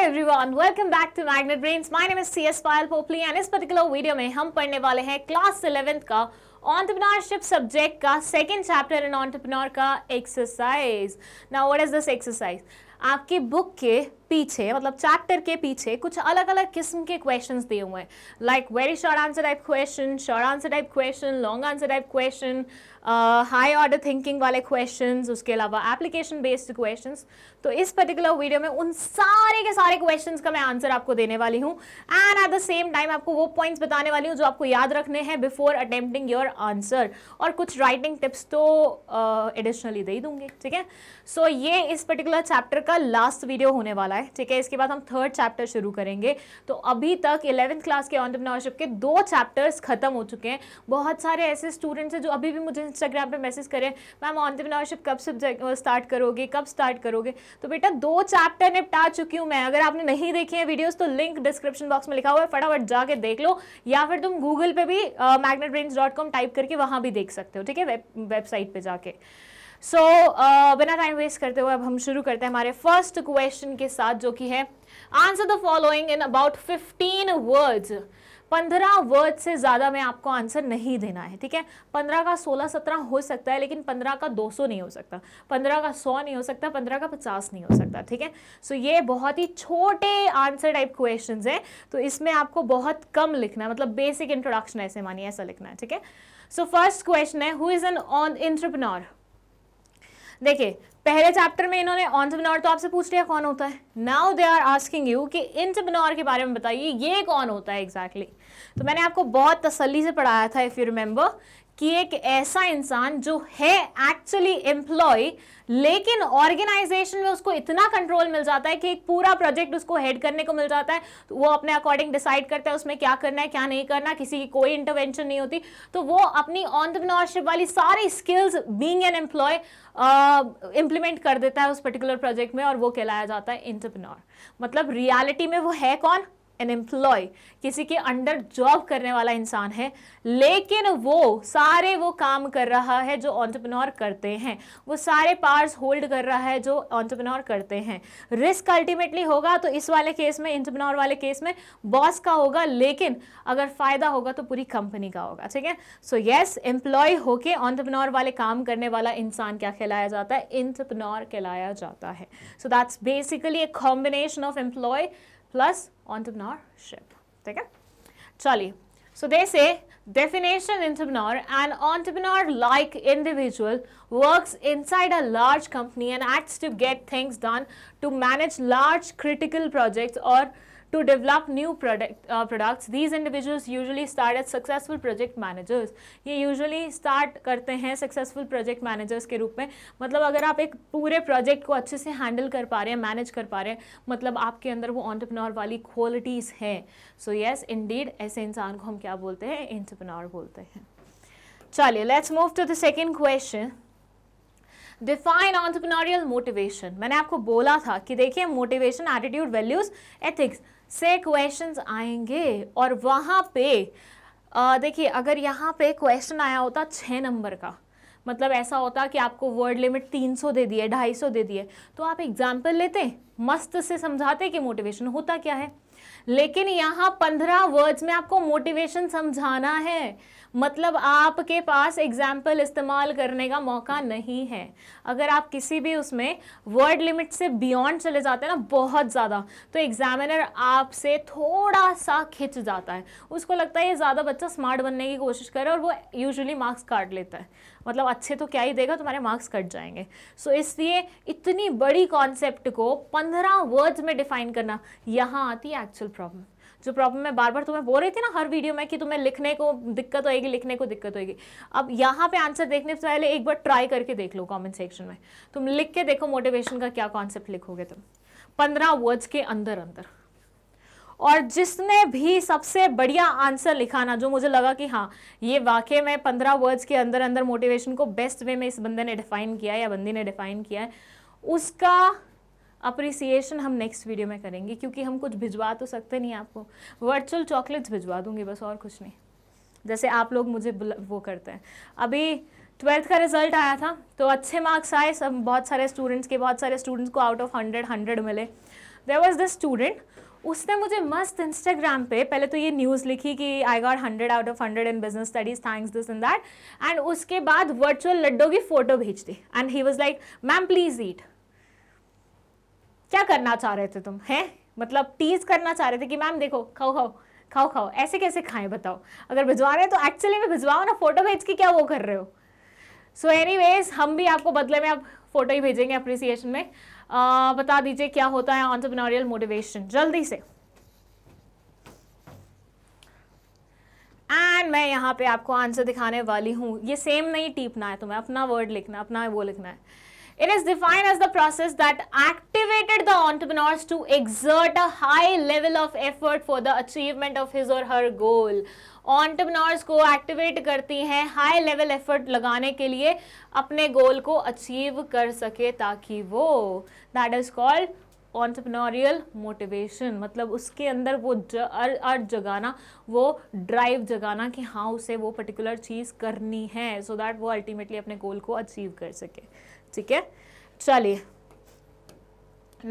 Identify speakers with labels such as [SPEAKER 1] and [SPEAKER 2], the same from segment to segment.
[SPEAKER 1] Hello everyone welcome back to magnet brains my name is C S Payal Popli and इस particular video में हम पढ़ने वाले हैं क्लास इलेवेंथ का entrepreneurship subject का second chapter in entrepreneur का exercise now what is this exercise आपकी बुक के पीछे मतलब चैप्टर के पीछे कुछ अलग अलग किस्म के क्वेश्चन दिए हुए हैं like very short answer type question short answer type question long answer type question high order thinking वाले क्वेश्चन उसके अलावा एप्लीकेशन बेस्ड क्वेश्चन तो इस पर्टिकुलर वीडियो में उन सारे के सारे क्वेश्चन का मैं आंसर आपको देने वाली हूँ and at the same time आपको वो पॉइंट्स बताने वाली हूँ जो आपको याद रखने हैं बिफोर अटेम्प्टिंग योर आंसर और कुछ राइटिंग टिप्स तो एडिशनली uh, दे ही दूंगी ठीक है सो so, ये इस पर्टिकुलर चैप्टर का लास्ट वीडियो होने वाला है है ठीक है इसके बाद हम थर्ड चैप्टर शुरू करेंगे तो अभी तक इलेवेंथ क्लास के ऑन्टरप्रनोरशिप के दो चैप्टर्स खत्म हो चुके हैं बहुत सारे ऐसे स्टूडेंट्स हैं जो अभी भी मुझे इंस्टाग्राम पर मैसेज करें मैम ऑन्टरप्रनोरशिप कब सब्जेक्ट स्टार्ट करोगे कब स्टार्ट करोगे तो बेटा दो चैप्टर निपटा चुकी हूँ मैं अगर आपने नहीं देखी है वीडियोज़ तो लिंक डिस्क्रिप्शन बॉक्स में लिखा हुआ है फटाफट जाके देख लो या फिर तुम गूगल पर भी मैगनेट टाइप करके वहाँ भी देख सकते हो ठीक है वेबसाइट पर जाके सो so, uh, बिना टाइम वेस्ट करते हुए अब हम शुरू करते हैं हमारे फर्स्ट क्वेश्चन के साथ जो कि है answer the following in about fifteen words पंद्रह वर्ड से ज़्यादा मैं आपको आंसर नहीं देना है ठीक है पंद्रह का सोलह सत्रह हो सकता है लेकिन पंद्रह का दो सौ नहीं हो सकता पंद्रह का सौ नहीं हो सकता पंद्रह का पचास नहीं हो सकता ठीक है सो ये बहुत ही छोटे आंसर टाइप क्वेश्चन हैं तो इसमें आपको बहुत कम लिखना है मतलब बेसिक इंट्रोडक्शन ऐसे मानिए ऐसा लिखना है ठीक है सो फर्स्ट क्वेश्चन है who is an entrepreneur देखिए पहले चैप्टर में इन्होंने ऑन्टरप्रनोर तो आपसे पूछ लिया कौन होता है now they are asking you कि इंटरप्रनोर के बारे में बताइए ये कौन होता है एग्जैक्टली exactly? तो मैंने आपको बहुत तसल्ली से पढ़ाया था इफ़ यू रिमेंबर कि एक ऐसा इंसान जो है एक्चुअली एम्प्लॉय लेकिन ऑर्गेनाइजेशन में उसको इतना कंट्रोल मिल जाता है कि एक पूरा प्रोजेक्ट उसको हेड करने को मिल जाता है तो वो अपने अकॉर्डिंग डिसाइड करता है उसमें क्या करना है क्या नहीं करना किसी की कोई इंटरवेंशन नहीं होती तो वो अपनी ऑनटरप्रनोरशिप वाली सारी skills being an employee implement कर देता है उस पर्टिकुलर प्रोजेक्ट में और वो कहलाया जाता है इंटरप्रनोर मतलब रियालिटी में वो है कौन एन एम्प्लॉय किसी के अंडर जॉब करने वाला इंसान है लेकिन वो सारे वो काम कर रहा है जो ऑन्टरप्रनोर करते हैं वो सारे पार्स होल्ड कर रहा है जो ऑन्टरप्रनोर करते हैं रिस्क अल्टीमेटली होगा तो इस वाले केस में इंटरप्रनोर वाले केस में बॉस का होगा लेकिन अगर फ़ायदा होगा तो पूरी कंपनी का होगा ठीक है सो येस एम्प्लॉय होके ऑन्टरप्रनोर वाले काम करने वाला इंसान क्या कहलाया जाता है इंटरप्रनोर कहलाया जाता है so that's basically a combination of employee plus entrepreneurship. Okay? Chali. So they say definition entrepreneur an entrepreneur like individual works inside a large company and acts to get things done to manage large critical projects or to develop new product, uh, products. These individuals usually start as successful project managers. ye usually start karte hain successful project managers ke roop mein matlab agar aap ek pure project ko acche se handle kar pa rahe hain manage kar pa rahe hain matlab aapke andar wo entrepreneur wali qualities hain So yes, indeed, aise insaan ko hum kya bolte hain entrepreneur bolte hain chaliye let's move to the second question define entrepreneurial motivation मैंने आपको बोला था कि देखिए motivation attitude values ethics से questions आएंगे और वहाँ पे देखिए अगर यहाँ पे क्वेश्चन आया होता छः नंबर का मतलब ऐसा होता कि आपको वर्ड लिमिट 300 दे दिए 250 दे दिए तो आप एग्जाम्पल लेते मस्त से समझाते कि मोटिवेशन होता क्या है लेकिन यहाँ पंद्रह वर्ड्स में आपको मोटिवेशन समझाना है मतलब आपके पास एग्जाम्पल इस्तेमाल करने का मौका नहीं है अगर आप किसी भी उसमें वर्ड लिमिट से बियॉन्ड चले जाते हैं ना बहुत ज़्यादा तो एग्जामिनर आपसे थोड़ा सा खिंच जाता है उसको लगता है ये ज़्यादा बच्चा स्मार्ट बनने की कोशिश करे और वो यूजली मार्क्स काट लेता है मतलब अच्छे तो क्या ही देगा तुम्हारे मार्क्स कट जाएंगे सो so, इसलिए इतनी बड़ी कॉन्सेप्ट को पंद्रह वर्ड्स में डिफाइन करना यहाँ आती है एक्चुअल प्रॉब्लम जो प्रॉब्लम मैं बार बार तुम्हें बोल रही थी ना हर वीडियो में कि तुम्हें लिखने को दिक्कत होएगी लिखने को दिक्कत होएगी अब यहाँ पे आंसर देखने से पहले एक बार ट्राई करके देख लो कॉमेंट सेक्शन में तुम लिख के देखो मोटिवेशन का क्या कॉन्सेप्ट लिखोगे तुम पंद्रह वर्ड्स के अंदर अंदर और जिसने भी सबसे बढ़िया आंसर लिखा ना जो मुझे लगा कि हाँ ये वाक्य में पंद्रह वर्ड्स के अंदर अंदर मोटिवेशन को बेस्ट वे में इस बंदे ने डिफाइन किया है या बंदी ने डिफाइन किया है उसका अप्रिसिएशन हम नेक्स्ट वीडियो में करेंगे क्योंकि हम कुछ भिजवा तो सकते नहीं आपको वर्चुअल चॉकलेट्स भिजवा दूंगी बस और कुछ नहीं जैसे आप लोग मुझे वो करते हैं अभी ट्वेल्थ का रिजल्ट आया था तो अच्छे मार्क्स आए सब बहुत सारे स्टूडेंट्स के बहुत सारे स्टूडेंट्स को आउट ऑफ हंड्रेड हंड्रेड मिले देर वॉज दिस स्टूडेंट उसने मुझे मस्त इंस्टाग्राम पे पहले तो ये न्यूज़ लिखी कि I got hundred out of hundred in business studies thanks this and that and उसके बाद वर्चुअल लड्डो की फ़ोटो भेज दी and he was like ma'am please eat क्या करना चाह रहे थे तुम हैं मतलब टीज करना चाह रहे थे कि मैम देखो खाओ खाओ खाओ खाओ ऐसे कैसे खाएं बताओ अगर भिजवा रहे हैं तो एक्चुअली में भिजवाओ ना फोटो भेज के क्या वो कर रहे हो सो so एनीवेज हम भी आपको बदले में आप फोटो ही भेजेंगे अप्रिसिएशन में आ, बता दीजिए क्या होता है ऑन्टरप्रनोरियल मोटिवेशन जल्दी से एंड मैं यहाँ पे आपको आंसर दिखाने वाली हूँ ये सेम नहीं टीपना है तुम्हें अपना वर्ड लिखना अपना वो लिखना है It is defined as the process that activated the entrepreneurs to exert a high level of effort for the achievement of his or her goal. Entrepreneurs को एक्टिवेट करती हैं हाई लेवल एफर्ट लगाने के लिए अपने गोल को achieve कर सके ताकि वो that is called entrepreneurial motivation मतलब उसके अंदर वो अर्थ जगाना वो ड्राइव जगाना कि हाँ उसे वो पर्टिकुलर चीज़ करनी है सो so दैट वो अल्टीमेटली अपने गोल को अचीव कर सके ठीक है चलिए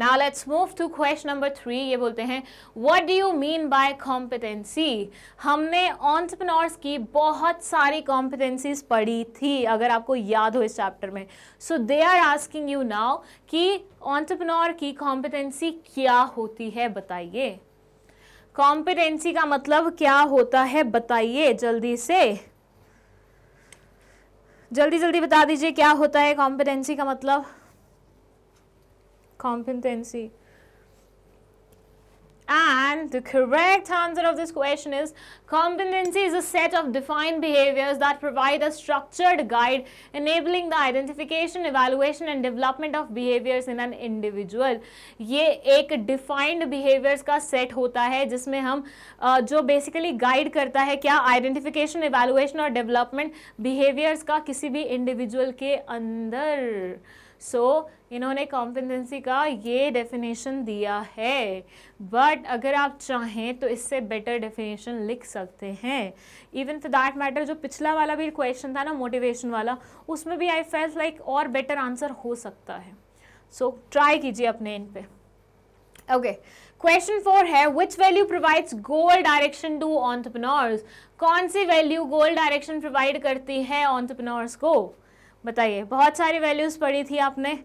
[SPEAKER 1] Now let's move to question number three ये बोलते हैं what do you mean by competency हमने entrepreneurs की बहुत सारी competencies पढ़ी थी अगर आपको याद हो इस चैप्टर में so they are asking you now कि entrepreneur की कॉम्पिटेंसी क्या होती है बताइए कॉम्पिटेंसी का मतलब क्या होता है बताइए जल्दी से जल्दी जल्दी बता दीजिए क्या होता है कॉम्पिटेंसी का मतलब competency And the correct answer of this question is competency is a set of defined behaviors that provide a structured guide enabling the identification, evaluation and development of behaviors in an individual. ये एक defined behaviors का set होता है जिसमें हम जो basically guide करता है क्या identification, evaluation और development behaviors का किसी भी individual के अंदर. So इन्होंने कॉम्पिटेंसी का ये डेफिनेशन दिया है बट अगर आप चाहें तो इससे बेटर डेफिनेशन लिख सकते हैं इवन फॉर दैट मैटर जो पिछला वाला भी क्वेश्चन था ना मोटिवेशन वाला उसमें भी आई फेल्स लाइक और बेटर आंसर हो सकता है सो so, ट्राई कीजिए अपने इन पे ओके क्वेश्चन फोर है which value provides goal direction to entrepreneurs कौन सी वैल्यू गोल डायरेक्शन प्रोवाइड करती है ऑन्टरप्रनोर्स को बताइए बहुत सारी वैल्यूज़ पढ़ी थी आपने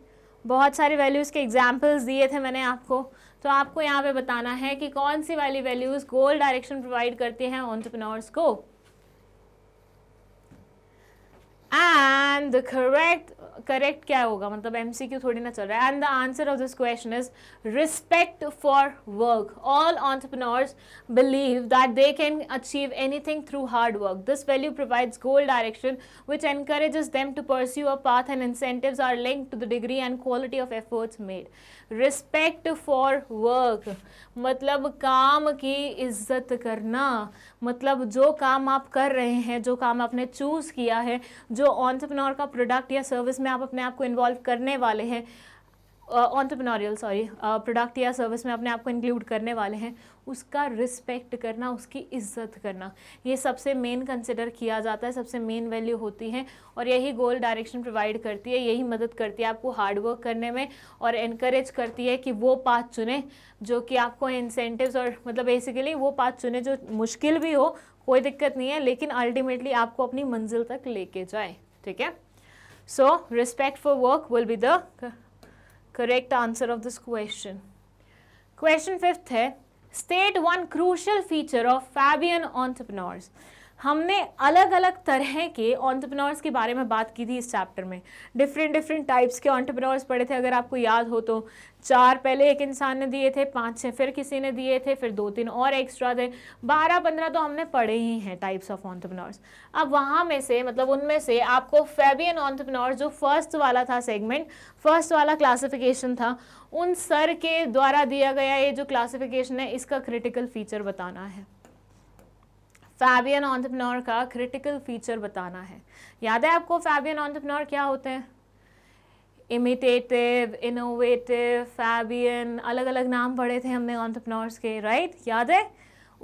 [SPEAKER 1] बहुत सारे वैल्यूज़ के एग्जाम्पल्स दिए थे मैंने आपको तो आपको यहाँ पे बताना है कि कौन सी वाली वैल्यूज़ गोल डायरेक्शन प्रोवाइड करती हैं ऑन्टरप्रनोर्स को एंड द करेक्ट करेक्ट क्या होगा मतलब एम सी क्यू थोड़ी ना चल रहा है and the answer of this question is respect for work all entrepreneurs believe that they can achieve anything through hard work this value provides goal direction which encourage them to pursue a path and incentive are link to the degree and quality of efforts made respect for work मतलब काम की इज्जत करना मतलब जो काम आप कर रहे हैं जो काम आपने चूज किया है जो ऑन्टरप्रनोर का प्रोडक्ट या सर्विस जिसमें आप अपने आप को इन्वॉल्व करने वाले हैं ऑन्टरप्रनोरियल सॉरी प्रोडक्ट या सर्विस में अपने आप को इंक्लूड करने वाले हैं उसका रिस्पेक्ट करना उसकी इज्जत करना ये सबसे मेन कंसिडर किया जाता है सबसे मेन वैल्यू होती है और यही गोल डायरेक्शन प्रोवाइड करती है यही मदद करती है आपको हार्डवर्क करने में और इनक्रेज करती है कि वो पाथ चुने जो कि आपको इंसेंटिव और मतलब बेसिकली वो पाथ चुने जो मुश्किल भी हो कोई दिक्कत नहीं है लेकिन अल्टीमेटली आपको अपनी मंजिल तक लेके जाए ठीक है So, respect for work will be the correct answer of this question. Question fifth state one crucial feature of Fabian entrepreneurs. हमने अलग अलग तरह के ऑन्टरप्रनोर्स के बारे में बात की थी इस चैप्टर में डिफरेंट डिफरेंट टाइप्स के ऑन्टरप्रनोर्स पढ़े थे अगर आपको याद हो तो चार पहले एक इंसान ने दिए थे पाँच छः फिर किसी ने दिए थे फिर दो तीन और एक्स्ट्रा थे बारह पंद्रह तो हमने पढ़े ही हैं टाइप्स ऑफ ऑन्टरप्रनोर्स अब वहाँ में से मतलब उनमें से आपको फेबियन ऑन्टरप्रनोर्स जो फर्स्ट वाला था सेगमेंट फर्स्ट वाला क्लासिफिकेशन था उन सर के द्वारा दिया गया ये जो क्लासिफिकेशन है इसका क्रिटिकल फीचर बताना है फैबियन ऑन्टरप्रनोर का क्रिटिकल फीचर बताना है याद है आपको फैबियन ऑन्टरप्रनोर क्या होते हैं इमिटेटिव इनोवेटिव फैबियन अलग अलग नाम पढ़े थे हमने ऑन्टरप्रनोर्स के राइट right? याद है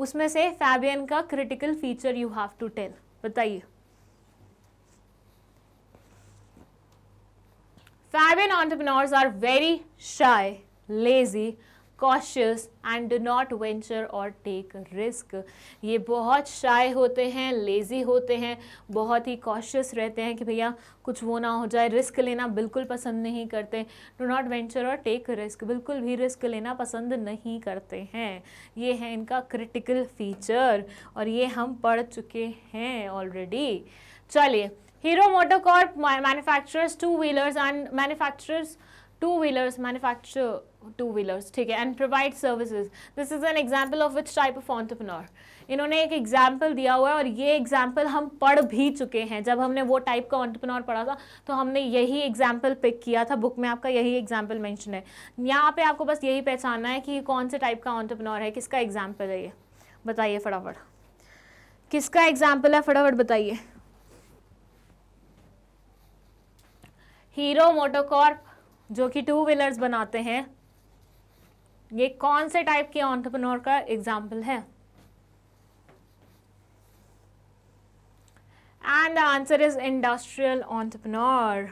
[SPEAKER 1] उसमें से फैबियन का critical feature you have to tell बताइए Fabian entrepreneurs are very shy lazy cautious and do not venture or take risk ये बहुत शाए होते हैं लेजी होते हैं बहुत ही कॉशियस रहते हैं कि भैया कुछ वो ना हो जाए रिस्क लेना बिल्कुल पसंद नहीं करते do not venture or take risk बिल्कुल भी रिस्क लेना पसंद नहीं करते हैं ये है इनका क्रिटिकल फीचर और ये हम पढ़ चुके हैं ऑलरेडी चलिए Hero MotoCorp manufacturers two wheelers and manufacturers two wheelers manufacture two wheelers ठीक है and provide services this is an example of which type of entrepreneur इन्होंने एक एग्जाम्पल दिया हुआ है और ये एग्जाम्पल हम पढ़ भी चुके हैं जब हमने वो टाइप का ऑन्टरप्रनोर पढ़ा था तो हमने यही एग्जाम्पल पिक किया था बुक में आपका यही एग्जाम्पल मैंशन है यहाँ पे आपको बस यही पहचानना है कि कौन से टाइप का ऑन्टरप्रनोर है किसका एग्जाम्पल है ये बताइए फटाफट किसका एग्जाम्पल है फटाफट बताइए हीरो मोटोकॉर्प जो कि टू व्हीलर्स बनाते हैं ये कौन से टाइप के ऑन्टरप्रनोर का एग्जाम्पल है and the answer is industrial entrepreneur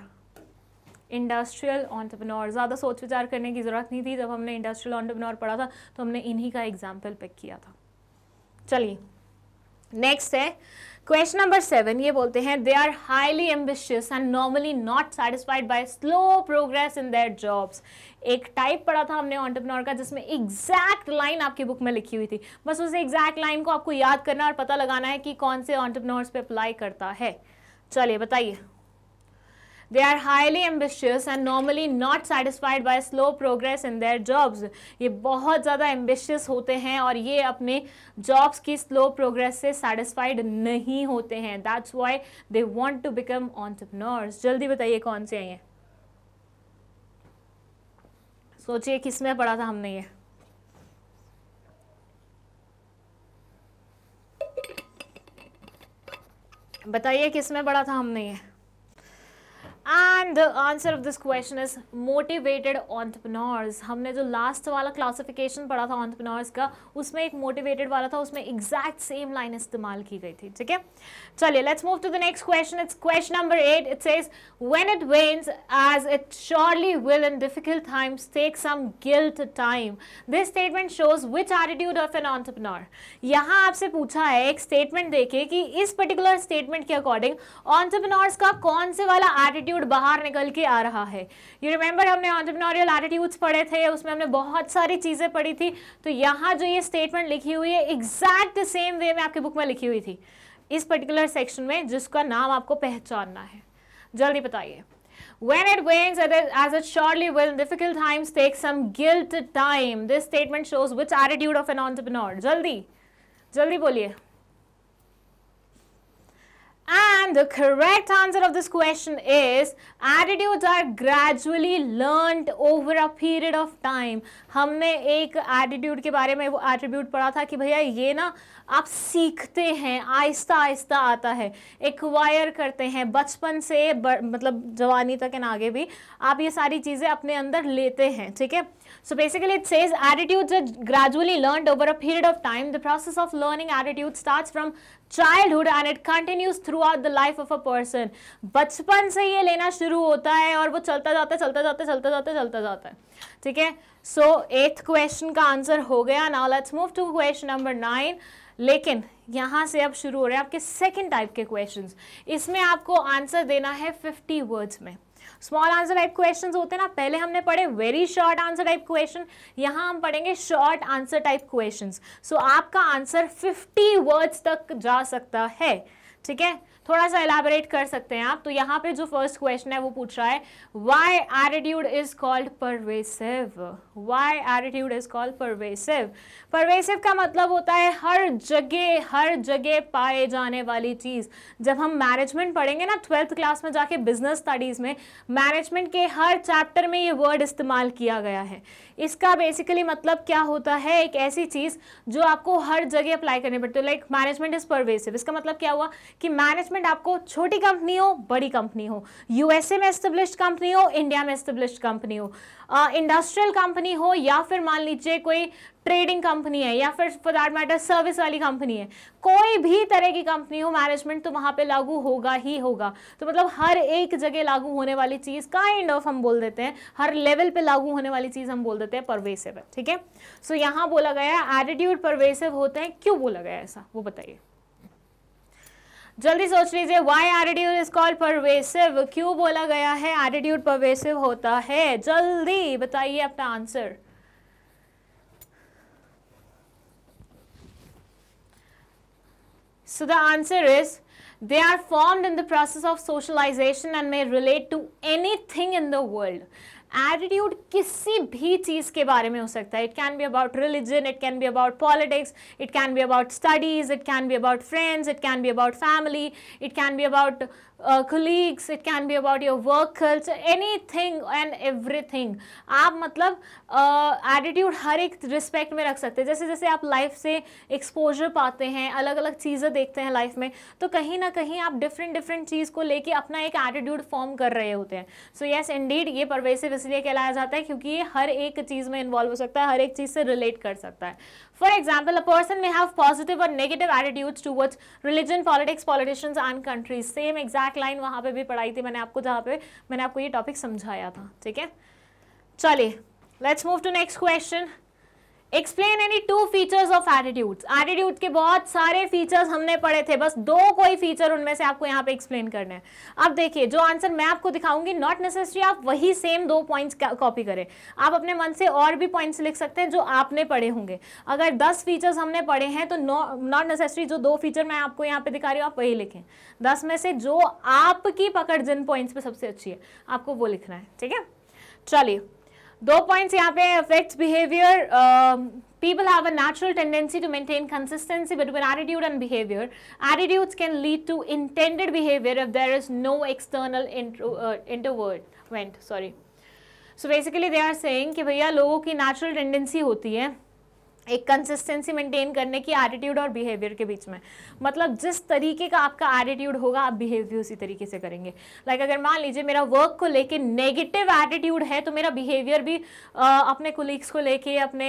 [SPEAKER 1] industrial entrepreneur ज़्यादा सोच विचार करने की ज़रूरत नहीं थी जब हमने इंडस्ट्रियल ऑन्टरप्रनोर पढ़ा था तो हमने इन्हीं का एग्जाम्पल पिक किया था चलिए नेक्स्ट है क्वेश्चन नंबर सेवन ये बोलते हैं they are highly ambitious and normally not satisfied by slow progress in their jobs एक टाइप पढ़ा था हमने ऑन्टरप्रनोर का जिसमें एग्जैक्ट लाइन आपकी बुक में लिखी हुई थी बस उस एग्जैक्ट लाइन को आपको याद करना और पता लगाना है कि कौन से ऑन्टरप्रनोर पे अप्लाई करता है चलिए बताइए they are highly ambitious and normally not satisfied by slow progress in their jobs ये बहुत ज़्यादा ambitious होते हैं और ये अपने jobs की slow progress से satisfied नहीं होते हैं that's why they want to become entrepreneurs जल्दी बताइए कौन से हैं ये सोचिए किस में पढ़ा था हमने ये बताइए किस में पढ़ा था हमने ये and the answer of this question is motivated entrepreneurs हमने जो लास्ट वाला क्लासिफिकेशन पढ़ा था ऑन्टरप्रनोर्स का उसमें एक मोटिवेटेड वाला था उसमें एग्जैक्ट सेम लाइन इस्तेमाल की गई थी ठीक है चलिए let's move to the next question it's question number eight it says when it wanes as it surely will in difficult times take some guilt time this statement shows which attitude of an entrepreneur यहाँ आपसे पूछा है एक statement देखे कि इस particular statement के according entrepreneurs का कौन से वाला एटीट्यूड एटीट्यूड बाहर निकल के आ रहा है यू रिमेंबर हमने ऑन्टरप्रनोरियल एटीट्यूड्स पढ़े थे उसमें हमने बहुत सारी चीज़ें पढ़ी थी तो यहाँ जो ये स्टेटमेंट लिखी हुई है एग्जैक्ट सेम वे में आपकी बुक में लिखी हुई थी इस पर्टिकुलर सेक्शन में जिसका नाम आपको पहचानना है जल्दी बताइए when it wanes as it surely will difficult times take some guilt time this statement shows which attitude of an entrepreneur jaldi jaldi boliye And the correct answer of this question is attitudes are gradually learned over a period of time. हमने एक attitude के बारे में वो attribute पढ़ा था कि भैया ये ना आप सीखते हैं आहिस्ता आहिस्ता आता है acquire करते हैं बचपन से मतलब जवानी तक एंड आगे भी आप ये सारी चीज़ें अपने अंदर लेते हैं ठीक है So basically it says attitudes are gradually learned over a period of time. The process of learning attitude starts from childhood and it continues throughout the life of a person. bachpan se ye lena shuru hota hai aur wo chalta jata hai chalta jata hai chalta jata hai chalta jata hai theek hai so eighth question ka answer ho gaya now let's move to question number 9 लेकिन यहाँ से अब शुरू हो रहे हैं आपके second type के क्वेश्चंस इसमें आपको आंसर देना है 50 वर्ड्स में स्मॉल आंसर टाइप क्वेश्चन होते हैं ना पहले हमने पढ़े very short answer type question यहाँ हम पढ़ेंगे short answer type question so आपका आंसर फिफ्टी वर्ड्स तक जा सकता है ठीक है थोड़ा सा एलाबरेट कर सकते हैं आप तो यहाँ पे जो फर्स्ट क्वेश्चन है वो पूछ रहा है why attitude is called pervasive why attitude is called pervasive pervasive का मतलब होता है हर जगह हर जगह पाए जाने वाली चीज़ जब हम मैनेजमेंट पढ़ेंगे ना ट्वेल्थ क्लास में जाके बिजनेस स्टडीज़ में मैनेजमेंट के हर चैप्टर में ये वर्ड इस्तेमाल किया गया है इसका बेसिकली मतलब क्या होता है एक ऐसी चीज़ जो आपको हर जगह अप्लाई करनी पड़ती है लाइक मैनेजमेंट इज़ परवेसिव इसका मतलब क्या हुआ कि मैनेजमेंट आपको छोटी कंपनी हो बड़ी कंपनी हो यूएसए में इस्टेब्लिश कंपनी हो इंडिया में इस्टेब्लिश कंपनी हो इंडस्ट्रियल कंपनी हो या फिर मान लीजिए कोई ट्रेडिंग कंपनी है या फिर फॉर दैट मैटर सर्विस वाली कंपनी है कोई भी तरह की कंपनी हो मैनेजमेंट तो वहाँ पे लागू होगा ही होगा तो मतलब हर एक जगह लागू होने वाली चीज़ काइंड ऑफ हम बोल देते हैं हर लेवल पे लागू होने वाली चीज़ हम बोल देते हैं परवेसिव है ठीक है सो so, यहाँ बोला गया है एटीट्यूड परवेसिव होते हैं क्यों बोला गया ऐसा वो बताइए जल्दी सोच लीजिए why attitude is call pervasive क्यों बोला गया है एटीट्यूड परवेसिव होता है जल्दी बताइए अपना answer so the answer is they are formed in the process of socialisation and may relate to anything in the world attitude किसी भी चीज़ के बारे में हो सकता है it can be about religion it can be about politics it can be about studies it can be about friends it can be about family it can be about uh, colleagues it can be about your anything and everything आप मतलब attitude uh, हर एक respect में रख सकते हैं जैसे जैसे आप लाइफ से एक्सपोजर पाते हैं अलग अलग चीज़ें देखते हैं लाइफ में तो कहीं ना कहीं आप डिफरेंट डिफरेंट चीज़ को लेके अपना एक एटीट्यूड फॉर्म कर रहे होते हैं सो येस इंडीड ये परवेसिव इसलिए कहलाया जाता है क्योंकि ये हर एक चीज़ में इन्वॉल्व हो सकता है हर एक चीज़ से रिलेट कर सकता है For example, a person may have positive or negative attitudes towards religion, politics, politicians and countries. Same exact line वहाँ पे भी पढ़ाई थी मैंने आपको जहाँ पे मैंने आपको ये टॉपिक समझाया था ठीक है चलिए let's move to next question explain any two features of attitude attitude के बहुत सारे फीचर्स हमने पढ़े थे बस दो कोई फीचर उनमें से आपको यहाँ पे एक्सप्लेन करने है अब देखिए जो आंसर मैं आपको दिखाऊंगी नॉट नेसेसरी आप वही सेम दो पॉइंट्स कॉपी करें आप अपने मन से और भी पॉइंट्स लिख सकते हैं जो आपने पढ़े होंगे अगर दस फीचर्स हमने पढ़े हैं तो नॉट नेसेसरी जो दो फीचर मैं आपको यहाँ पे दिखा रही हूँ आप वही लिखें दस में से जो आपकी पकड़ जिन पॉइंट्स पर सबसे अच्छी है आपको वो लिखना है ठीक है चलिए दो पॉइंट्स यहाँ पे affects behaviour people have a natural tendency to maintain consistency between attitude and behaviour attitudes can lead to intended behaviour if there is no external intervention sorry so basically they are saying कि भैया लोगों की natural tendency होती है एक consistency maintain करने की attitude और बिहेवियर के बीच में मतलब जिस तरीके का आपका एटीट्यूड होगा आप बिहेव भी उसी तरीके से करेंगे लाइक like अगर मान लीजिए मेरा वर्क को लेके नेगेटिव एटीट्यूड है तो मेरा बिहेवियर भी आ, अपने कोलीग्स को लेके अपने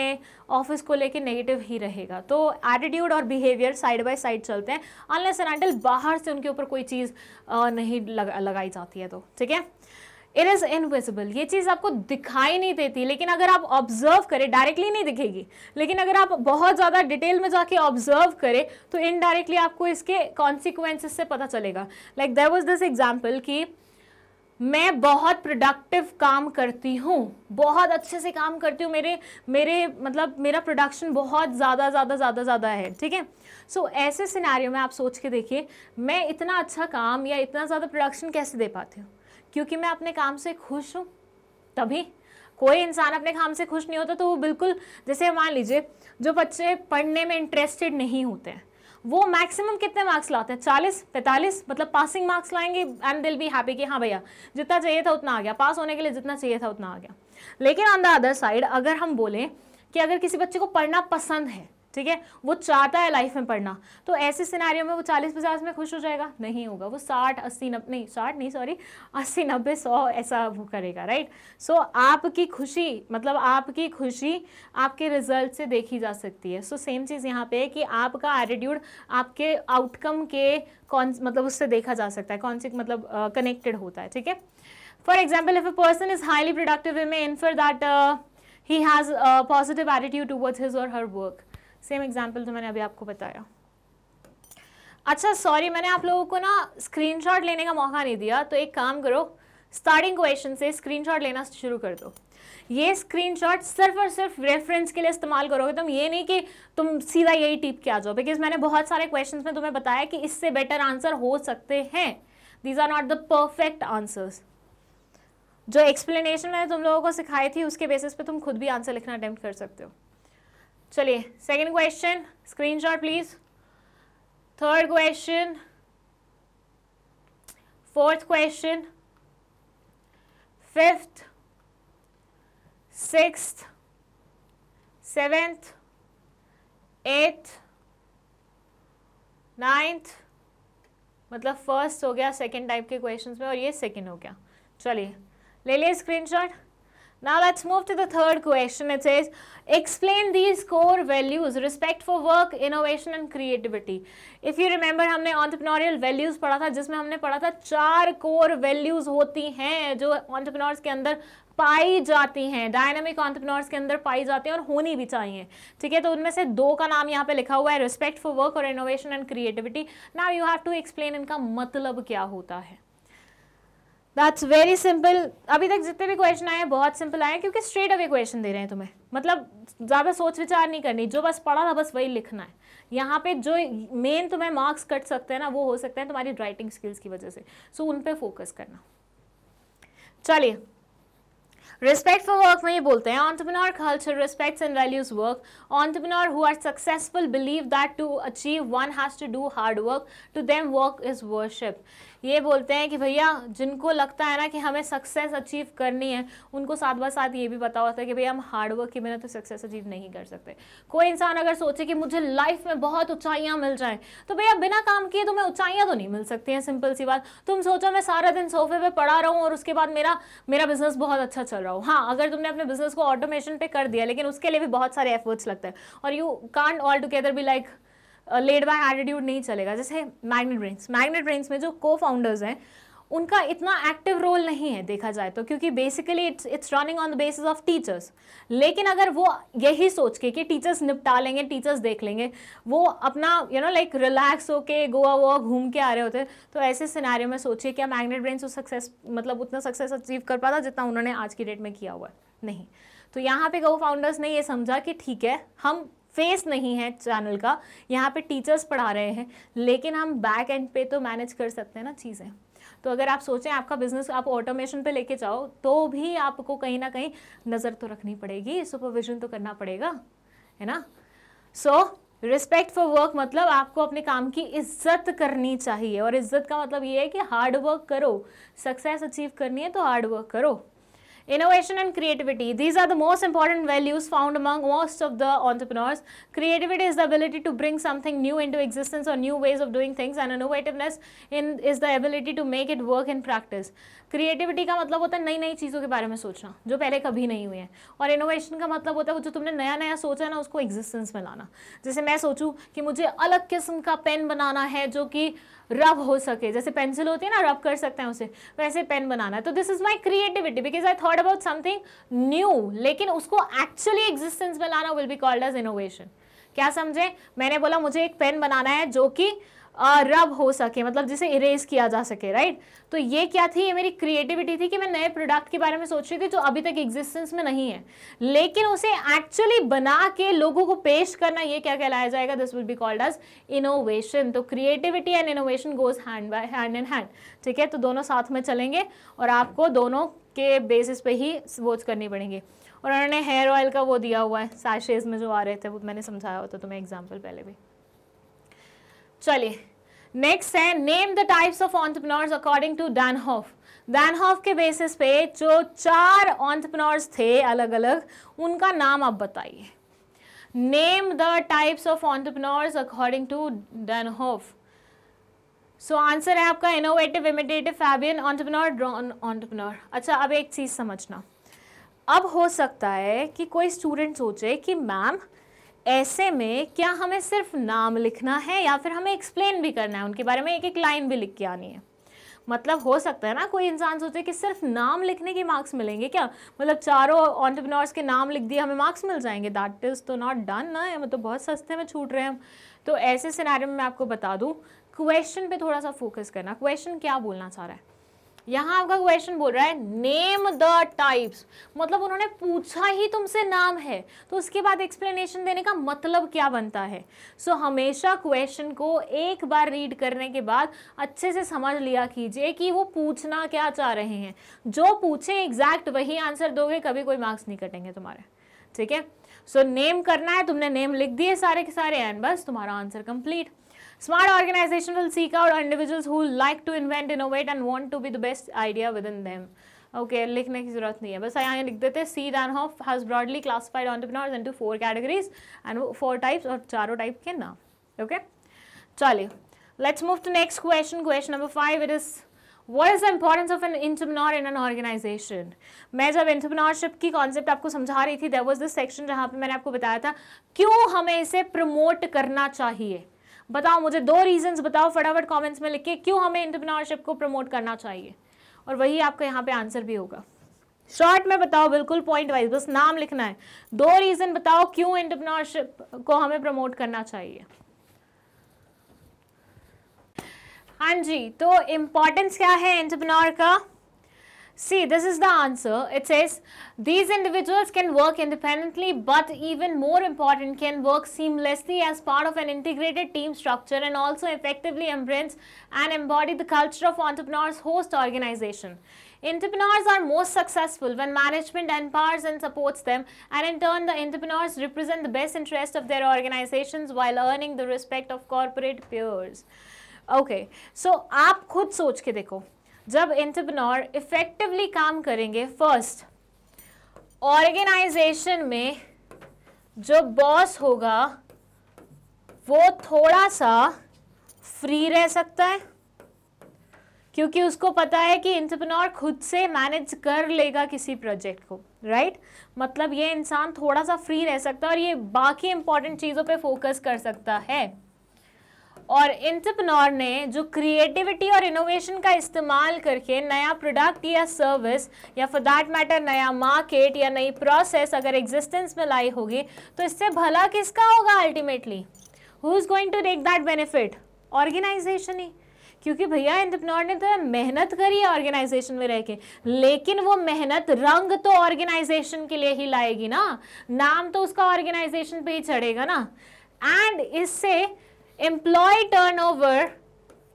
[SPEAKER 1] ऑफिस को लेके नेगेटिव ही रहेगा तो एटीट्यूड और बिहेवियर साइड बाय साइड चलते हैं अनलेस एंड बाहर से उनके ऊपर कोई चीज़ नहीं लग, लगाई जाती है तो ठीक है इट इज इनविजिबल ये चीज़ आपको दिखाई नहीं देती लेकिन अगर आप ऑब्जर्व करें डायरेक्टली नहीं दिखेगी लेकिन अगर आप बहुत ज़्यादा डिटेल में जाके ऑब्जर्व करें तो इनडायरेक्टली आपको इसके कॉन्सिक्वेंसेस से पता चलेगा like there was this example कि मैं बहुत प्रोडक्टिव काम करती हूँ बहुत अच्छे से काम करती हूँ मेरे मेरे मतलब मेरा प्रोडक्शन बहुत ज़्यादा ज़्यादा ज़्यादा ज़्यादा है ठीक है सो ऐसे सिनारियों में आप सोच के देखिए मैं इतना अच्छा काम या इतना ज़्यादा प्रोडक्शन कैसे दे पाती हूँ क्योंकि मैं अपने काम से खुश हूँ तभी कोई इंसान अपने काम से खुश नहीं होता तो वो बिल्कुल जैसे मान लीजिए जो बच्चे पढ़ने में इंटरेस्टेड नहीं होते हैं वो मैक्सिमम कितने मार्क्स लाते हैं चालीस पैंतालीस मतलब पासिंग मार्क्स लाएंगे एंड दिल भी हैप्पी कि हाँ भैया जितना चाहिए था उतना आ गया पास होने के लिए जितना चाहिए था उतना आ गया लेकिन ऑन द अदर साइड अगर हम बोलें कि अगर किसी बच्चे को पढ़ना पसंद है ठीक है वो चाहता है लाइफ में पढ़ना तो ऐसे सिनारियों में वो चालीस पचास में खुश हो जाएगा नहीं होगा वो साठ अस्सी नब्बे नहीं साठ नहीं सॉरी अस्सी नब्बे सौ ऐसा वो करेगा राइट सो so, आपकी खुशी मतलब आपकी खुशी आपके रिजल्ट से देखी जा सकती है सो सेम चीज़ यहाँ पे है कि आपका एटीट्यूड आपके आउटकम के कौन मतलब उससे देखा जा सकता है कौन सी मतलब कनेक्टेड uh, होता है ठीक है for example if a person is highly productive in for that he has positive attitude towards his or her work same example जो मैंने अभी आपको बताया अच्छा सॉरी मैंने आप लोगों को ना स्क्रीनशॉट लेने का मौका नहीं दिया तो एक काम करो स्टार्टिंग क्वेश्चन से स्क्रीनशॉट लेना शुरू कर दो ये स्क्रीनशॉट सिर्फ और सिर्फ रेफरेंस के लिए इस्तेमाल करोगे तुम ये नहीं कि तुम सीधा यही टिप के आ जाओ बिकॉज मैंने बहुत सारे क्वेश्चंस में तुम्हें बताया कि इससे बेटर आंसर हो सकते हैं these are not the perfect answers जो एक्सप्लेनेशन मैंने तुम लोगों को सिखाई थी उसके बेसिस पे तुम खुद भी आंसर लिखना अटैम्प्ट कर सकते हो चलिए second question screenshot please third question fourth question fifth six seventh eighth ninth मतलब फर्स्ट हो गया सेकंड टाइप के क्वेश्चंस में और ये सेकंड हो गया चलिए ले लिए screenshot Now let's move to the third question. It says, explain these core values, respect for work, innovation and creativity. If you remember, we हमने entrepreneurial values पढ़ा था जिसमें हमने पढ़ा था चार core values होती हैं in entrepreneurs के अंदर पाई जाती हैं डायनामिक ऑन्टरप्रनोर्स के अंदर पाई जाती हैं और होनी भी चाहिए ठीक है तो उनमें से दो का नाम यहाँ पे लिखा हुआ है रिस्पेक्ट फॉर वर्क और innovation and creativity now you have to explain इनका मतलब क्या होता है दैट्स वेरी सिंपल अभी तक जितने भी क्वेश्चन आए बहुत सिंपल आए क्योंकि स्ट्रेट अवे क्वेश्चन दे रहे हैं तुम्हें मतलब ज़्यादा सोच विचार नहीं करनी जो बस पढ़ा था बस वही लिखना है यहाँ पे जो मेन तुम्हें मार्क्स कट सकते हैं ना वो हो सकते हैं तुम्हारी राइटिंग स्किल्स की वजह से सो so, उन पर फोकस करना चलिए रिस्पेक्ट फॉर वर्क में ये बोलते हैं entrepreneur culture respect and values work Entrepreneur who are successful believe that to achieve one has to do hard work to them work is worship ये बोलते हैं कि भैया जिनको लगता है ना कि हमें सक्सेस अचीव करनी है उनको साथ बार साथ ये भी पता होता है कि भैया हम हार्डवर्क के बिना तो सक्सेस अचीव नहीं कर सकते कोई इंसान अगर सोचे कि मुझे लाइफ में बहुत ऊंचाइयाँ मिल जाएँ तो भैया बिना काम किए तुम्हें तो ऊँचाइयाँ तो नहीं मिल सकती हैं सिंपल सी बात तुम सोचो मैं सारा दिन सोफे पर पढ़ा रहा हूँ और उसके बाद मेरा मेरा बिजनेस बहुत अच्छा चल रहा हूँ हाँ अगर तुमने अपने बिजनेस को ऑटोमेशन पे कर दिया लेकिन उसके लिए भी बहुत सारे एफर्ट्स लगते हैं और यू कांट ऑल टुगेदर भी like like, laid back attitude नहीं चलेगा जैसे मैग्नेट ब्रेन्स मैग्नेट ब्रेन्स में जो को फाउंडर्स हैं उनका इतना एक्टिव रोल नहीं है देखा जाए तो क्योंकि basically it's it's running on the basis of teachers लेकिन अगर वो यही सोच के कि टीचर्स निपटा लेंगे टीचर्स देख लेंगे वो अपना यू नो लाइक रिलैक्स होके गोवा वोवा घूम के आ रहे होते तो ऐसे सिनारियो में सोचिए क्या मैग्नेट ब्रेन सक्सेस मतलब उतना सक्सेस अचीव कर पाता जितना उन्होंने आज की डेट में किया हुआ है नहीं तो यहाँ पे गो फाउंडर्स ने ये समझा कि ठीक है हम फेस नहीं है चैनल का यहाँ पे टीचर्स पढ़ा रहे हैं लेकिन हम बैक एंड पे तो मैनेज कर सकते हैं ना चीज़ें तो अगर आप सोचें आपका बिजनेस आप ऑटोमेशन पे लेके जाओ तो भी आपको कहीं ना कहीं नज़र तो रखनी पड़ेगी सुपरविजन तो करना पड़ेगा है ना सो रिस्पेक्ट फॉर वर्क मतलब आपको अपने काम की इज्जत करनी चाहिए और इज्जत का मतलब ये है कि हार्ड वर्क करो सक्सेस अचीव करनी है तो हार्ड वर्क करो Innovation and creativity. These are the most important values found among most of the entrepreneurs. Creativity is the ability to bring something new into existence or new ways of doing things and innovativeness in, is the ability to make it work in practice. Creativity का मतलब होता है नई नई चीज़ों के बारे में सोचना जो पहले कभी नहीं हुई है और इनोवेशन का मतलब होता है वो जो तुमने नया नया सोचा है ना उसको एग्जिस्टेंस में लाना जैसे मैं सोचूं कि मुझे अलग किस्म का पेन बनाना है जो कि रब हो सके जैसे पेंसिल होती है ना रब कर सकते हैं उसे वैसे पेन बनाना है तो this is my creativity because I thought about something new लेकिन उसको एक्चुअली एग्जिस्टेंस में लाना will be called as innovation क्या समझे मैंने बोला मुझे एक पेन बनाना है जो कि रब हो सके मतलब जिसे इरेज किया जा सके राइट तो ये क्या थी ये मेरी क्रिएटिविटी थी कि मैं नए प्रोडक्ट के बारे में सोच रही थी जो अभी तक एग्जिस्टेंस में नहीं है लेकिन उसे एक्चुअली बना के लोगों को पेश करना ये क्या कहलाया जाएगा this will be called as innovation तो creativity and innovation goes hand by hand and hand ठीक है तो दोनों साथ में चलेंगे और आपको दोनों के बेसिस पे ही वोच करनी पड़ेंगे और उन्होंने हेयर ऑयल का वो दिया हुआ है साशेज में जो आ रहे थे वो मैंने समझाया होता तुम्हें तो एग्जाम्पल पहले भी चलिए नेक्स्ट है name the types of entrepreneurs according to Danhof Danhof के बेसिस पे जो चार ऑन्टरप्रनोर्स थे अलग अलग उनका नाम आप बताइए name the types of entrepreneurs according to Danhof so answer है आपका innovative imitative Fabian entrepreneur drone entrepreneur अच्छा अब एक चीज़ समझना अब हो सकता है कि कोई स्टूडेंट सोचे कि मैम ऐसे में क्या हमें सिर्फ नाम लिखना है या फिर हमें एक्सप्लेन भी करना है उनके बारे में एक एक लाइन भी लिख के आनी है मतलब हो सकता है ना कोई इंसान सोचे कि सिर्फ नाम लिखने के मार्क्स मिलेंगे क्या मतलब चारों ऑन्टरप्रनोर्स के नाम लिख दिए हमें मार्क्स मिल जाएंगे दैट इज़ तो नॉट डन ना मतलब बहुत सस्ते में छूट रहे हैं हम तो ऐसे सिनारे में मैं आपको बता दूँ क्वेश्चन पे थोड़ा सा फोकस करना क्वेश्चन क्या बोलना चाह रहा है यहाँ आपका क्वेश्चन बोल रहा है नेम द टाइप्स मतलब उन्होंने पूछा ही तुमसे नाम है तो उसके बाद एक्सप्लेनेशन देने का मतलब क्या बनता है सो so, हमेशा क्वेश्चन को एक बार रीड करने के बाद अच्छे से समझ लिया कीजिए कि वो पूछना क्या चाह रहे हैं जो पूछे एग्जैक्ट वही आंसर दोगे कभी कोई मार्क्स नहीं कटेंगे तुम्हारे ठीक है सो नेम करना है तुमने नेम लिख दिए सारे के सारे एंड बस तुम्हारा answer complete Smart organization will seek out individuals who like to invent, innovate and want to be the best idea within them. Okay okay, लिखने की जरूरत नहीं है बस यहाँ लिख देते C Danhof has broadly classified entrepreneurs into four categories and four types और चारों टाइप के नाम ओके चलिए let's move to next question question number five it is what is the importance of an intrapreneur in an organisation मैं जब entrepreneurship की concept आपको समझा रही थी देर वॉज दिस सेक्शन जहाँ पर मैंने आपको बताया था क्यों हमें इसे प्रमोट करना चाहिए बताओ मुझे दो रीजन बताओ फटाफट कॉमेंट्स में लिख के क्यों हमें इंटरप्रनोरशिप को प्रमोट करना चाहिए और वही आपका यहाँ पे आंसर भी होगा शॉर्ट में बताओ बिल्कुल पॉइंट वाइज बस नाम लिखना है दो रीज़न बताओ क्यों इंटरप्रनोरशिप को हमें प्रमोट करना चाहिए हाँ जी तो इम्पोर्टेंस क्या है इंटरप्रनोर का See, this is the answer. It says, these individuals can work independently, but even more important, can work seamlessly as part of an integrated team structure and also effectively embrace and embody the culture of entrepreneurs host organization. Entrepreneurs are most successful when management empowers and supports them and in turn the entrepreneurs represent the best interest of their organizations while earning the respect of corporate peers. Okay, so आप खुद सोच के देखो जब entrepreneur effectively काम करेंगे first organisation में जो बॉस होगा वो थोड़ा सा फ्री रह सकता है क्योंकि उसको पता है कि इंटरप्रनोर खुद से मैनेज कर लेगा किसी प्रोजेक्ट को राइट right? मतलब ये इंसान थोड़ा सा फ्री रह सकता है और ये बाकी इंपॉर्टेंट चीज़ों पे फोकस कर सकता है और इंटरप्रनोर ने जो क्रिएटिविटी और इनोवेशन का इस्तेमाल करके नया प्रोडक्ट या सर्विस या फॉर दैट मैटर नया मार्केट या नई प्रोसेस अगर एग्जिस्टेंस में लाई होगी तो इससे भला किसका होगा ultimately who is going to take that benefit organisation ही क्योंकि भैया इंटरप्रनोर ने तो मेहनत करी है ऑर्गेनाइजेशन में रह के लेकिन वो मेहनत रंग तो ऑर्गेनाइजेशन के लिए ही लाएगी ना नाम तो उसका ऑर्गेनाइजेशन पे ही चढ़ेगा ना एंड इससे employee turnover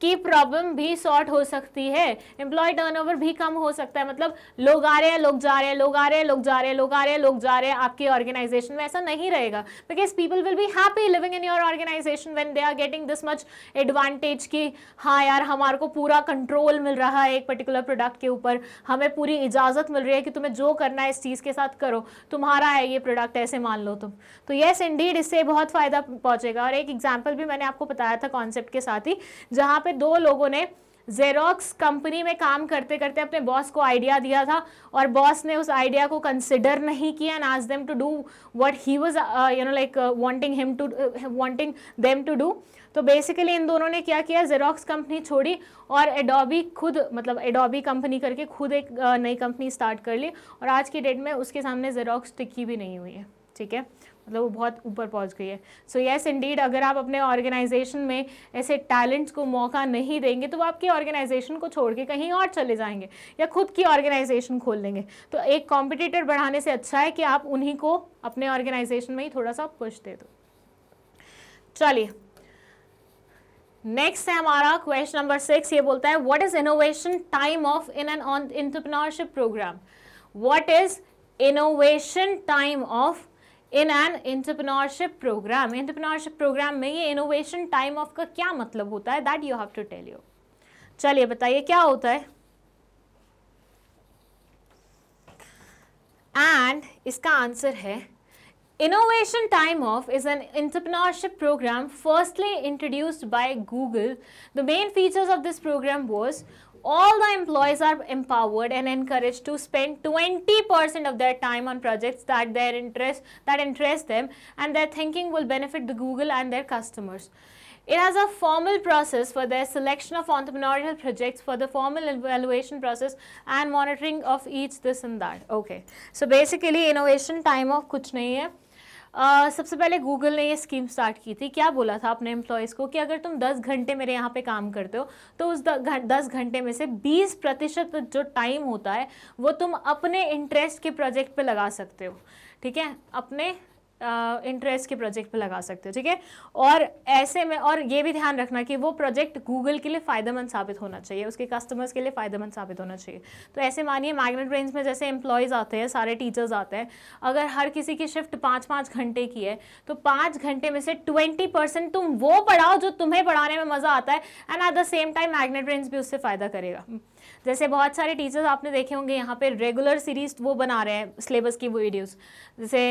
[SPEAKER 1] की प्रॉब्लम भी सॉर्ट हो सकती है एम्प्लॉय टर्नओवर भी कम हो सकता है मतलब लोग आ रहे हैं लोग जा रहे हैं लोग आ रहे हैं लोग जा रहे हैं लोग आ रहे हैं लोग जा रहे हैं आपके ऑर्गेनाइजेशन में ऐसा नहीं रहेगा because people will be happy living in your organisation when they are getting this much advantage कि हाँ यार हमारे को पूरा कंट्रोल मिल रहा है एक पर्टिकुलर प्रोडक्ट के ऊपर हमें पूरी इजाज़त मिल रही है कि तुम्हें जो करना है इस चीज़ के साथ करो तुम्हारा है ये प्रोडक्ट ऐसे मान लो तुम तो येस इंडीड इससे बहुत फ़ायदा पहुँचेगा और एक एग्जाम्पल भी मैंने आपको बताया था कॉन्सेप्ट के साथ ही जहाँ पे दो लोगों ने जेरोक्स कंपनी में काम करते करते अपने बॉस को आइडिया दिया था और बॉस ने उस आइडिया को कंसिडर नहीं किया एंड आज them to do what he was you know like wanting him to wanting them to do तो बेसिकली इन दोनों ने क्या किया जेरोक्स कंपनी छोड़ी और एडोबी खुद मतलब एडोबी कंपनी करके खुद एक uh, नई कंपनी स्टार्ट कर ली और आज की डेट में उसके सामने जेरोक्स टिकी भी नहीं हुई है ठीक है मतलब वो बहुत ऊपर पहुंच गई है सो येस इंडीड अगर आप अपने ऑर्गेनाइजेशन में ऐसे टैलेंट्स को मौका नहीं देंगे तो वो आपकी ऑर्गेनाइजेशन को छोड़ के कहीं और चले जाएंगे या खुद की ऑर्गेनाइजेशन खोल लेंगे तो एक कॉम्पिटिटर बढ़ाने से अच्छा है कि आप उन्हीं को अपने ऑर्गेनाइजेशन में ही थोड़ा सा पुश दे दो चलिए नेक्स्ट है हमारा क्वेश्चन नंबर सिक्स ये बोलता है what is innovation time off in an on entrepreneurship programme what is innovation time off in an entrepreneurship programme entrepreneurship programme में ये इनोवेशन टाइम ऑफ का क्या मतलब होता है that you have to tell you चलिए बताइए क्या होता है एंड इसका आंसर है innovation time off is an entrepreneurship programme firstly introduced by Google the main features of this programme was all the employees are empowered and encouraged to spend 20% of their time on projects that their interest that interest them and their thinking will benefit the Google and their customers. It has a formal process for their selection of entrepreneurial projects for the formal evaluation process and monitoring of each this and that. Okay. So basically innovation time of kuch nahi hai. सबसे पहले Google ने ये scheme start की थी क्या बोला था अपने एम्प्लॉयज़ को कि अगर तुम 10 घंटे मेरे यहाँ पे काम करते हो तो उस 10 घंटे में से 20 प्रतिशत जो टाइम होता है वो तुम अपने इंटरेस्ट के प्रोजेक्ट पे लगा सकते हो ठीक है अपने इंटरेस्ट के प्रोजेक्ट पे लगा सकते हो ठीक है और ऐसे में और ये भी ध्यान रखना कि वो प्रोजेक्ट गूगल के लिए फ़ायदेमंद साबित होना चाहिए उसके कस्टमर्स के लिए फ़ायदेमंद साबित होना चाहिए तो ऐसे मानिए मैग्नेट रेंज में जैसे एम्प्लॉयज़ आते हैं सारे टीचर्स आते हैं अगर हर किसी की शिफ्ट पाँच पाँच घंटे की है तो पाँच घंटे में से ट्वेंटी तुम वो पढ़ाओ जो तुम्हें पढ़ाने में मज़ा आता है and at the same time मैगनेट रेंज भी उससे फ़ायदा करेगा जैसे बहुत सारे टीचर्स आपने देखे होंगे यहाँ पे रेगुलर सीरीज वो बना रहे हैं सिलेबस की वीडियोस जैसे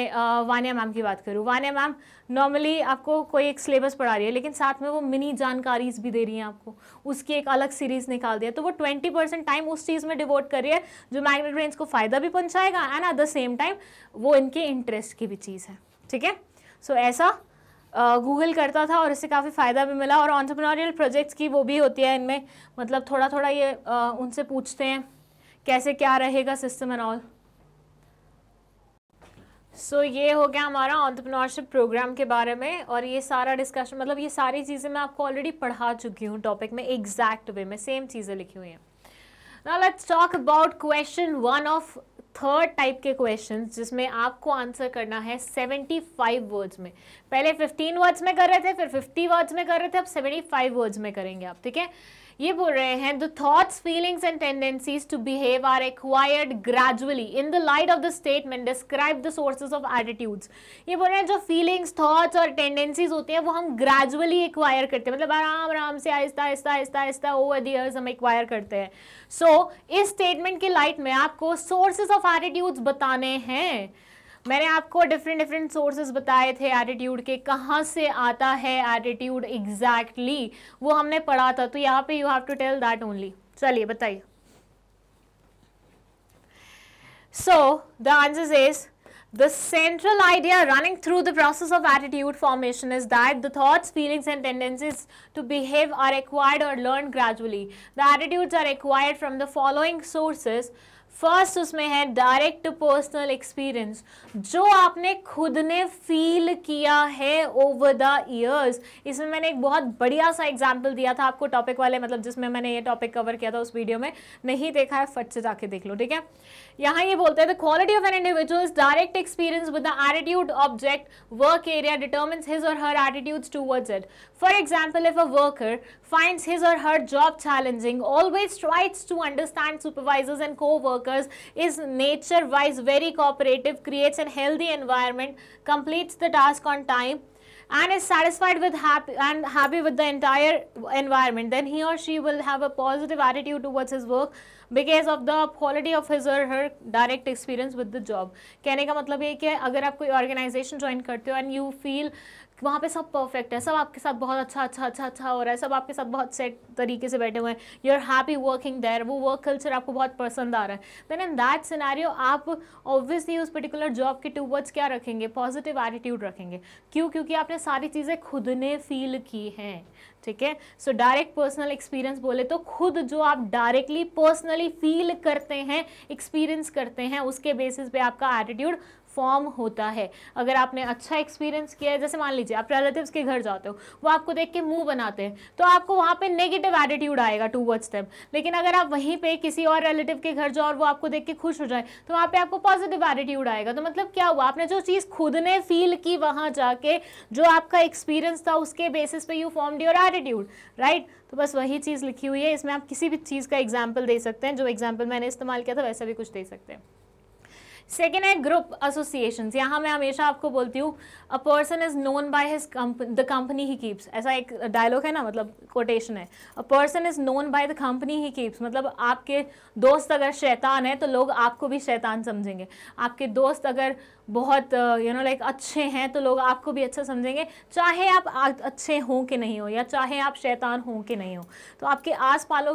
[SPEAKER 1] वानिया मैम की बात करूँ वानिया मैम नॉर्मली आपको कोई एक सिलेबस पढ़ा रही है लेकिन साथ में वो मिनी जानकारीज भी दे रही हैं आपको उसकी एक अलग सीरीज़ निकाल दिया तो वो ट्वेंटी टाइम उस चीज़ में डिवोट कर रही है जो मैग्नेट रेंज को फ़ायदा भी पहुँचाएगा and at the same time वो इनके इंटरेस्ट की भी चीज़ है ठीक है सो ऐसा गूगल करता था और इससे काफ़ी फ़ायदा भी मिला और ऑन्टरप्रनोरियल प्रोजेक्ट्स की वो भी होती है इनमें मतलब थोड़ा थोड़ा ये उनसे पूछते हैं कैसे क्या रहेगा system and all so so, ये हो गया हमारा ऑन्टरप्रनोरशिप प्रोग्राम के बारे में और ये सारा डिस्कशन मतलब ये सारी चीज़ें मैं आपको ऑलरेडी पढ़ा चुकी हूँ टॉपिक में एग्जैक्ट वे में सेम चीज़ें लिखी हुई हैं Now let's talk about question one of third type के क्वेश्चन जिसमें आपको आंसर करना है 75 वर्ड्स में पहले 15 वर्ड्स में कर रहे थे फिर 50 वर्ड्स में कर रहे थे अब 75 वर्ड्स में करेंगे आप ठीक है ये बोल रहे हैं the thoughts feelings and tendencies to behave are acquired gradually in the light of the statement describe the sources of attitudes ये बोल रहे हैं जो फीलिंग्स थॉट्स और टेंडेंसीज होते हैं वो हम ग्रेजुअली एक्वायर करते हैं मतलब आराम आराम से आहिस्ता आहिस्ता आहिस्ता आहिस्ता ओवर द ईयर्स हम एक्वायर करते हैं सो so, इस स्टेटमेंट के लाइट में आपको सोर्सेज ऑफ एटीट्यूड्स बताने हैं मैंने आपको डिफरेंट डिफरेंट सोर्सेज बताए थे एटीट्यूड के कहाँ से आता है एटीट्यूड एग्जैक्टली exactly, वो हमने पढ़ा था तो यहाँ पे you have to tell that only चलिए बताइए So the answer is the central idea running through the process of attitude formation is that the thoughts, feelings and tendencies to behave are acquired or learned gradually. The attitudes are acquired from the following sources first उसमें है direct personal experience जो आपने खुद ने feel किया है over the years इसमें मैंने एक बहुत बढ़िया सा एग्जाम्पल दिया था आपको टॉपिक वाले मतलब जिसमें मैंने ये टॉपिक कवर किया था उस वीडियो में नहीं देखा है फट से जाके देख लो ठीक है यहाँ ये बोलते हैं the quality of an individual direct experience with the attitude object work area determine his or her attitude towards it For example, if a worker finds his or her job challenging, always tries to understand supervisors and co-workers, is nature-wise very cooperative, creates a healthy environment, completes the task on time, and is satisfied with happy and happy with the entire environment then he or she will have a positive attitude towards his work because of the quality of his or her direct experience with the job. कहने का मतलब ये कि अगर आप कोई organisation join करते हो and you feel वहाँ पे सब परफेक्ट है सब आपके साथ बहुत अच्छा अच्छा अच्छा अच्छा हो रहा है सब आपके साथ बहुत सेट तरीके से बैठे हुए हैं you are happy working there वो वर्क कल्चर आपको बहुत पसंद आ रहा है देन इन दैट सिनारियो आप ऑब्वियसली उस पर्टिकुलर जॉब के टू वर्ड्स क्या रखेंगे पॉजिटिव एटीट्यूड रखेंगे क्यों क्योंकि आपने सारी चीज़ें खुद ने फील की हैं ठीक है सो डायरेक्ट पर्सनल एक्सपीरियंस बोले तो खुद जो आप डायरेक्टली पर्सनली फील करते हैं एक्सपीरियंस करते हैं उसके बेसिस पे आपका एटीट्यूड फॉर्म होता है अगर आपने अच्छा एक्सपीरियंस किया है जैसे मान लीजिए आप रिलेटिव्स के घर जाते हो वो आपको देख के मुंह बनाते हैं तो आपको वहाँ पे नेगेटिव एटीट्यूड आएगा टू वर्ड्स टाइम लेकिन अगर आप वहीं पे किसी और रिलेटिव के घर जाओ और वो आपको देख के खुश हो जाए तो वहाँ पे आपको पॉजिटिव एटीट्यूड आएगा तो मतलब क्या हुआ आपने जो चीज़ खुद ने फील की वहाँ जाके जो आपका एक्सपीरियंस था उसके बेसिस पे you form your attitude right तो बस वही चीज़ लिखी हुई है इसमें आप किसी भी चीज़ का एग्जाम्पल दे सकते हैं जो एग्जाम्पल मैंने इस्तेमाल किया था वैसा भी कुछ दे सकते हैं सेकेंड है ग्रुप एसोसिएशन यहाँ मैं हमेशा आपको बोलती हूँ a person is known by his the company he keeps ऐसा एक डायलॉग है ना मतलब कोटेशन है a person is known by the company he keeps मतलब आपके दोस्त अगर शैतान है तो लोग आपको भी शैतान समझेंगे आपके दोस्त अगर बहुत यू नो लाइक अच्छे हैं तो लोग आपको भी अच्छा समझेंगे चाहे आप अच्छे हों कि नहीं हो या चाहे आप शैतान हों कि नहीं हो तो आपके आस पालो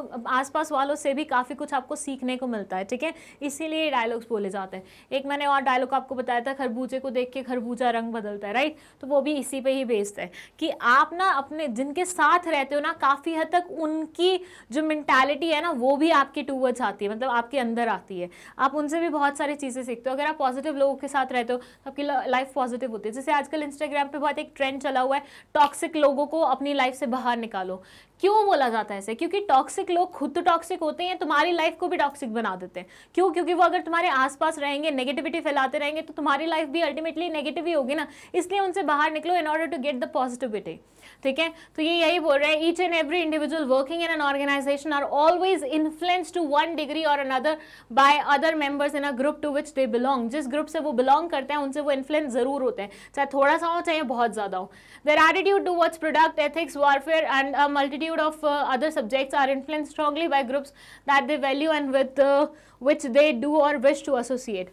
[SPEAKER 1] पास वालों से भी काफ़ी कुछ आपको सीखने को मिलता है ठीक है इसीलिए डायलॉग्स बोले जाते हैं एक मैंने और डायलॉग आपको बताया था खरबूजे को देख के खरबूजा रंग बदलता है राइट तो वो भी इसी पर ही बेस्ड है कि आप ना अपने जिनके साथ रहते हो ना काफ़ी हद तक उनकी जो मैंटेलिटी है ना वो भी आपके टूवर्ड्स आती है मतलब आपके अंदर आती है आप उनसे भी बहुत सारी चीज़ें सीखते हो अगर आप पॉजिटिव लोगों के साथ रहे तो आपकी लाइफ पॉजिटिव होती है जैसे आजकल इंस्टाग्राम पे बहुत एक ट्रेंड चला हुआ है टॉक्सिक लोगों को अपनी लाइफ से बाहर निकालो क्यों बोला जाता है ऐसे क्योंकि टॉक्सिक लोग खुद तो टॉक्सिक होते हैं तुम्हारी लाइफ को भी टॉक्सिक बना देते हैं क्यों क्योंकि वो अगर तुम्हारे आसपास रहेंगे नेगेटिविटी फैलाते रहेंगे तो तुम्हारी लाइफ भी अल्टीमेटली नेगेटिव ही होगी ना इसलिए उनसे बाहर निकलो in order to get the positivity ठीक है तो ये यही बोल रहे हैं each and every individual working in an organisation are always influence to one degree or another by other members in a group to which they belong जिस group से वो बिलोंग करते हैं उनसे वो इन्फ्लुएंस जरूर होते हैं चाहे थोड़ा सा हो चाहे बहुत ज़्यादा हो their attitude towards product ethics warfare and multitude multitude of uh, other subjects are influenced strongly by groups that they value and with uh, which they do or wish to associate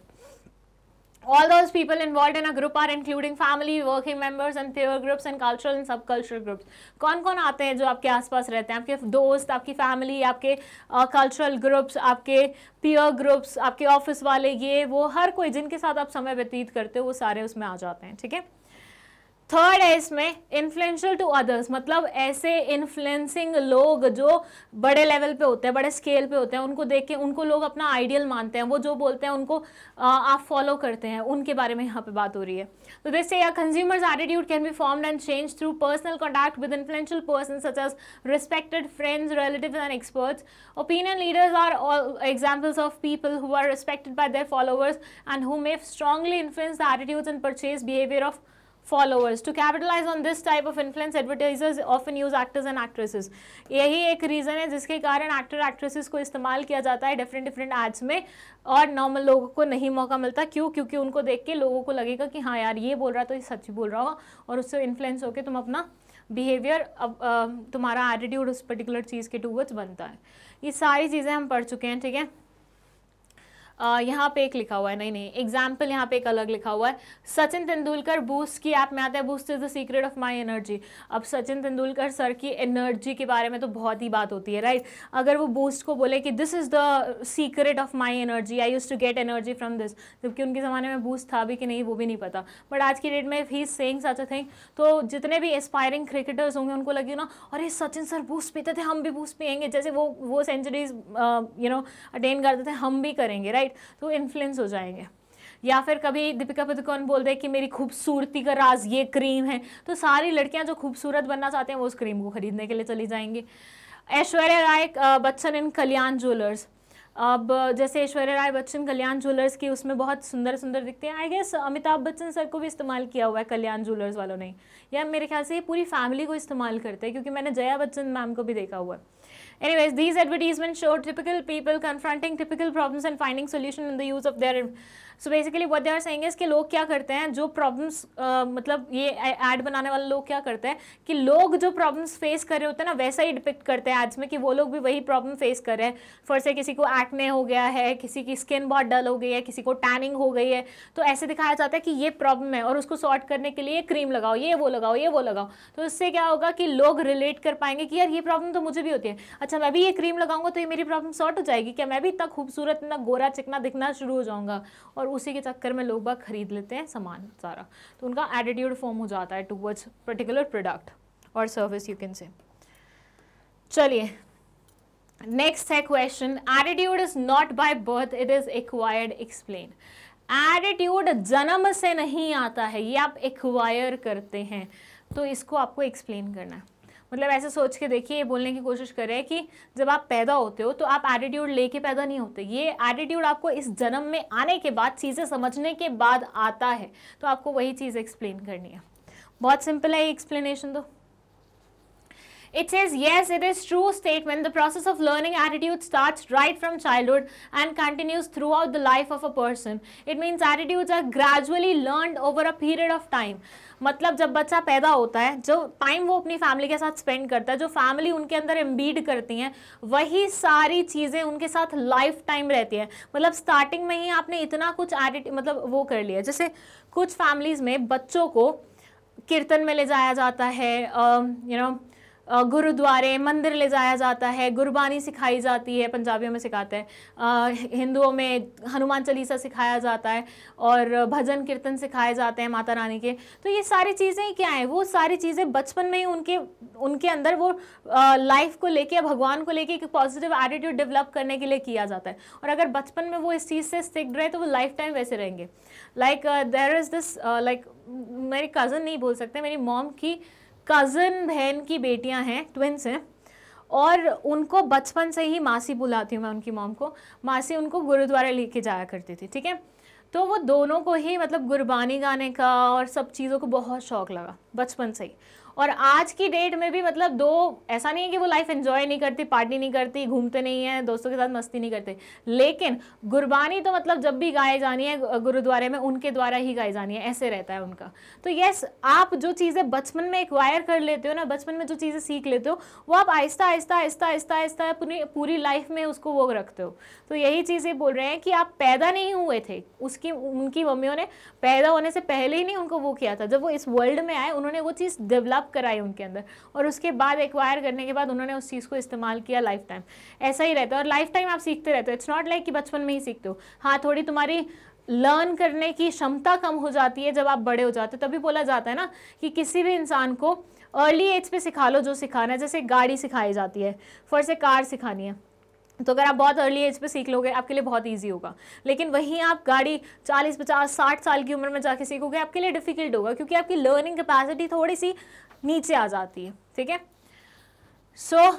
[SPEAKER 1] all those people involved in a group are including family working members and peer groups and cultural and subcultural groups kon kon aate hain jo aapke aas pass rehte hain aapke dost aapki family aapke uh, cultural groups aapke peer groups aapke office wale ye wo har koi jinke sath aap samay vyatit karte ho wo sare usme aa jate hain theek hai third है इसमें influential to others मतलब ऐसे influencing लोग जो बड़े level पे होते हैं बड़े स्केल पे होते हैं उनको देख के उनको लोग अपना आइडियल मानते हैं वो जो बोलते हैं उनको आ, आप फॉलो करते हैं उनके बारे में यहाँ पे बात हो रही है तो जैसे या consumers attitude can be form and change through personal contact with influential person such as respected friends relative and experts opinion leaders are examples of people who are respected by their followers and who may strongly influence the attitudes and purchase behaviour of followers to capitalise on this type of influence advertisers often use actors and actresses यही एक reason है जिसके कारण actor actresses को इस्तेमाल किया जाता है डिफरेंट डिफरेंट एड्स में और नॉर्मल लोगों को नहीं मौका मिलता क्यों क्योंकि उनको देख के लोगों को लगेगा कि हाँ यार ये बोल रहा तो ये सच बोल रहा होगा और उससे इन्फ्लुएंस होकर तुम अपना बिहेवियर अब तुम्हारा एटीट्यूड उस पर्टिकुलर चीज़ के टूवर्ड्स बनता है ये सारी चीज़ें हम पढ़ चुके हैं ठीक है यहाँ पे एक लिखा हुआ है नहीं नहीं एग्जाम्पल यहाँ पे एक अलग लिखा हुआ है सचिन तेंदुलकर बूस्ट की ऐप में आता है Boost is the secret of my energy अब सचिन तेंदुलकर सर की एनर्जी के बारे में तो बहुत ही बात होती है राइट अगर वो बूस्ट को बोले कि this is the secret of my energy I use to get energy from this जबकि उनके ज़माने में बूस्ट था भी कि नहीं वो भी नहीं पता बट आज की डेट में ही सेंग सच अ थिंग तो जितने भी एस्पायरिंग क्रिकेटर्स होंगे उनको लगी ना अरे सचिन सर बूस्ट पीते थे हम भी बूस्ट पियेंगे जैसे वो वो सेंचुरीज यू नो अटेन करते थे हम भी करेंगे राइट राइट तो इन्फ्लुएंस हो जाएंगे या फिर कभी दीपिका पदुकोन बोल दे कि मेरी खूबसूरती का राज ये क्रीम है तो सारी लड़कियां जो खूबसूरत बनना चाहते हैं वो उस क्रीम को खरीदने के लिए चली जाएंगी ऐश्वर्या राय बच्चन इन कल्याण ज्वेलर्स अब जैसे ऐश्वर्या राय बच्चन कल्याण ज्वेलर्स की उसमें बहुत सुंदर सुंदर दिखते हैं I guess Amitabh Bachchan sir को भी इस्तेमाल किया हुआ है कल्याण ज्वेलर्स वालों ने या मेरे ख्याल से ये पूरी फैमिली को इस्तेमाल करते हैं क्योंकि मैंने जया बच्चन मैम को भी देखा हुआ है Anyways, these advertisements show typical people confronting typical problems and finding solution in the use of their so basically what they are saying इसके लोग क्या करते हैं जो प्रॉब्लम्स uh, मतलब ये एड बनाने वाले लोग क्या करते हैं कि लोग जो प्रॉब्लम्स फेस कर रहे होते हैं ना वैसा ही डिपिक्ट करते हैं एड्स में कि वो लोग भी वही प्रॉब्लम फेस कर रहे हैं फर से किसी को एक्ने हो गया है किसी की स्किन बहुत डल हो गई है किसी को टैनिंग हो गई है तो ऐसे दिखाया जाता है कि ये प्रॉब्लम है और उसको सॉर्ट करने के लिए क्रीम लगाओ ये वो लगाओ ये वो लगाओ तो इससे क्या होगा कि लोग रिलेट कर पाएंगे कि यार ये प्रॉब्लम तो मुझे भी होती है अच्छा मैं भी ये क्रीम लगाऊंगा तो ये मेरी प्रॉब्लम सॉर्ट हो जाएगी क्या मैं भी इतना खूबसूरत इतना गोरा चिकना दिखना शुरू हो जाऊंगा और और उसी के चक्कर में लोग बाग खरीद लेते हैं सामान सारा तो उनका एटीट्यूड फॉर्म हो जाता है towards particular product or service you can say चलिए नेक्स्ट है question attitude is not by birth it is acquired explain attitude जन्म से नहीं आता है ये आप एक्वायर करते हैं तो इसको आपको एक्सप्लेन करना है मतलब ऐसे सोच के देखिए ये बोलने की कोशिश कर रहे हैं कि जब आप पैदा होते हो तो आप एटीट्यूड लेके पैदा नहीं होते ये एटीट्यूड आपको इस जन्म में आने के बाद चीज़ें समझने के बाद आता है तो आपको वही चीज़ एक्सप्लेन करनी है बहुत सिंपल है ये एक्सप्लेनेशन तो It says, yes, it is true statement. The process of learning attitude starts right from childhood and continues throughout the life of a person. It means attitudes are gradually learned over a period of time. मतलब जब बच्चा पैदा होता है जो time वो अपनी family के साथ स्पेंड करता है जो फैमिली उनके अंदर एम्बीड करती हैं वही सारी चीज़ें उनके साथ लाइफ टाइम रहती है मतलब स्टार्टिंग में ही आपने इतना कुछ एडिट मतलब वो कर लिया जैसे कुछ फैमिलीज़ में बच्चों को कीर्तन में ले जाया जाता है यू नो you know, गुरुद्वारे मंदिर ले जाया जाता है गुरबानी सिखाई जाती है पंजाबियों में सिखाते हैं हिंदुओं में हनुमान चालीसा सिखाया जाता है और भजन कीर्तन सिखाए जाते हैं माता रानी के तो ये सारी चीज़ें क्या हैं वो सारी चीज़ें बचपन में ही उनके उनके अंदर वो लाइफ को लेके भगवान को लेके एक पॉजिटिव एटीट्यूड डेवलप करने के लिए किया जाता है और अगर बचपन में वो इस चीज़ से स्टिक रहे तो वो लाइफ टाइम वैसे रहेंगे like there is this like मेरी कज़न नहीं बोल सकते मेरी मॉम की कज़न बहन की बेटियां हैं ट्विंस हैं और उनको बचपन से ही मासी बुलाती हूँ मैं उनकी मॉम को मासी उनको गुरुद्वारा लेके जाया करती थी ठीक है तो वो दोनों को ही मतलब गुरबानी गाने का और सब चीज़ों को बहुत शौक लगा बचपन से ही और आज की डेट में भी मतलब दो ऐसा नहीं है कि वो लाइफ एंजॉय नहीं करती पार्टी नहीं करती घूमते नहीं है दोस्तों के साथ मस्ती नहीं करते लेकिन गुरबानी तो मतलब जब भी गाए जानी है गुरुद्वारे में उनके द्वारा ही गाई जानी है ऐसे रहता है उनका तो यस आप जो चीज़ें बचपन में एक्वायर कर लेते हो ना बचपन में जो चीज़ें सीख लेते हो वो आप आहिस्ता आहिस्ता आहिस्ता आहिस्ता आहिस्ता पूरी पूरी लाइफ में उसको वो रखते हो तो यही चीज़ ये बोल रहे हैं कि आप पैदा नहीं हुए थे उसकी उनकी मम्मियों ने पैदा होने से पहले ही नहीं उनको वो किया था जब वो इस वर्ल्ड में आए उन्होंने वो चीज़ डेवलप डेवलप कराई उनके अंदर और उसके बाद एक्वायर करने के बाद उन्होंने उस चीज़ को इस्तेमाल किया लाइफ टाइम ऐसा ही रहता है और लाइफ टाइम आप सीखते रहते हो इट्स नॉट लाइक कि बचपन में ही सीखते हो हाँ थोड़ी तुम्हारी लर्न करने की क्षमता कम हो जाती है जब आप बड़े हो जाते हो तभी बोला जाता है ना कि किसी भी इंसान को अर्ली एज पे सिखा लो जो सिखाना है जैसे गाड़ी सिखाई जाती है फिर से कार सिखानी है तो अगर आप बहुत अर्ली एज पे सीख लोगे आपके लिए बहुत इजी होगा लेकिन वहीं आप गाड़ी 40, 50, 60 साल की उम्र में जाके सीखोगे आपके लिए डिफिकल्ट होगा क्योंकि आपकी लर्निंग कैपेसिटी थोड़ी सी नीचे आ जाती है ठीक है सो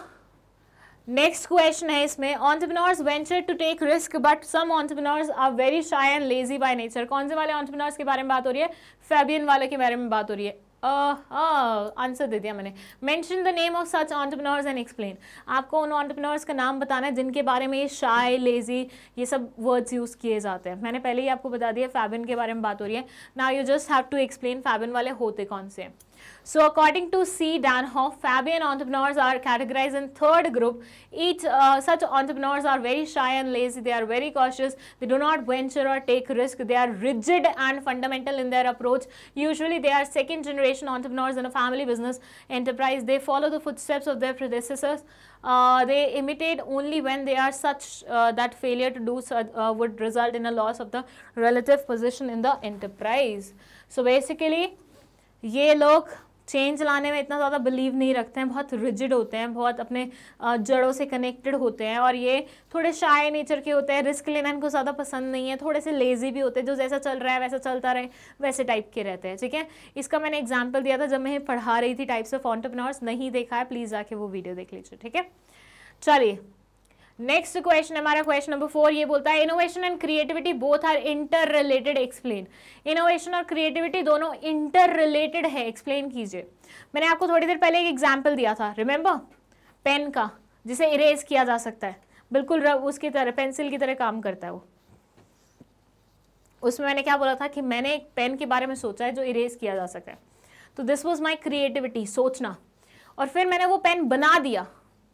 [SPEAKER 1] नेक्स्ट क्वेश्चन है इसमें entrepreneurs venture to take risk but some entrepreneurs are very shy and lazy by nature कौन से वाले ऑन्टरप्रनोर्स के बारे में बात हो रही है फेबियन वाले के बारे में बात हो रही है आंसर uh, uh, दे दिया मैंने mention the name of such entrepreneurs and explain आपको उन ऑन्टरप्रनोर्स का नाम बताना है जिनके बारे में ये शाय लेजी ये सब वर्ड्स यूज़ किए जाते हैं मैंने पहले ही आपको बता दिया फैबिन के बारे में बात हो रही है ना you just have to explain Fabian वाले होते कौन से हैं So according to C. Danhoff, Fabian entrepreneurs are categorized in third group. Each uh, such entrepreneurs are very shy and lazy. They are very cautious. They do not venture or take risk. They are rigid and fundamental in their approach. Usually they are second generation entrepreneurs in a family business enterprise. They follow the footsteps of their predecessors. Uh, they imitate only when they are such uh, that failure to do so, uh, would result in a loss of the relative position in the enterprise. So basically, ये लोग change लाने में इतना ज़्यादा believe नहीं रखते हैं बहुत रिजिड होते हैं बहुत अपने जड़ों से कनेक्टेड होते हैं और ये थोड़े शाये नेचर के होते हैं रिस्क लेना इनको ज़्यादा पसंद नहीं है थोड़े से लेज़ी भी होते हैं जो जैसा चल रहा है वैसा चलता रहे वैसे टाइप के रहते हैं ठीक है इसका मैंने एग्जाम्पल दिया था जब मैं पढ़ा रही थी टाइप्स ऑफ ऑन्टरप्रनोर्स नहीं देखा है प्लीज़ आके वो वीडियो देख लीजिए ठीक है चलिए नेक्स्ट क्वेश्चन हमारा क्वेश्चन नंबर फोर ये बोलता है innovation and creativity both are interrelated explain innovation और क्रिएटिविटी दोनों इंटर रिलेटेड है एक्सप्लेन कीजिए मैंने आपको थोड़ी देर पहले एक एग्जाम्पल दिया था रिमेंबर पेन का जिसे इरेज किया जा सकता है बिल्कुल रब उसकी तरह पेंसिल की तरह काम करता है वो उसमें मैंने क्या बोला था कि मैंने एक पेन के बारे में सोचा है जो इरेज किया जा सकता है तो दिस वॉज माई क्रिएटिविटी सोचना और फिर मैंने वो पेन बना दिया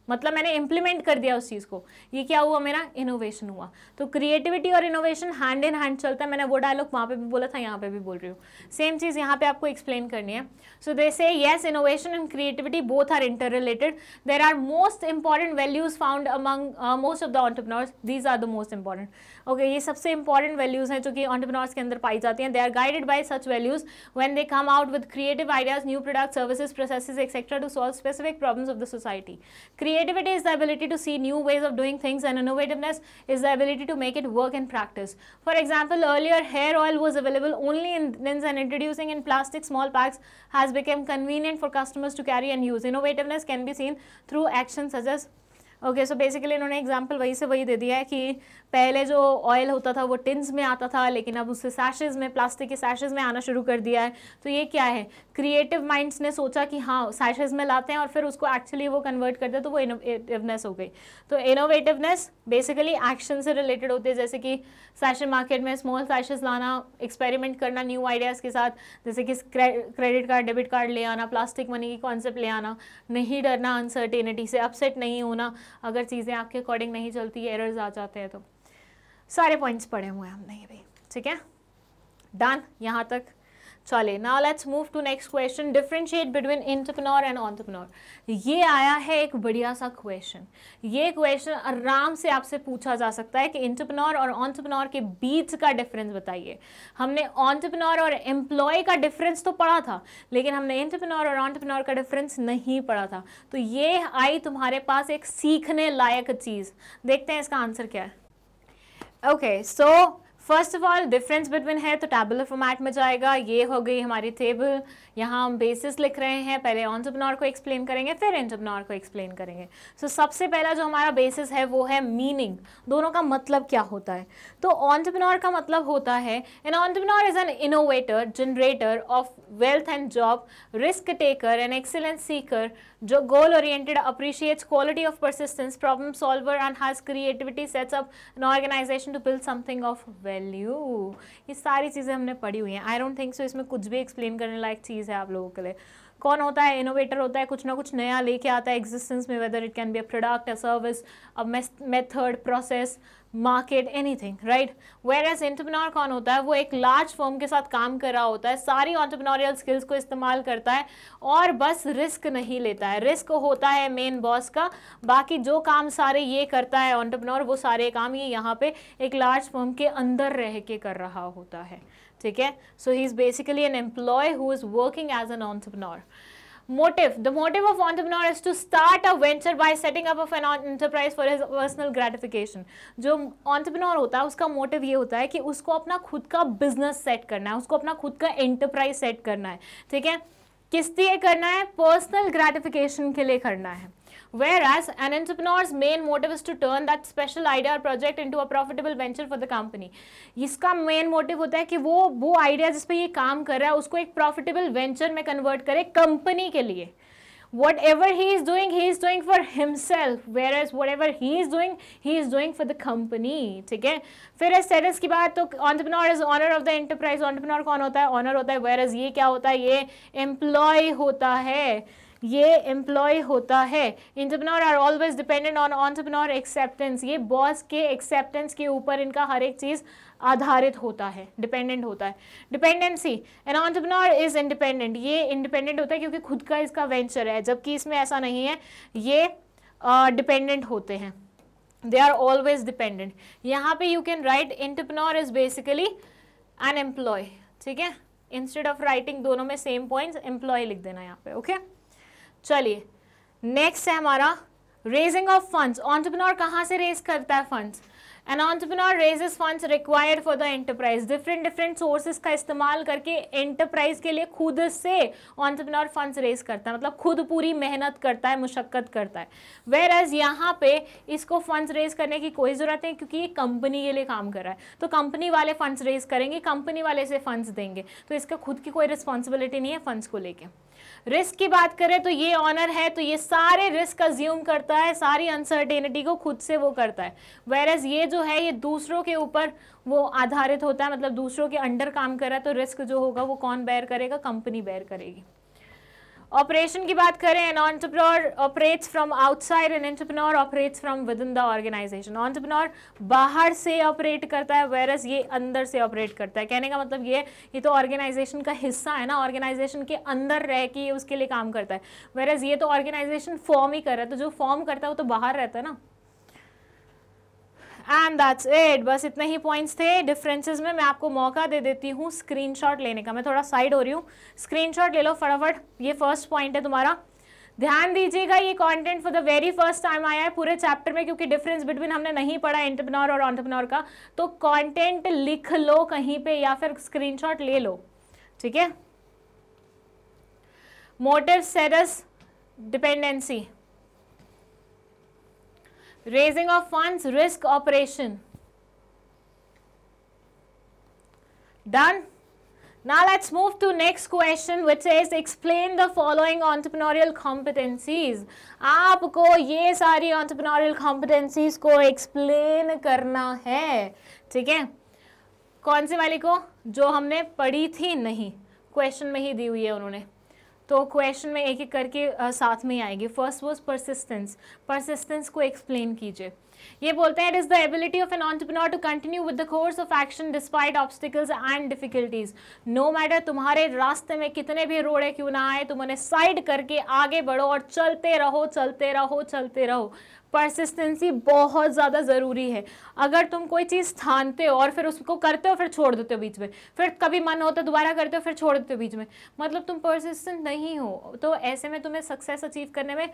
[SPEAKER 1] मतलब मैंने इम्प्लीमेंट कर दिया उस चीज़ को ये क्या हुआ मेरा इनोवेशन हुआ तो क्रिएटिविटी और इनोवेशन हैंड इन हैंड चलता है मैंने वो डायलॉग वहाँ पे भी बोला था यहाँ पे भी बोल रही हूँ सेम चीज़ यहाँ पे आपको एक्सप्लेन करनी है so they say yes innovation and creativity both are interrelated there are most important values found among most of the entrepreneurs these are the most important okay okay, ये सबसे important values हैं जो कि entrepreneurs के अंदर पाई जाती हैं they are guided by such values when they come out with creative ideas new product services process etcetera to solve specific problems of the society creativity is the ability to see new ways of doing things and innovativeness is the ability to make it work in practice for example earlier hair oil was available only in tin and introducing in plastic small packs has become convenient for customers to carry and use innovativeness can be seen through action suggest okay so basically इन्होंने example वही से वही दे दिया है कि पहले जो oil होता था वो टिन्स में आता था लेकिन अब उससे सैशेज में प्लास्टिक के सैशेज में आना शुरू कर दिया है तो ये क्या है क्रिएटिव माइंड्स ने सोचा कि हाँ सैशेज में लाते हैं और फिर उसको एक्चुअली वो कन्वर्ट करते हैं तो वो इनोवेटिवनेस हो गई तो इनोवेटिवनेस बेसिकली एक्शन से रिलेटेड होते हैं जैसे कि सैशन मार्केट में स्मॉल सैशेज लाना एक्सपेरिमेंट करना न्यू आइडियाज़ के साथ जैसे कि क्रेडिट कार्ड डेबिट कार्ड ले आना प्लास्टिक मनी की कॉन्सेप्ट ले आना नहीं डरना अनसर्टेनिटी से अपसेट नहीं होना अगर चीज़ें आपके अकॉर्डिंग नहीं चलती एरर्स आ जाते हैं तो सारे पॉइंट्स पड़े हुए हैं हमने ये भी ठीक है डन यहाँ तक चले now let's move to next question differentiate between intrapreneur and entrepreneur ये आया है एक बढ़िया सा क्वेश्चन ये क्वेश्चन आराम से आपसे पूछा जा सकता है कि इंटरप्रनोर और ऑन्टरप्रनोर के बीच का डिफरेंस बताइए हमने ऑन्टरप्रनोर और एम्प्लॉय का डिफरेंस तो पढ़ा था लेकिन हमने इंटरप्रनोर और ऑन्टरप्रनोर का डिफरेंस नहीं पढ़ा था तो ये आई तुम्हारे पास एक सीखने लायक चीज़ देखते हैं इसका आंसर क्या है okay so first of all difference between है तो टेबुलर फॉर्मेट में जाएगा ये हो गई हमारी टेबल यहाँ हम बेसिस लिख रहे हैं पहले ऑन्टरप्रनोर को एक्सप्लेन करेंगे फिर एंटरप्रनोर को एक्सप्लेन करेंगे सो so, सबसे पहला जो हमारा बेसिस है वो है मीनिंग दोनों का मतलब क्या होता है तो ऑन्टरप्रनोर का मतलब होता है an entrepreneur is an innovator generator of wealth and job risk taker and excellence seeker जो goal oriented appreciates quality of persistence problem solver and has creativity sets up an organisation to build something of value ये सारी चीज़ें हमने पढ़ी हुई हैं I don't think so इसमें कुछ भी एक्सप्लेन करने लायक चीज़ है आप लोगों के लिए कौन होता है इनोवेटर होता है कुछ ना कुछ नया लेके आता है एग्जिस्टेंस में whether it can be a product a service a method process market anything right whereas entrepreneur कौन होता है वो एक लार्ज फॉर्म के साथ काम कर रहा होता है सारी ऑन्टरप्रनोरियल स्किल्स को इस्तेमाल करता है और बस रिस्क नहीं लेता है रिस्क होता है मेन बॉस का बाकी जो काम सारे ये करता है ऑन्टरप्रनोर वो सारे काम ये यहाँ पे एक लार्ज फॉर्म के अंदर रह के कर रहा होता है ठीक है so he is basically an employee who is working as an entrepreneur motive the motive of entrepreneur is to start a venture by setting up of an enterprise for his personal gratification जो entrepreneur होता है उसका motive ये होता है कि उसको अपना खुद का बिजनेस सेट करना है उसको अपना खुद का एंटरप्राइज सेट करना है ठीक है किस लिए करना है पर्सनल ग्रेटिफिकेशन के लिए करना है Whereas an entrepreneur's main motive is to turn that special idea or project into a profitable venture for the company. इसका main motive होता है कि वो वो idea जिस पे ये काम कर रहा है उसको एक profitable venture में convert करे company के लिए whatever he is doing he is doing for himself whereas whatever he is doing he is doing for the company ठीक है फिर है स्टेटस की बात तो entrepreneur is owner of the enterprise entrepreneur कौन होता है ऑनर होता है वेयर एज ये क्या होता है ये एम्प्लॉय होता है ये एम्प्लॉय होता है intrapreneur are always dependent on entrepreneur acceptance ये बॉस के एक्सेप्टेंस के ऊपर इनका हर एक चीज़ आधारित होता है डिपेंडेंट होता है dependency an entrepreneur is independent ये इंडिपेंडेंट होता है क्योंकि खुद का इसका वेंचर है जबकि इसमें ऐसा नहीं है ये डिपेंडेंट uh, होते हैं दे आर ऑलवेज डिपेंडेंट यहाँ पे you can write intrapreneur is basically employee ठीक है इंस्टेड ऑफ राइटिंग दोनों में सेम पॉइंट्स एम्प्लॉय लिख देना यहाँ पे ओके okay? चलिए नेक्स्ट है हमारा रेजिंग ऑफ फंड्स ऑन्टरप्रनोर कहाँ से रेज करता है funds an entrepreneur raises funds required for the enterprise different different sources का इस्तेमाल करके एंटरप्राइज के लिए खुद से ऑन्टरप्रनोर फंड्स रेज करता है मतलब खुद पूरी मेहनत करता है मुशक्क़त करता है वेर एज यहाँ पे इसको फंड्स रेज करने की कोई ज़रूरत नहीं क्योंकि ये कंपनी के लिए काम कर रहा है तो कंपनी वाले फंड्स रेज करेंगे कंपनी वाले से फंड्स देंगे तो इसका खुद की कोई रिस्पॉन्सिबिलिटी नहीं है फंड्स को लेकर रिस्क की बात करें तो ये ऑनर है तो ये सारे रिस्क अज्यूम करता है सारी अनसर्टेनिटी को खुद से वो करता है वेरस ये जो है ये दूसरों के ऊपर वो आधारित होता है मतलब दूसरों के अंडर काम करा तो रिस्क जो होगा वो कौन बैर करेगा कंपनी बैर करेगी ऑपरेशन की बात करें an entrepreneur operates from outside an entrepreneur operates from within the organisation entrepreneur बाहर से ऑपरेट करता है वेरस ये अंदर से ऑपरेट करता है कहने का मतलब ये ये तो ऑर्गेनाइजेशन का हिस्सा है ना ऑर्गेनाइजेशन के अंदर रह के ये उसके लिए काम करता है वेरस ये तो ऑर्गेनाइजेशन फॉर्म ही कर रहा है तो जो फॉर्म करता है वो तो बाहर रहता है ना एंड दैट्स इट बस इतने ही पॉइंट्स थे डिफरेंसेस में मैं आपको मौका दे देती हूँ स्क्रीनशॉट लेने का मैं थोड़ा साइड हो रही हूँ स्क्रीनशॉट ले लो फटाफट ये फर्स्ट पॉइंट है तुम्हारा ध्यान दीजिएगा ये content for the very first time आया है पूरे चैप्टर में क्योंकि डिफरेंस बिटवीन हमने नहीं पढ़ा एंटरप्रेन्योर और ऑन्टरप्रेन्योर का तो कंटेंट लिख लो कहीं पे या फिर स्क्रीनशॉट ले लो ठीक है मोटिव सेरस dependency raising of funds risk operation done now let's move to next question which is explain the following entrepreneurial competencies aapko ye sari entrepreneurial competencies ko explain karna hai theek hai कौन सी वाली को जो हमने पढ़ी थी नहीं question में ही दी हुई है उन्होंने तो क्वेश्चन में एक एक करके साथ में आएंगे फर्स्ट वॉज परसिस्टेंस परसिस्टेंस को एक्सप्लेन कीजिए ये बोलते हैं it is the ability of an entrepreneur to continue with the course of action despite obstacles and difficulties no matter तुम्हारे रास्ते में कितने भी रोड़े क्यों ना आए तुम उन्हें साइड करके आगे बढ़ो और चलते रहो चलते रहो चलते रहो परसिस्टेंसी बहुत ज़्यादा ज़रूरी है अगर तुम कोई चीज़ थानते हो और फिर उसको करते हो फिर छोड़ देते हो बीच में फिर कभी मन होता है दोबारा करते हो फिर छोड़ देते हो बीच में मतलब तुम परसिस्टेंट नहीं हो तो ऐसे में तुम्हें सक्सेस अचीव करने में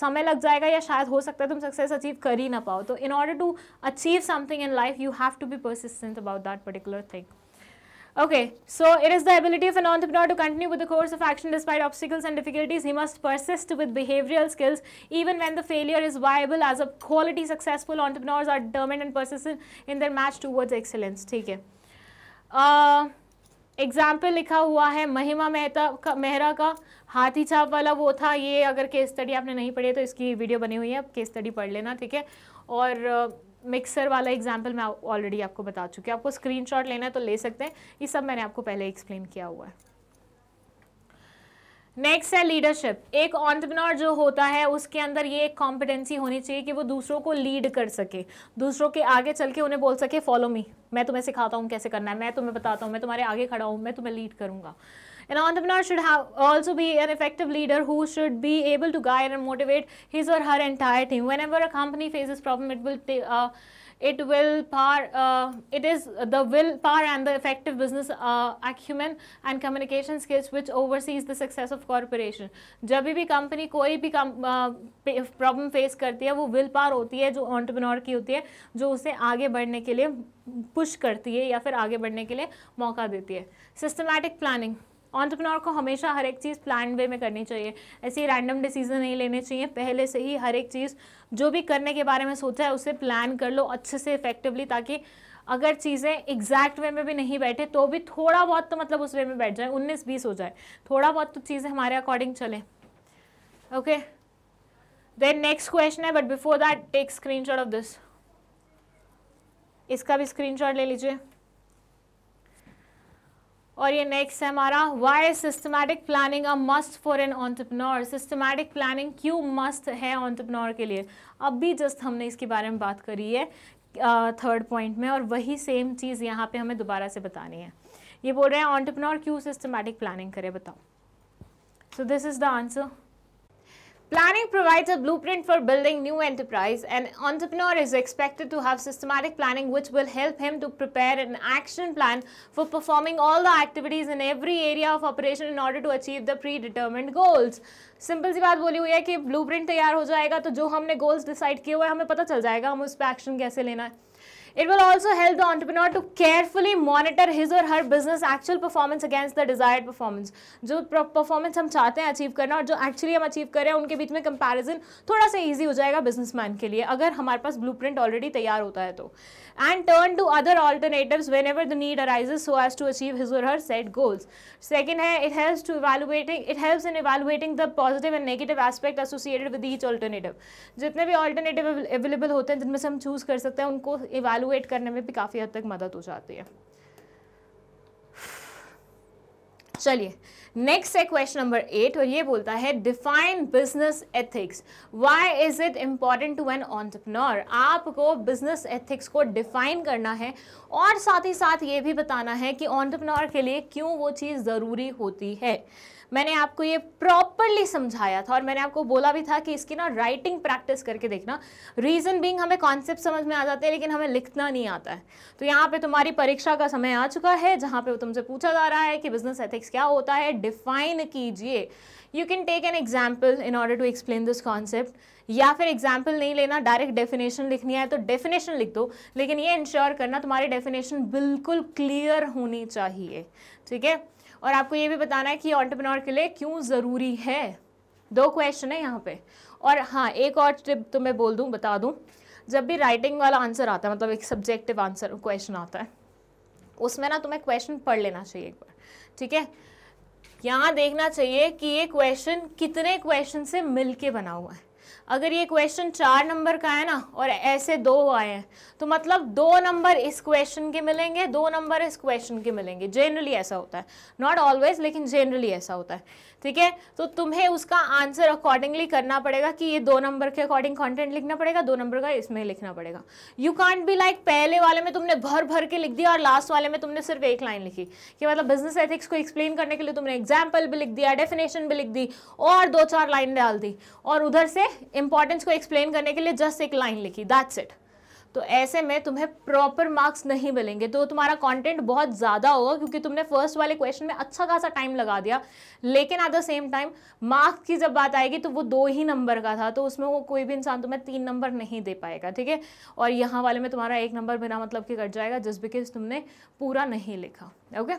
[SPEAKER 1] समय लग जाएगा या शायद हो सकता है तुम सक्सेस अचीव कर ही ना पाओ तो in order to achieve something in life you have to be persistent about that particular thing okay so it is the ability of an entrepreneur to continue with the course of action despite obstacles and difficulties he must persist with behavioural skills even when the failure is viable as a quality successful entrepreneurs are dormant and persistent in their match towards excellence ठीक है example uh, लिखा हुआ है महिमा मेहता का मेहरा का हाथी छाप वाला वो था ये अगर केस स्टडी आपने नहीं पढ़ी है तो इसकी वीडियो बनी हुई है आप केस स्टडी पढ़ लेना ठीक है और मिक्सर uh, वाला एग्जाम्पल मैं ऑलरेडी आपको बता चुकी हूँ आपको स्क्रीन लेना है तो ले सकते हैं ये सब मैंने आपको पहले एक्सप्लेन किया हुआ है नेक्स्ट है लीडरशिप एक ऑन्टरप्रनोर जो होता है उसके अंदर ये एक कॉम्पिटेंसी होनी चाहिए कि वो दूसरों को लीड कर सके दूसरों के आगे चल के उन्हें बोल सके फॉलो मी मैं तुम्हें सिखाता हूँ कैसे करना है मैं तुम्हें बताता हूँ मैं तुम्हारे आगे खड़ा हूँ मैं तुम्हें लीड करूँगा An entrepreneur should have also be an effective leader who should be able to guide and motivate his or her entire team. Whenever a company faces problem, it will uh, it will power uh, it is the will power and the effective business uh, acumen and communication skills which oversees the success of corporation जब भी company कोई भी uh, problem face करती है वो will power होती है जो entrepreneur की होती है जो उसे आगे बढ़ने के लिए push करती है या फिर आगे बढ़ने के लिए मौका देती है Systematic planning. ऑन्टरप्रनोर को हमेशा हर एक चीज़ प्लान वे में करनी चाहिए ऐसे रैंडम डिसीजन नहीं लेने चाहिए पहले से ही हर एक चीज़ जो भी करने के बारे में सोचा है उसे प्लान कर लो अच्छे से इफेक्टिवली ताकि अगर चीज़ें एग्जैक्ट वे में भी नहीं बैठे तो भी थोड़ा बहुत तो मतलब उस वे में बैठ जाए उन्नीस बीस हो जाए थोड़ा बहुत तो चीज़ें हमारे अकॉर्डिंग चले ओके देन नेक्स्ट क्वेश्चन है but before that take screenshot of this इसका भी स्क्रीनशॉट ले लीजिए और ये नेक्स्ट है हमारा why systematic planning a must for an entrepreneur systematic planning क्यों मस्ट है ऑन्टरप्रनोर के लिए अब भी जस्ट हमने इसके बारे में बात करी है थर्ड uh, पॉइंट में और वही सेम चीज़ यहाँ पे हमें दोबारा से बतानी है ये बोल रहे हैं ऑन्टरप्रनोर क्यों सिस्टमैटिक प्लानिंग करे बताओ so this is the answer Planning provides a blueprint for building new enterprise. An entrepreneur is expected to have systematic planning which will help him to prepare an action plan for performing all the activities in every area of operation in order to achieve the predetermined goals. Simple सी बात बोली हुई है कि blueprint तैयार हो जाएगा तो जो हमने goals decide किए हुए हमें पता चल जाएगा हम उस पर एक्शन कैसे लेना है It will also help the entrepreneur to carefully monitor his or her business actual performance against the desired performance. jo performance hum chahte hain achieve karna aur jo actually hum achieve kar rahe hain unke beech mein comparison thoda sa easy ho jayega businessman ke liye agar hamare paas blueprint already तैयार होता है तो and turn to other alternatives whenever the need arises so as to achieve his or her set goals second hai it helps to evaluating it helps in evaluating the positive and negative aspect associated with each alternative jitne bhi alternative available hote hain jinme se hum choose kar sakte hain unko evaluate karne mein bhi kafi had tak madad ho jati hai चलिए next है question number eight और ये बोलता है define business ethics why is it important to an entrepreneur आपको business ethics को define करना है और साथ ही साथ ये भी बताना है कि ऑन्टरप्रनोर के लिए क्यों वो चीज़ ज़रूरी होती है मैंने आपको ये प्रॉपरली समझाया था और मैंने आपको बोला भी था कि इसकी ना राइटिंग प्रैक्टिस करके देखना रीज़न बींग हमें कॉन्सेप्ट समझ में आ जाते हैं लेकिन हमें लिखना नहीं आता है तो यहाँ पर तुम्हारी परीक्षा का समय आ चुका है जहाँ पर तुमसे पूछा जा रहा है कि बिजनेस एथिक्स क्या होता है डिफाइन कीजिए you can take an example in order to explain this concept या फिर एग्जाम्पल नहीं लेना डायरेक्ट डेफिनेशन लिखनी है तो डेफिनेशन लिख दो लेकिन ये इंश्योर करना तुम्हारी डेफिनेशन बिल्कुल क्लियर होनी चाहिए ठीक है और आपको ये भी बताना है कि ऑन्टरप्रनोर के लिए क्यों ज़रूरी है दो क्वेश्चन है यहाँ पे और हाँ एक और टिप तो मैं बोल दूँ बता दूँ जब भी राइटिंग वाला आंसर आता है मतलब एक सब्जेक्टिव आंसर क्वेश्चन आता है उसमें ना तुम्हें क्वेश्चन पढ़ लेना चाहिए एक बार ठीक है यहाँ देखना चाहिए कि ये क्वेश्चन कितने क्वेश्चन से मिल बना हुआ है अगर ये क्वेश्चन चार नंबर का है ना और ऐसे दो आए हैं तो मतलब दो नंबर इस क्वेश्चन के मिलेंगे दो नंबर इस क्वेश्चन के मिलेंगे जनरली ऐसा होता है नॉट ऑलवेज लेकिन जनरली ऐसा होता है ठीक है तो तुम्हें उसका आंसर अकॉर्डिंगली करना पड़ेगा कि ये दो नंबर के अकॉर्डिंग कॉन्टेंट लिखना पड़ेगा दो नंबर का इसमें लिखना पड़ेगा यू कॉन्ट बी लाइक पहले वाले में तुमने भर भर के लिख दिया और लास्ट वाले में तुमने सिर्फ एक लाइन लिखी कि मतलब बिजनेस एथिक्स को एक्सप्लेन करने के लिए तुमने एग्जाम्पल भी लिख दिया डेफिनेशन भी लिख दी और दो चार लाइन डाल दी और उधर से इंपॉर्टेंस को एक्सप्लेन करने के लिए जस्ट एक लाइन लिखी दैट्स इट तो ऐसे में तुम्हें प्रॉपर मार्क्स नहीं मिलेंगे तो तुम्हारा कंटेंट बहुत ज़्यादा होगा क्योंकि तुमने फर्स्ट वाले क्वेश्चन में अच्छा खासा टाइम लगा दिया लेकिन at the same time marks की जब बात आएगी तो वो दो ही नंबर का था तो उसमें वो कोई भी इंसान तुम्हें तीन नंबर नहीं दे पाएगा ठीक है और यहाँ वाले में तुम्हारा एक नंबर बिना मतलब के कट जाएगा जस्ट बिकॉज तुमने पूरा नहीं लिखा ओके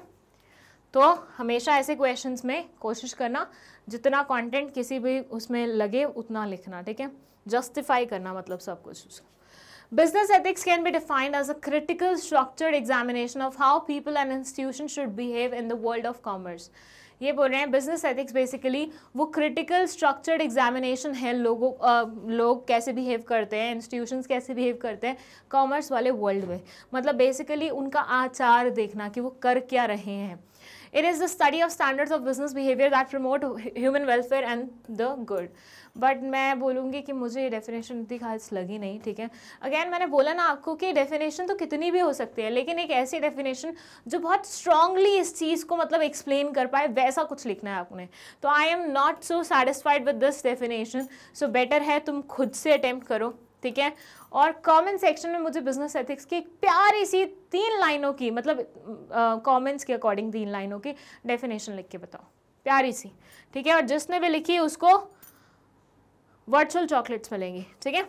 [SPEAKER 1] तो हमेशा ऐसे क्वेश्चन में कोशिश करना जितना कंटेंट किसी भी उसमें लगे उतना लिखना ठीक है जस्टिफाई करना मतलब सब कुछ उसको business ethics can be defined as a critical structured examination of how people and institution should behave in the world of commerce ये बोल रहे हैं बिजनेस एथिक्स बेसिकली वो क्रिटिकल स्ट्रक्चर्ड एग्जामिनेशन है लोगों लोग कैसे बिहेव करते हैं इंस्टीट्यूशंस कैसे बिहेव करते हैं कॉमर्स वाले वर्ल्ड में मतलब बेसिकली उनका आचार देखना कि वो कर क्या रहे हैं It is the study of standards of business behavior that promote human welfare and the good. But मैं बोलूँगी कि मुझे ये डेफिनेशन इतनी खास लगी नहीं ठीक है अगेन मैंने बोला ना आपको कि डेफिनेशन तो कितनी भी हो सकती है लेकिन एक ऐसी डेफिनेशन जो बहुत स्ट्रांगली इस चीज़ को मतलब एक्सप्लेन कर पाए वैसा कुछ लिखना है आपने तो I am not so satisfied with this definition so better है तुम खुद से अटैम्प्ट करो ठीक है और कमेंट सेक्शन में मुझे बिजनेस एथिक्स की एक प्यारी सी तीन लाइनों की मतलब कमेंट्स के अकॉर्डिंग तीन लाइनों की डेफिनेशन लिख के बताओ प्यारी सी ठीक है और जिसने भी लिखी उसको वर्चुअल चॉकलेट्स मिलेंगी ठीक है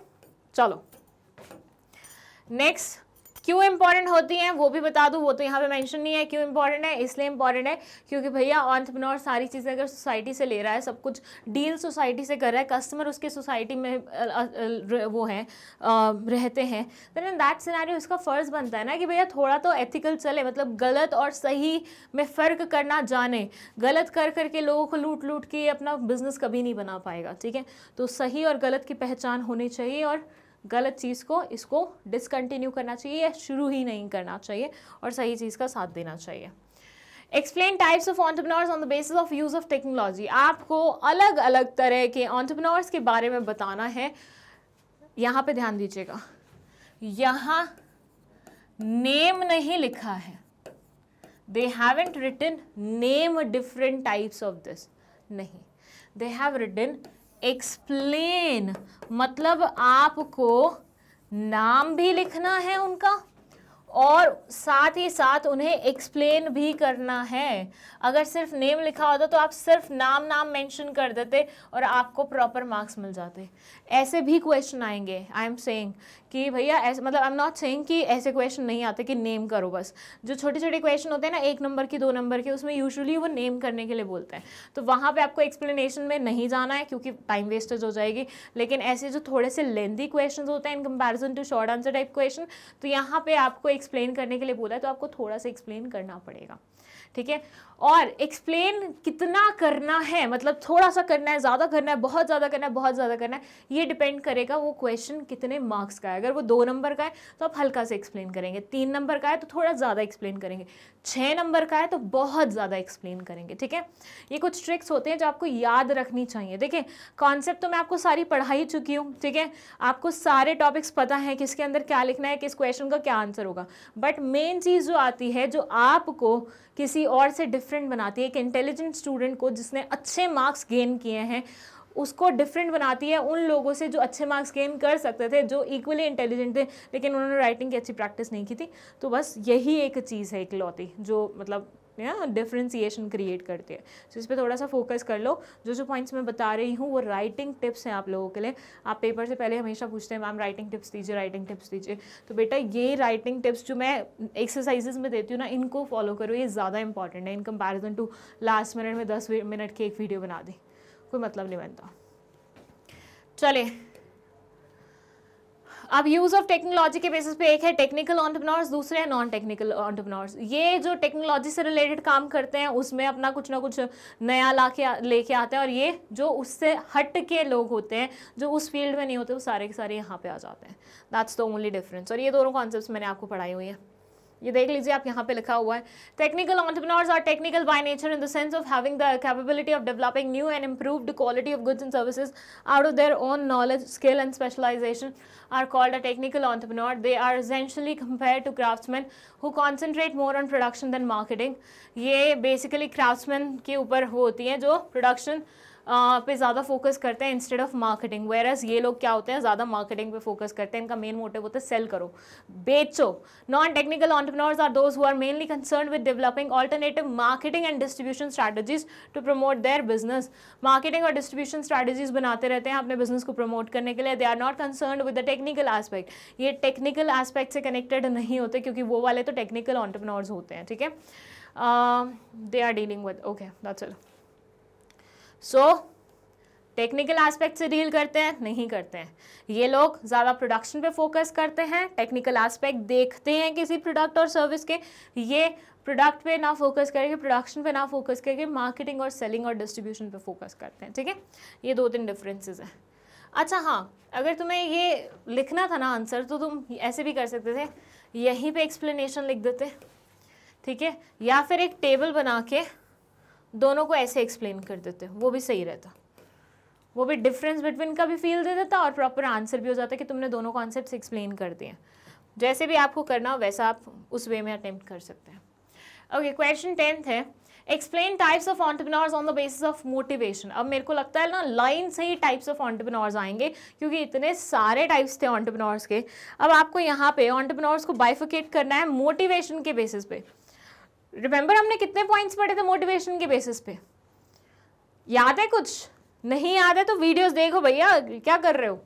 [SPEAKER 1] चलो नेक्स्ट क्यों इंपॉर्टेंट होती हैं वो भी बता दूँ वो तो यहाँ पे मेंशन नहीं है क्यों इंपॉर्टेंट है इसलिए इंपॉर्टेंट है क्योंकि भैया ऑन्टरप्रनोर सारी चीज़ें अगर सोसाइटी से ले रहा है सब कुछ डील सोसाइटी से कर रहा है कस्टमर उसके सोसाइटी में वो हैं रहते हैं देन इन दैट सिनारी उसका फ़र्ज़ बनता है ना कि भैया थोड़ा तो एथिकल चले मतलब गलत और सही में फ़र्क करना जाने गलत कर करके लोगों को लूट लूट के अपना बिजनेस कभी नहीं बना पाएगा ठीक है तो सही और गलत की पहचान होनी चाहिए और गलत चीज़ को इसको डिसकंटिन्यू करना चाहिए या शुरू ही नहीं करना चाहिए और सही चीज़ का साथ देना चाहिए explain types of entrepreneurs on the basis of use of technology आपको अलग अलग तरह के ऑन्टरप्रनोर्स के बारे में बताना है यहाँ पे ध्यान दीजिएगा यहाँ नेम नहीं लिखा है they haven't written name different types of this नहीं दे हैव रिटन एक्सप्लेन मतलब आपको नाम भी लिखना है उनका और साथ ही साथ उन्हें एक्सप्लेन भी करना है अगर सिर्फ नेम लिखा होता तो आप सिर्फ नाम नाम मेंशन कर देते और आपको प्रॉपर मार्क्स मिल जाते ऐसे भी क्वेश्चन आएंगे आई एम सेइंग कि भैया ऐसे मतलब आई एम नॉट सेइंग कि ऐसे क्वेश्चन नहीं आते कि नेम करो बस जो छोटे छोटे क्वेश्चन होते हैं ना एक नंबर के दो नंबर के उसमें यूजुअली वो नेम करने के लिए बोलते हैं तो वहाँ पर आपको एक्सप्लेनेशन में नहीं जाना है क्योंकि टाइम वेस्टेज हो जाएगी लेकिन ऐसे जो थोड़े से लेंदी क्वेश्चन होते हैं in comparison to short answer type question तो यहाँ पर आपको एक्सप्लेन करने के लिए बोला है तो आपको थोड़ा सा एक्सप्लेन करना पड़ेगा ठीक है और एक्सप्लेन कितना करना है मतलब थोड़ा सा करना है ज़्यादा करना है बहुत ज़्यादा करना है बहुत ज़्यादा करना है ये डिपेंड करेगा वो क्वेश्चन कितने मार्क्स का है अगर वो दो नंबर का है तो आप हल्का से एक्सप्लेन करेंगे तीन नंबर का है तो थोड़ा ज़्यादा एक्सप्लेन करेंगे छः नंबर का है तो बहुत ज़्यादा एक्सप्लेन करेंगे ठीक है ये कुछ ट्रिक्स होते हैं जो आपको याद रखनी चाहिए देखिए कॉन्सेप्ट तो मैं आपको सारी पढ़ा ही चुकी हूँ ठीक है आपको सारे टॉपिक्स पता है किसके अंदर क्या लिखना है किस क्वेश्चन का क्या आंसर होगा बट मेन चीज़ जो आती है जो आपको किसी और से डिफ डिफरेंट बनाती है एक इंटेलिजेंट स्टूडेंट को जिसने अच्छे मार्क्स गेन किए हैं उसको डिफरेंट बनाती है उन लोगों से जो अच्छे मार्क्स गेन कर सकते थे जो इक्वली इंटेलिजेंट थे लेकिन उन्होंने राइटिंग की अच्छी प्रैक्टिस नहीं की थी तो बस यही एक चीज़ है इकलौती जो मतलब या डिफ्रेंसीशन क्रिएट करती है सो so, इस पर थोड़ा सा फोकस कर लो जो जो पॉइंट्स मैं बता रही हूँ वो राइटिंग टिप्स हैं आप लोगों के लिए आप पेपर से पहले हमेशा पूछते हैं मैम राइटिंग टिप्स दीजिए राइटिंग टिप्स दीजिए तो बेटा ये राइटिंग टिप्स जो मैं एक्सरसाइजेज में देती हूँ ना इनको फॉलो करो ये ज़्यादा इंपॉर्टेंट है in comparison to last minute में दस मिनट की एक वीडियो बना दी कोई मतलब नहीं बनता चले अब यूज ऑफ टेक्नोलॉजी के बेसिस पे एक है टेक्निकल ऑन्टरप्रनोर्स दूसरे है नॉन टेक्निकल ऑन्टरप्रनोर्स ये जो टेक्नोलॉजी से रिलेटेड काम करते हैं उसमें अपना कुछ ना कुछ नया ला के लेके आते हैं और ये जो उससे हट के लोग होते हैं जो उस फील्ड में नहीं होते वो सारे के सारे यहाँ पे आ जाते हैं दैट्स द ओनली डिफरेंस और ये दोनों कॉन्सेप्ट मैंने आपको पढ़ाई हुई है ये देख लीजिए आप यहाँ पे लिखा हुआ है technical entrepreneurs are technical by nature in the sense of having the capability of developing new and improved quality of goods and services out of their own knowledge skill and specialisation are called a technical entrepreneur they are essentially compare to craftsman who concentrate more on production than marketing ये basically craftsman के ऊपर होती हैं जो production Uh, पे ज़्यादा focus करते हैं instead of marketing whereas ये लोग क्या होते हैं ज़्यादा मार्केटिंग पे फोकस करते हैं इनका मेन मोटिव होता है सेल करो बेचो non technical entrepreneurs are those who are mainly concern with developing alternative marketing and distribution strategies to promote their business marketing और डिस्ट्रीब्यूशन स्ट्रैटेजीज बनाते रहते हैं अपने बिजनेस को प्रमोट करने के लिए they are not concern with the technical aspect ये टेक्निकल एस्पेक्ट से कनेक्टेड नहीं होते क्योंकि वो वाले तो टेक्निकल ऑन्टरप्रनर्स होते हैं ठीक है they are dealing with okay that's it so technical aspect से डील करते हैं नहीं करते हैं ये लोग ज़्यादा प्रोडक्शन पे फोकस करते हैं टेक्निकल एस्पेक्ट देखते हैं किसी प्रोडक्ट और सर्विस के ये प्रोडक्ट पे ना फोकस करके प्रोडक्शन पे ना फोकस करके मार्केटिंग और सेलिंग और डिस्ट्रीब्यूशन पे फोकस करते हैं ठीक है ये दो तीन डिफरेंसेस हैं अच्छा हाँ अगर तुम्हें ये लिखना था ना आंसर तो तुम ऐसे भी कर सकते थे यहीं पर एक्सप्लेनेशन लिख देते ठीक है या फिर एक टेबल बना के दोनों को ऐसे एक्सप्लेन कर देते वो भी सही रहता वो भी डिफरेंस बिटवीन का भी फील दे देता और प्रॉपर आंसर भी हो जाता कि तुमने दोनों कॉन्सेप्ट एक्सप्लेन कर दिए जैसे भी आपको करना हो वैसा आप उस वे में अटेम्प्ट कर सकते हैं ओके क्वेश्चन टेंथ है explain types of entrepreneurs on the basis of motivation अब मेरे को लगता है ना लाइन से ही टाइप्स ऑफ ऑन्टरप्रनोर्स आएंगे क्योंकि इतने सारे टाइप्स थे ऑन्टरप्रनोर्स के अब आपको यहाँ पे ऑन्टरप्रनोर्स को बाइफिकेट करना है मोटिवेशन के बेसिस पे रिमेंबर हमने कितने पॉइंट्स पढ़े थे मोटिवेशन के बेसिस पे याद है कुछ नहीं याद है तो वीडियोस देखो भैया क्या कर रहे हो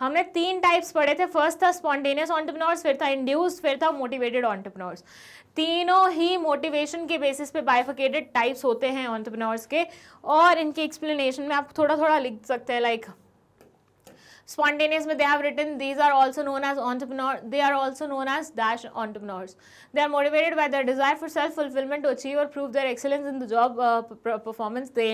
[SPEAKER 1] हमने तीन टाइप्स पढ़े थे फर्स्ट था स्पॉन्टेनियस ऑन्टरप्रनोर्स फिर था इंड्यूस फिर था मोटिवेटेड ऑन्टरप्रनोर्स तीनों ही मोटिवेशन के बेसिस पे बाइफकेटेड टाइप्स होते हैं ऑन्टरप्रनोर्स के और इनके एक्सप्लेनेशन में आप थोड़ा थोड़ा लिख सकते हैं लाइक like, spontaneous में they have written these are also known as entrepreneur they are also known as dash entrepreneurs they are motivated by their desire for self fulfillment to achieve or prove their excellence in the job uh, performance they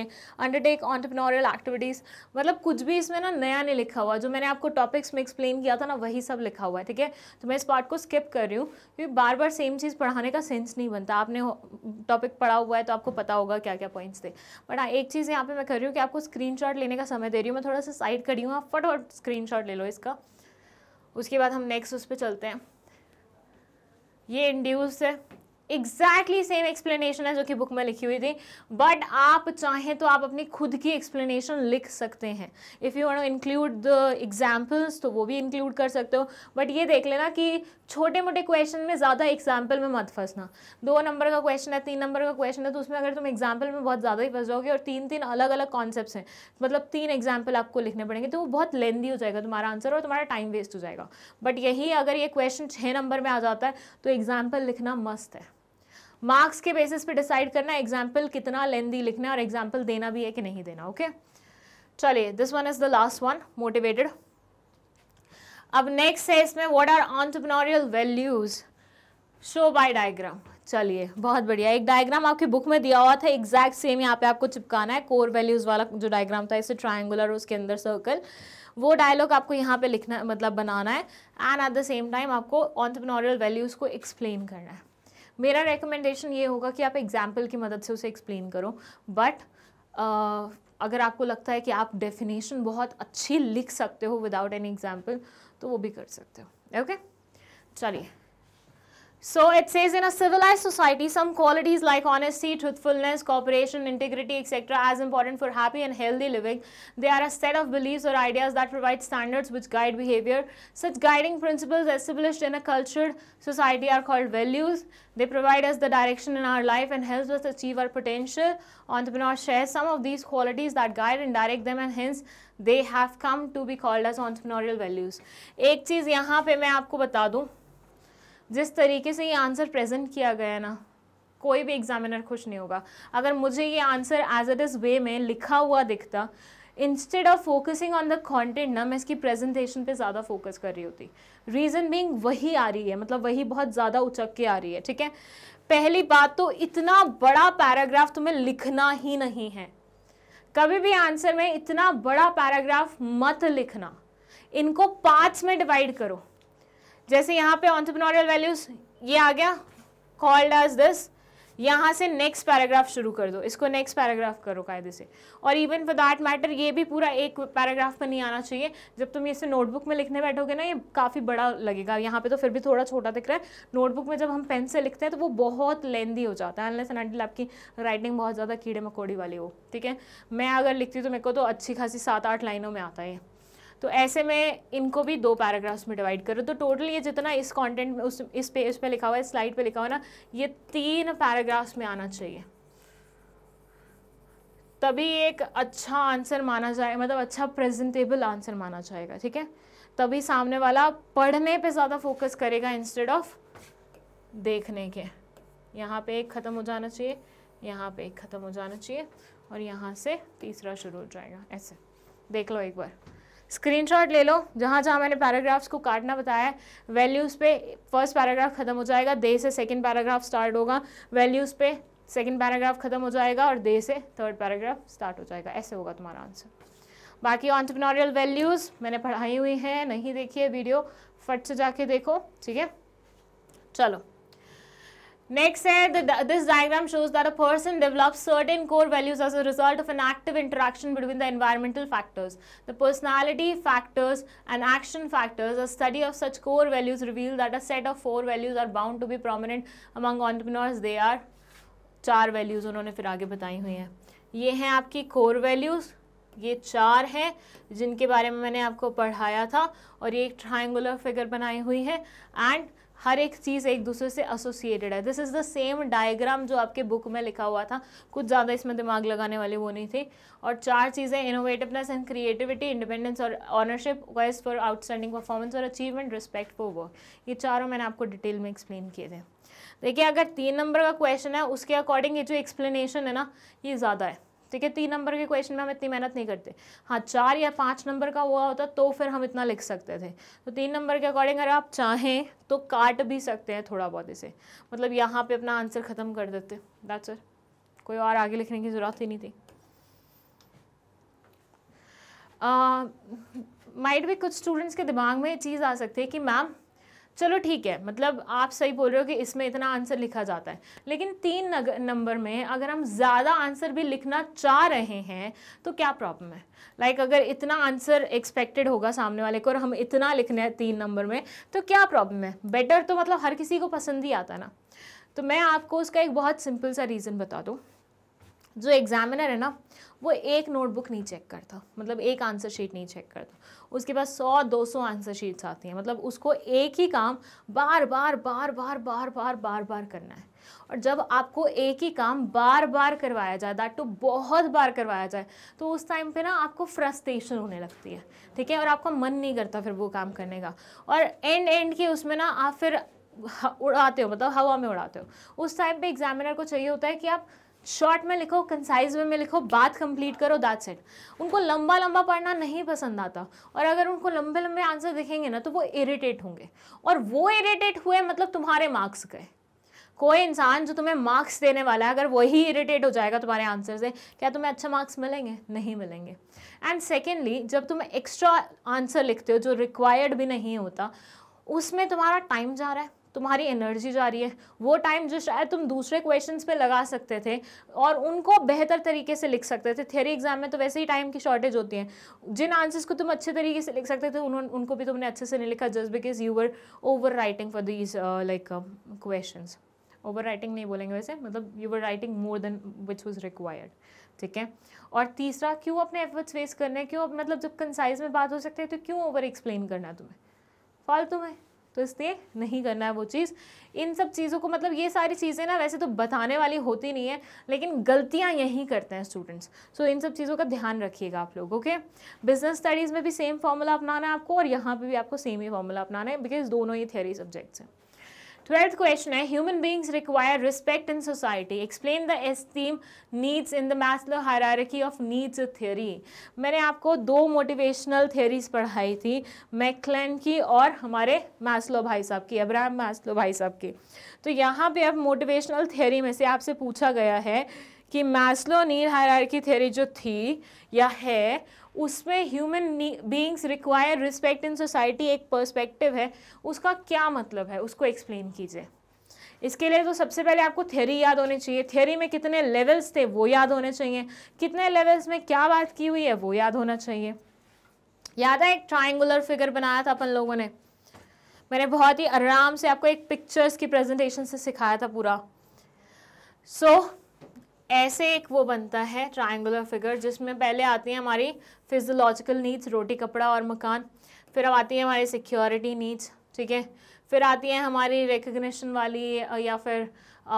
[SPEAKER 1] undertake entrepreneurial activities मतलब कुछ भी इसमें ना नया नहीं लिखा हुआ जो मैंने आपको टॉपिक्स में एक्सप्लेन किया था ना वही सब लिखा हुआ है ठीक है तो मैं इस पार्ट को स्किप कर रही हूँ क्योंकि बार बार सेम चीज़ पढ़ाने का सेंस नहीं बनता आपने टॉपिक पढ़ा हुआ है तो आपको पता होगा क्या क्या पॉइंट्स थे बट हाँ एक चीज़ यहाँ पे मैं कर रही हूँ कि आपको स्क्रीनशॉट लेने का समय दे रही हूँ मैं थोड़ा सा साइड करी हूँ आप फटाफट स्क्रीन ले लो इसका उसके बाद हम नेक्स्ट उस पर चलते हैं ये इंड्यूस है एग्जैक्टली सेम एक्सप्लेनेशन है जो कि बुक में लिखी हुई थी बट आप चाहें तो आप अपनी खुद की एक्सप्लेनेशन लिख सकते हैं if you want to include the examples तो वो भी इंक्लूड कर सकते हो बट ये देख लेना कि छोटे मोटे क्वेश्चन में ज़्यादा एग्जाम्पल में मत फंसना दो नंबर का क्वेश्चन है तीन नंबर का क्वेश्चन है तो उसमें अगर तुम एग्जाम्पल में बहुत ज़्यादा ही फंस जाओगे और तीन तीन अलग अलग कॉन्सेप्ट हैं मतलब तीन एग्जाम्पल आपको लिखने पड़ेंगे तो वो बहुत लेंदी हो जाएगा तुम्हारा आंसर और तुम्हारा टाइम वेस्ट हो जाएगा बट यही अगर ये क्वेश्चन छः नंबर में आ जाता है तो एग्जाम्पल लिखना मस्त है मार्क्स के बेसिस पर डिसाइड करना एग्जाम्पल कितना लेंदी लिखना और एग्जाम्पल देना भी है कि नहीं देना ओके चलिए this one is the last one motivated अब नेक्स्ट है इसमें what are entrepreneurial values show by diagram चलिए बहुत बढ़िया एक डायग्राम आपकी बुक में दिया हुआ था एग्जैक्ट सेम यहाँ पे आपको चिपकाना है कोर वैल्यूज़ वाला जो डायग्राम था इसे ट्राइंगुलर उसके अंदर सर्कल वो डायलॉग आपको यहाँ पे लिखना मतलब बनाना है and at the same time आपको ऑन्टरप्रनोरियल वैल्यूज़ को एक्सप्लेन करना है मेरा रिकमेंडेशन ये होगा कि आप एग्जाम्पल की मदद से उसे एक्सप्लेन करो बट अगर आपको लगता है कि आप डेफिनेशन बहुत अच्छी लिख सकते हो विदाउट एनी एग्जाम्पल तो वो भी कर सकते हो ओके चलिए So it says in a civilized society, some qualities like honesty, truthfulness, cooperation, integrity, etc. as important for happy and healthy living. They are a set of beliefs or ideas that provide standards which guide behavior. Such guiding principles established in a cultured society are called values. They provide us the direction in our life and helps us achieve our potential. Entrepreneurs share some of these qualities that guide and direct them and hence they have come to be called as entrepreneurial values. One thing यहाँ पे मैं आपको बता जिस तरीके से ये answer present किया गया है ना कोई भी एग्जामिनर खुश नहीं होगा अगर मुझे ये answer as it is way में लिखा हुआ दिखता instead of focusing on the content ना मैं इसकी प्रेजेंटेशन पे ज़्यादा फोकस कर रही होती रीज़न बींग वही आ रही है मतलब वही बहुत ज़्यादा उचक के आ रही है ठीक है पहली बात तो इतना बड़ा पैराग्राफ तुम्हें तो लिखना ही नहीं है कभी भी आंसर में इतना बड़ा पैराग्राफ मत लिखना इनको पार्ट्स में डिवाइड करो जैसे यहाँ पे ऑन्टरप्रनोरियल वैल्यूज ये आ गया कॉल्ड एज दिस यहाँ से नेक्स्ट पैराग्राफ शुरू कर दो इसको नेक्स्ट पैराग्राफ करो कायदे से और इवन फॉर दैट मैटर ये भी पूरा एक पैराग्राफ पर नहीं आना चाहिए जब तुम इसे नोटबुक में लिखने बैठोगे ना ये काफ़ी बड़ा लगेगा यहाँ पे तो फिर भी थोड़ा छोटा दिख रहा है नोटबुक में जब हम पेन से लिखते हैं तो वो बहुत लेंदी हो जाता है अनलेस एंड अनटिल आपकी राइटिंग बहुत ज़्यादा कीड़े मकोड़ी वाली हो ठीक है मैं अगर लिखती हूँ तो मेरे को तो अच्छी खासी सात आठ लाइनों में आता है तो ऐसे में इनको भी दो पैराग्राफ्स में डिवाइड करूँ तो टोटल ये जितना इस कंटेंट में उस इस पेज पर लिखा हुआ है स्लाइड पे लिखा हुआ ना ये तीन पैराग्राफ्स में आना चाहिए तभी एक अच्छा आंसर माना जाए मतलब अच्छा प्रेजेंटेबल आंसर माना जाएगा ठीक है तभी सामने वाला पढ़ने पे ज़्यादा फोकस करेगा इंस्टेड ऑफ देखने के यहाँ पे एक ख़त्म हो जाना चाहिए यहाँ पे एक ख़त्म हो जाना चाहिए और यहाँ से तीसरा शुरू हो जाएगा ऐसे देख लो एक बार स्क्रीनशॉट ले लो जहाँ जहाँ मैंने पैराग्राफ्स को काटना बताया वैल्यूज़ पे फर्स्ट पैराग्राफ खत्म हो जाएगा दे से सेकेंड पैराग्राफ स्टार्ट होगा वैल्यूज़ पे सेकेंड पैराग्राफ खत्म हो जाएगा और दे से थर्ड पैराग्राफ स्टार्ट हो जाएगा ऐसे होगा तुम्हारा आंसर बाकी ऑन्टरप्रनोरियल वैल्यूज़ मैंने पढ़ाई हुई हैं नहीं देखी है वीडियो फट से जाके देखो ठीक है चलो Next said that this diagram shows that a person develops certain core values as a result of an active interaction between the environmental factors. The personality factors and action factors, a study of such core values reveal that a set of four values are bound to be prominent among entrepreneurs. They are चार values उन्होंने फिर आगे बताई हुई हैं ये हैं आपकी core values ये चार हैं जिनके बारे में मैंने आपको पढ़ाया था और ये एक ट्राइंगुलर फिगर बनाई हुई है एंड हर एक चीज़ एक दूसरे से एसोसिएटेड है this is the same diagram जो आपके बुक में लिखा हुआ था कुछ ज़्यादा इसमें दिमाग लगाने वाले वो नहीं थे और चार चीज़ें इनोवेटिवनेस एंड क्रिएटिविटी इंडिपेंडेंस और ownership quest for outstanding performance और अचीवमेंट रिस्पेक्ट फॉर वर्क ये चारों मैंने आपको डिटेल में एक्सप्लेन किए थे देखिए अगर तीन नंबर का क्वेश्चन है उसके अकॉर्डिंग ये जो एक्सप्लेनेशन है ना ये ज़्यादा है ठीक है तीन नंबर के क्वेश्चन में हम इतनी मेहनत नहीं करते हाँ चार या पाँच नंबर का हुआ होता तो फिर हम इतना लिख सकते थे तो तीन नंबर के अकॉर्डिंग अगर आप चाहें तो काट भी सकते हैं थोड़ा बहुत इसे मतलब यहाँ पर अपना आंसर ख़त्म कर देते डाट सर कोई और आगे लिखने की ज़रूरत ही नहीं थी माइट uh, भी कुछ स्टूडेंट्स के दिमाग में ये चीज़ आ सकती है कि मैम चलो ठीक है मतलब आप सही बोल रहे हो कि इसमें इतना आंसर लिखा जाता है लेकिन तीन नंबर में अगर हम ज़्यादा आंसर भी लिखना चाह रहे हैं तो क्या प्रॉब्लम है लाइक like, अगर इतना आंसर एक्सपेक्टेड होगा सामने वाले को और हम इतना लिखना है तीन नंबर में तो क्या प्रॉब्लम है बेटर तो मतलब हर किसी को पसंद ही आता ना तो मैं आपको उसका एक बहुत सिंपल सा रीज़न बता दूँ जो एग्जामिनर है ना वो एक नोटबुक नहीं चेक करता मतलब एक आंसर शीट नहीं चेक करता उसके बाद सौ दो सौ आंसर शीट्स आती हैं मतलब उसको एक ही काम बार बार बार बार बार बार बार बार करना है और जब आपको एक ही काम बार बार करवाया जाए दैट टू बहुत बार करवाया जाए तो उस टाइम पे ना आपको फ्रस्ट्रेशन होने लगती है ठीक है और आपका मन नहीं करता फिर वो काम करने का और एंड एंड के उसमें ना आप फिर उड़ाते हो मतलब हवा में उड़ाते हो उस टाइम पे एग्जामिनर को चाहिए होता है कि आप शॉर्ट में लिखो कंसाइज वे में लिखो बात कंप्लीट करो दैट सेट उनको लंबा लंबा पढ़ना नहीं पसंद आता और अगर उनको लंबे लंबे आंसर दिखेंगे ना तो वो इरिटेट होंगे और वो इरिटेट हुए मतलब तुम्हारे मार्क्स गए कोई इंसान जो तुम्हें मार्क्स देने वाला है अगर वही इरिटेट हो जाएगा तुम्हारे आंसर से क्या तुम्हें अच्छा मार्क्स मिलेंगे नहीं मिलेंगे एंड सेकेंडली जब तुम एक्स्ट्रा आंसर लिखते हो जो रिक्वायर्ड भी नहीं होता उसमें तुम्हारा टाइम जा रहा है तुम्हारी एनर्जी जा रही है वो टाइम जो शायद तुम दूसरे क्वेश्चन पे लगा सकते थे और उनको बेहतर तरीके से लिख सकते थे थियरी एग्जाम में तो वैसे ही टाइम की शॉर्टेज होती है जिन आंसर्स को तुम अच्छे तरीके से लिख सकते थे उन्होंने उनको भी तुमने अच्छे से नहीं लिखा just because you were over writing for these like question over writing नहीं बोलेंगे वैसे मतलब you were writing more than which was required ठीक है और तीसरा क्यों अपने एफर्ट्स वेस्ट करने हैं क्यों मतलब जब कंसाइज में बात हो सकती है तो क्यों ओवर एक्सप्लेन करना तुम्हें फालतू में तो इसलिए नहीं करना है वो चीज़ इन सब चीज़ों को मतलब ये सारी चीज़ें ना वैसे तो बताने वाली होती नहीं है लेकिन गलतियाँ यहीं करते हैं स्टूडेंट्स सो इन सब चीज़ों का ध्यान रखिएगा आप लोग ओके बिजनेस स्टडीज़ में भी सेम फॉर्मूला अपनाना है आपको और यहाँ पर भी आपको सेम ही फॉर्मूला अपनाना है बिकॉज दोनों ही थेरी सब्जेक्ट्स हैं ट्वेल्थ क्वेश्चन है human beings require respect in society explain the esteem needs in the Maslow hierarchy of needs theory मैंने आपको दो मोटिवेशनल थ्योरीज पढ़ाई थी मैकलैन की और हमारे मैस्लो भाई साहब की अब्राहम मैस्लो भाई साहब की तो यहाँ पे अब मोटिवेशनल थ्योरी में से आपसे पूछा गया है कि मैस्लो नीड हायरार्की थ्योरी जो थी या है उसमें human beings require respect in society एक पर्सपेक्टिव है उसका क्या मतलब है उसको एक्सप्लेन कीजिए इसके लिए तो सबसे पहले आपको थ्योरी याद होनी चाहिए थ्योरी में कितने लेवल्स थे वो याद होने चाहिए कितने लेवल्स में क्या बात की हुई है वो याद होना चाहिए याद है एक ट्राइंगुलर फिगर बनाया था अपन लोगों ने मैंने बहुत ही आराम से आपको एक पिक्चर्स की प्रेजेंटेशन से सिखाया था पूरा सो so, ऐसे एक वो बनता है ट्राइंगुलर फिगर जिसमें पहले आती है हमारी फिजोलॉजिकल नीड्स रोटी कपड़ा और मकान फिर अब आती है हमारी सिक्योरिटी नीड्स ठीक है फिर आती है हमारी रिकग्निशन वाली या फिर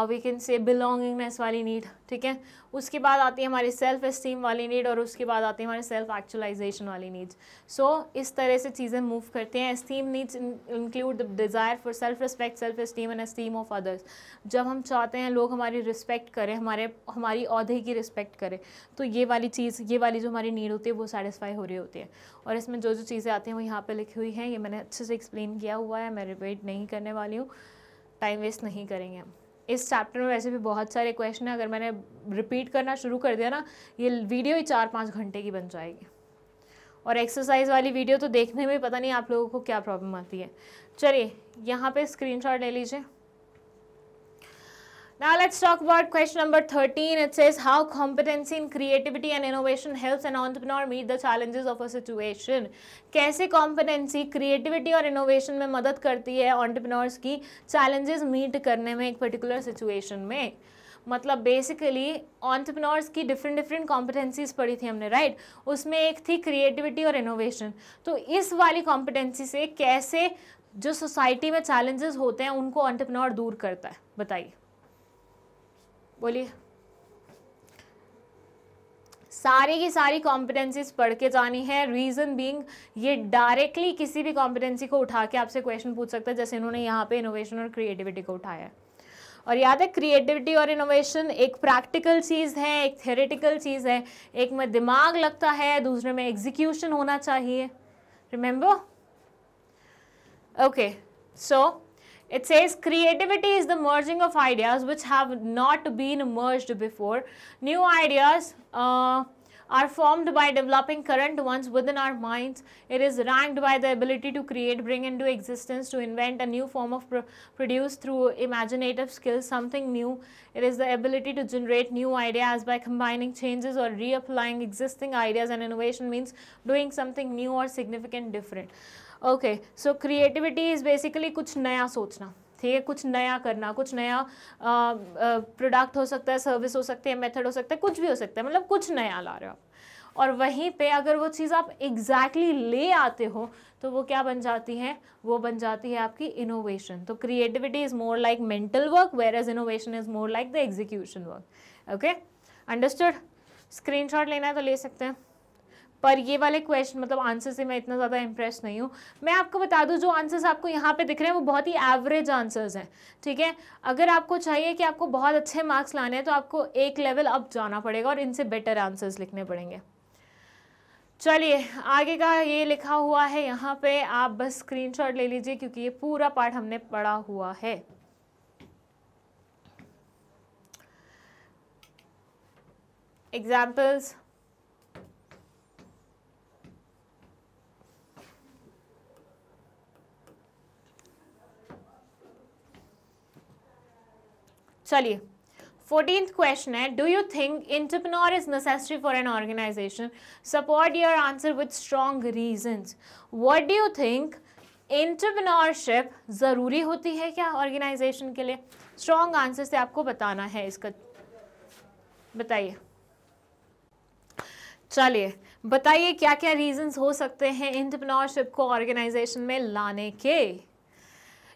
[SPEAKER 1] वी कैन से बिलोंगिंगनेस वाली नीड ठीक है उसके बाद आती है हमारी सेल्फ इस्टीम वाली नीड और उसके बाद आती है हमारी सेल्फ एक्चुअलाइजेशन वाली नीड्स सो so, इस तरह से चीज़ें मूव करते हैं esteem needs include the desire for self respect self esteem and esteem of others जब हम चाहते हैं लोग हमारी रिस्पेक्ट करें हमारे हमारी अहदे की रिस्पेक्ट करें तो ये वाली चीज़ ये वाली जो हमारी नीड होती है वो सेटिसफाई हो रही होती है और इसमें जो जो चीज़ें आती हैं वो यहाँ पर लिखी हुई हैं ये मैंने अच्छे से एक्सप्लेन किया हुआ है मैं रिपीट नहीं करने वाली हूँ टाइम वेस्ट नहीं करेंगे हम इस चैप्टर में वैसे भी बहुत सारे क्वेश्चन हैं अगर मैंने रिपीट करना शुरू कर दिया ना ये वीडियो ही चार पाँच घंटे की बन जाएगी और एक्सरसाइज वाली वीडियो तो देखने में पता नहीं आप लोगों को क्या प्रॉब्लम आती है चलिए यहाँ पे स्क्रीनशॉट ले लीजिए Now let's talk about question number 13. It says how competency in creativity and innovation helps an entrepreneur meet the challenges of a situation. कैसे competency creativity और innovation में मदद करती है entrepreneurs की challenges meet करने में एक particular situation में मतलब बेसिकली ऑन्टरप्रनोर्स की डिफरेंट डिफरेंट कॉम्पिटेंसीज पढ़ी थी हमने राइट right? उसमें एक थी क्रिएटिविटी और इनोवेशन तो इस वाली कॉम्पिटेंसी से कैसे जो सोसाइटी में चैलेंजेस होते हैं उनको ऑन्टरप्रनोर दूर करता है बताइए बोलिए सारी की सारी कॉम्पिटेंसीज पढ़ के जानी है रीज़न बीइंग ये डायरेक्टली किसी भी कॉम्पिटेंसी को उठा के आपसे क्वेश्चन पूछ सकता है जैसे इन्होंने यहाँ पे इनोवेशन और क्रिएटिविटी को उठाया है और याद है क्रिएटिविटी और इनोवेशन एक प्रैक्टिकल चीज़ है एक थेरेटिकल चीज़ है एक में दिमाग लगता है दूसरे में एग्जीक्यूशन होना चाहिए remember okay so It says creativity is the merging of ideas which have not been merged before. New ideas uh, are formed by developing current ones within our minds. It is ranked by the ability to create, bring into existence, to invent a new form of pro produce through imaginative skills, something new. It is the ability to generate new ideas by combining changes or reapplying existing ideas and innovation means doing something new or significant different. Okay so creativity is basically कुछ नया सोचना ठीक है कुछ नया करना कुछ नया प्रोडक्ट हो सकता है सर्विस हो सकती है मेथड हो सकता है कुछ भी हो सकता है मतलब कुछ नया ला रहे हो आप और वहीं पे अगर वो चीज़ आप एग्जैक्टली exactly ले आते हो तो वो क्या बन जाती है वो बन जाती है आपकी इनोवेशन तो creativity is more like mental work whereas innovation is more like the execution work okay understood screenshot लेना है तो ले सकते हैं पर ये वाले क्वेश्चन मतलब आंसर से मैं इतना ज़्यादा इंप्रेस नहीं हूँ मैं आपको बता दूँ जो आंसर्स आपको यहाँ पे दिख रहे हैं वो बहुत ही एवरेज आंसर्स हैं ठीक है अगर आपको चाहिए कि आपको बहुत अच्छे मार्क्स लाने हैं तो आपको एक लेवल अप जाना पड़ेगा और इनसे बेटर आंसर्स लिखने पड़ेंगे चलिए आगे का ये लिखा हुआ है यहाँ पर आप बस स्क्रीन ले लीजिए क्योंकि ये पूरा पार्ट हमने पढ़ा हुआ है एग्जाम्पल्स चलिए फोर्टीन क्वेश्चन है do you think entrepreneur is necessary for an organisation support your answer with strong reasons what do you think entrepreneurship ज़रूरी होती है क्या ऑर्गेनाइजेशन के लिए स्ट्रॉन्ग आंसर से आपको बताना है इसका बताइए चलिए बताइए क्या क्या रीजंस हो सकते हैं इंटरप्रनोरशिप को ऑर्गेनाइजेशन में लाने के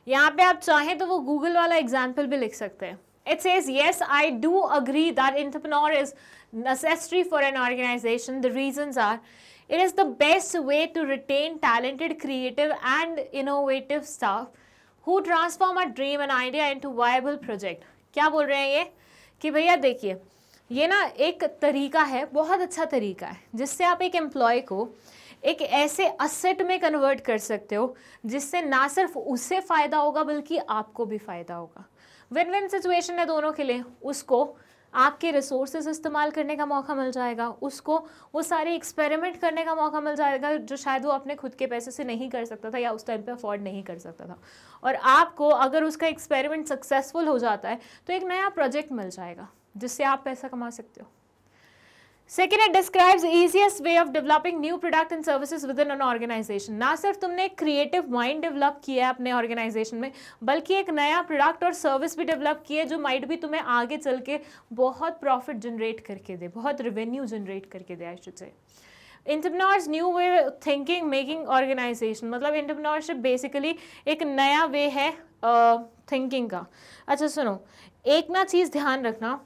[SPEAKER 1] यहाँ पे आप चाहें तो वो गूगल वाला एग्जाम्पल भी लिख सकते हैं It says, yes, I do agree that entrepreneur is necessary for an organization. The reasons are, it is the best way to retain talented, creative and innovative staff who transform a dream and idea into viable project. kya bol rahe hain ye ki bhaiya dekhiye ये ना एक तरीका है बहुत अच्छा तरीका है जिससे आप एक एम्प्लॉय को एक ऐसे असेट में कन्वर्ट कर सकते हो जिससे ना सिर्फ उसे फ़ायदा होगा बल्कि आपको भी फ़ायदा होगा विन विन सिचुएशन है दोनों के लिए उसको आपके रिसोर्सेज इस्तेमाल करने का मौका मिल जाएगा उसको वो सारे एक्सपेरिमेंट करने का मौका मिल जाएगा जो शायद वो अपने खुद के पैसे से नहीं कर सकता था या उस टाइम पे अफोर्ड नहीं कर सकता था और आपको अगर उसका एक्सपेरिमेंट सक्सेसफुल हो जाता है तो एक नया प्रोजेक्ट मिल जाएगा जिससे आप पैसा कमा सकते हो second it describes easiest way of developing new product and services within an organisation ना सिर्फ तुमने क्रिएटिव माइंड डेवलप किया है अपने ऑर्गेनाइजेशन में बल्कि एक नया प्रोडक्ट और सर्विस भी डेवलप है जो माइट भी तुम्हें आगे चल के बहुत प्रॉफिट जनरेट करके दे बहुत रेवेन्यू जनरेट करके दे I should say entrepreneurs new way thinking making organisation मतलब इंटरप्रनोरशिप बेसिकली एक नया वे है थिंकिंग uh, का अच्छा सुनो एक ना चीज़ ध्यान रखना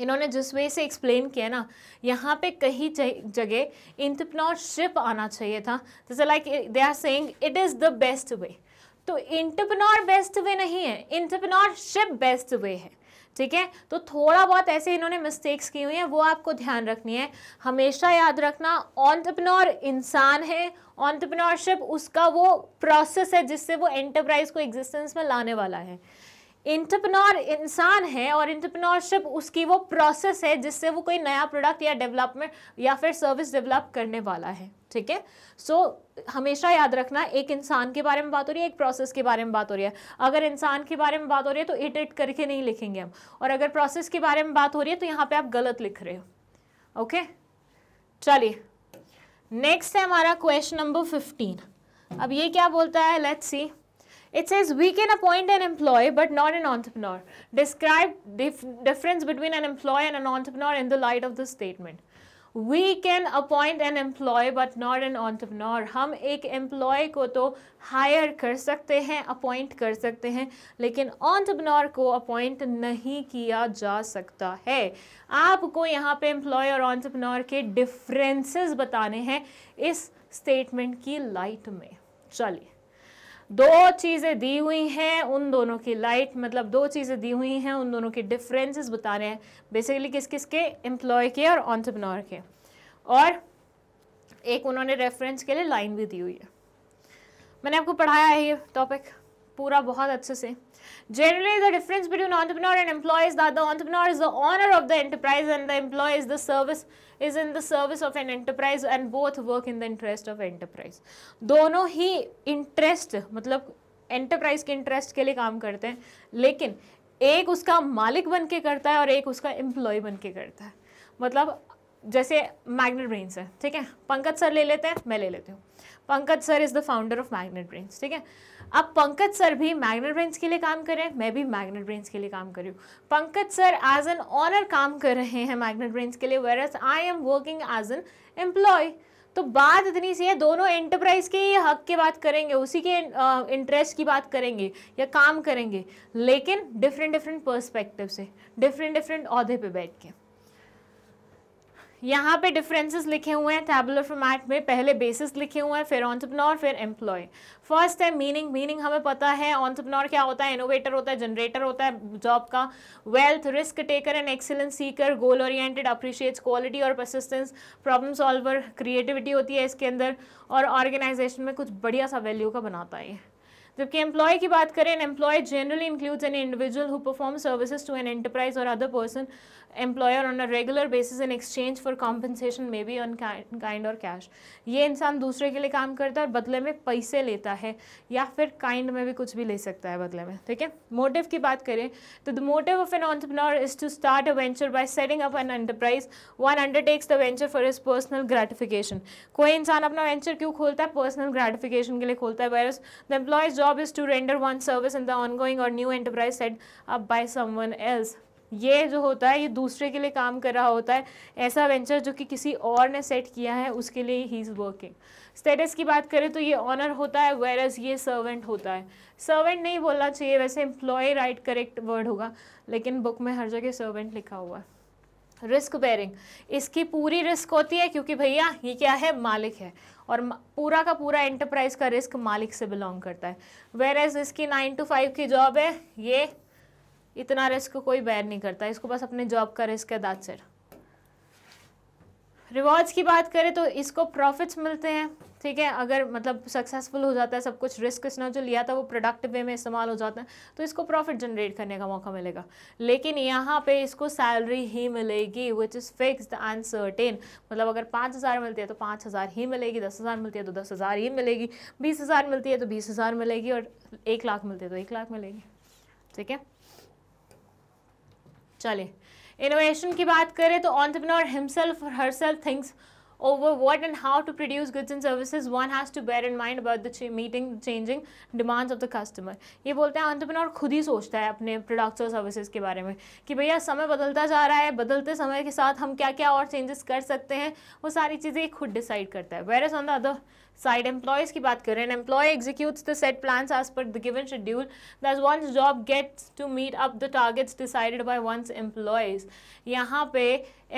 [SPEAKER 1] इन्होंने जिस वे से एक्सप्लेन किया ना यहाँ पे कहीं जगह इंटरप्रनरशिप आना चाहिए था जैसे like they are saying it is the best way तो इंटरप्रनर बेस्ट वे नहीं है इंटरप्रनरशिप बेस्ट वे है ठीक है तो थोड़ा बहुत ऐसे इन्होंने मिस्टेक्स की हुई हैं वो आपको ध्यान रखनी है हमेशा याद रखना ऑन्टरप्रनोर इंसान है ऑन्टरप्रनोरशिप उसका वो प्रोसेस है जिससे वो एंटरप्राइज को एग्जिस्टेंस में लाने वाला है इंटरप्रनोर इंसान है और इंटरप्रनोरशिप उसकी वो प्रोसेस है जिससे वो कोई नया प्रोडक्ट या डेवलपमेंट या फिर सर्विस डेवलप करने वाला है ठीक है सो हमेशा याद रखना एक इंसान के बारे में बात हो रही है एक प्रोसेस के बारे में बात हो रही है अगर इंसान के बारे में बात हो रही है तो इट इट करके नहीं लिखेंगे हम और अगर प्रोसेस के बारे में बात हो रही है तो यहाँ पर आप गलत लिख रहे हो ओके चलिए नेक्स्ट है हमारा क्वेश्चन नंबर फिफ्टीन अब ये क्या बोलता है let's see It says we can appoint an employee but not an entrepreneur. Describe dif difference between an employee and an entrepreneur in the light of this statement. We can appoint an employee but not an entrepreneur हम एक employ को तो higher कर सकते हैं appoint कर सकते हैं लेकिन ऑन्टरप्रनोर को अपॉइंट नहीं किया जा सकता है आपको यहाँ पे एम्प्लॉय और ऑन्टरप्रनोर के डिफरेंसेस बताने हैं इस स्टेटमेंट की लाइट में चलिए दो चीज़ें दी हुई हैं उन दोनों की लाइट मतलब दो चीज़ें दी हुई हैं उन दोनों के डिफरेंसेस बता रहे हैं बेसिकली किस किस के एम्प्लॉय के और ऑन्टरप्रनोर के और एक उन्होंने रेफरेंस के लिए लाइन भी दी हुई है मैंने आपको पढ़ाया है ये टॉपिक पूरा बहुत अच्छे से Generally, the difference between entrepreneur and employee is that the entrepreneur is the owner of the enterprise and the employee is the service is in the service of an enterprise and both work in the interest of enterprise. dono hi interest matlab enterprise ke interest ke liye काम karte hain lekin ek uska malik बन के करता है और एक उसका employ बन के करता है मतलब जैसे मैग्नेट ब्रेन्स है ठीक है पंकज सर ले लेते हैं मैं ले लेती हूँ Pankaj sir is the founder of Magnet Brains ठीक है अब पंकज सर भी मैग्नेट ब्रेंस के लिए काम कर रहे हैं मैं भी मैग्नेट ब्रेंस के लिए काम कर रही हूँ Pankaj sir as an owner काम कर रहे हैं मैग्नेट ब्रेंस के लिए whereas I am working as an employee तो बात इतनी सी है दोनों एंटरप्राइज के ही हक के बात करेंगे उसी के इंटरेस्ट की बात करेंगे या काम करेंगे लेकिन डिफरेंट डिफरेंट पर्सपेक्टिव से डिफरेंट डिफरेंट अहदे पे बैठ के यहाँ पे डिफरेंसेस लिखे हुए हैं टेबुलर फॉर्मेट में पहले बेसिस लिखे हुए हैं फिर ऑन्टरप्रनोर फिर एम्प्लॉय फर्स्ट है मीनिंग मीनिंग हमें पता है ऑन्टरप्रनोर क्या होता है इनोवेटर होता है जनरेटर होता है जॉब का wealth risk taker and excellence seeker goal oriented appreciates quality और परसिस्टेंस प्रॉब्लम सॉल्वर क्रिएटिविटी होती है इसके अंदर और ऑर्गेनाइजेशन में कुछ बढ़िया सा वैल्यू का बनाता है जबकि एम्प्लॉय की बात करें employee generally includes an individual who perform services to an enterprise और other person employer on a regular basis in exchange for compensation may be on kind और कैश ये इंसान दूसरे के लिए काम करता है और बदले में पैसे लेता है या फिर काइंड में भी कुछ भी ले सकता है बदले में ठीक है मोटिव की बात करें तो the motive of an entrepreneur is to start a venture by setting up an enterprise one undertakes the venture for is personal gratification कोई इंसान अपना वेंचर क्यों खोलता है पर्सनल ग्रेटिफिकेशन के लिए खोलता है whereas the employees job is to render one service in the ongoing और new enterprise set up by someone else ये जो होता है ये दूसरे के लिए काम कर रहा होता है ऐसा वेंचर जो कि किसी और ने सेट किया है उसके लिए ही इज़ वर्किंग स्टेटस की बात करें तो ये ऑनर होता है वेर एज ये सर्वेंट होता है सर्वेंट नहीं बोलना चाहिए वैसे एम्प्लॉय राइट करेक्ट वर्ड होगा लेकिन बुक में हर जगह सर्वेंट लिखा हुआ है रिस्क बेरिंग इसकी पूरी रिस्क होती है क्योंकि भैया ये क्या है मालिक है और पूरा का पूरा एंटरप्राइज का रिस्क मालिक से बिलोंग करता है वेर एज इसकी नाइन टू फाइव की जॉब है ये इतना रिस्क कोई बैर नहीं करता इसको बस अपने जॉब का रिस्क है दाद सर रिवॉर्ड्स की बात करें तो इसको प्रॉफिट्स मिलते हैं ठीक है अगर मतलब सक्सेसफुल हो जाता है सब कुछ रिस्क इसने जो लिया था वो प्रोडक्ट वे में इस्तेमाल हो जाता है तो इसको प्रॉफिट जनरेट करने का मौका मिलेगा लेकिन यहाँ पे इसको सैलरी ही मिलेगी which is fixed and certain मतलब अगर पाँच हज़ार मिलती है तो पाँच हज़ार ही मिलेगी दस हज़ार मिलती है तो दस हज़ार ही मिलेगी बीस हज़ार मिलती है तो बीस हज़ार मिलेगी और एक लाख मिलती है तो एक लाख मिलेगी ठीक है चले इनोवेशन की बात करें तो ऑन्टरप्रनोर हिमसेल्फ और self things over what and how to produce goods and services one has to bear in mind about the meeting changing demands of the customer ये बोलते हैं entrepreneur खुद ही सोचता है अपने प्रोडक्ट्स और सर्विसेज के बारे में कि भैया समय बदलता जा रहा है बदलते समय के साथ हम क्या क्या और चेंजेस कर सकते हैं वो सारी चीज़ें खुद डिसाइड करता है where is on the other side employees की बात करें employee execute the set plan as per the given schedule that's one's job gets to meet up the targets decided by one's employees यहाँ पे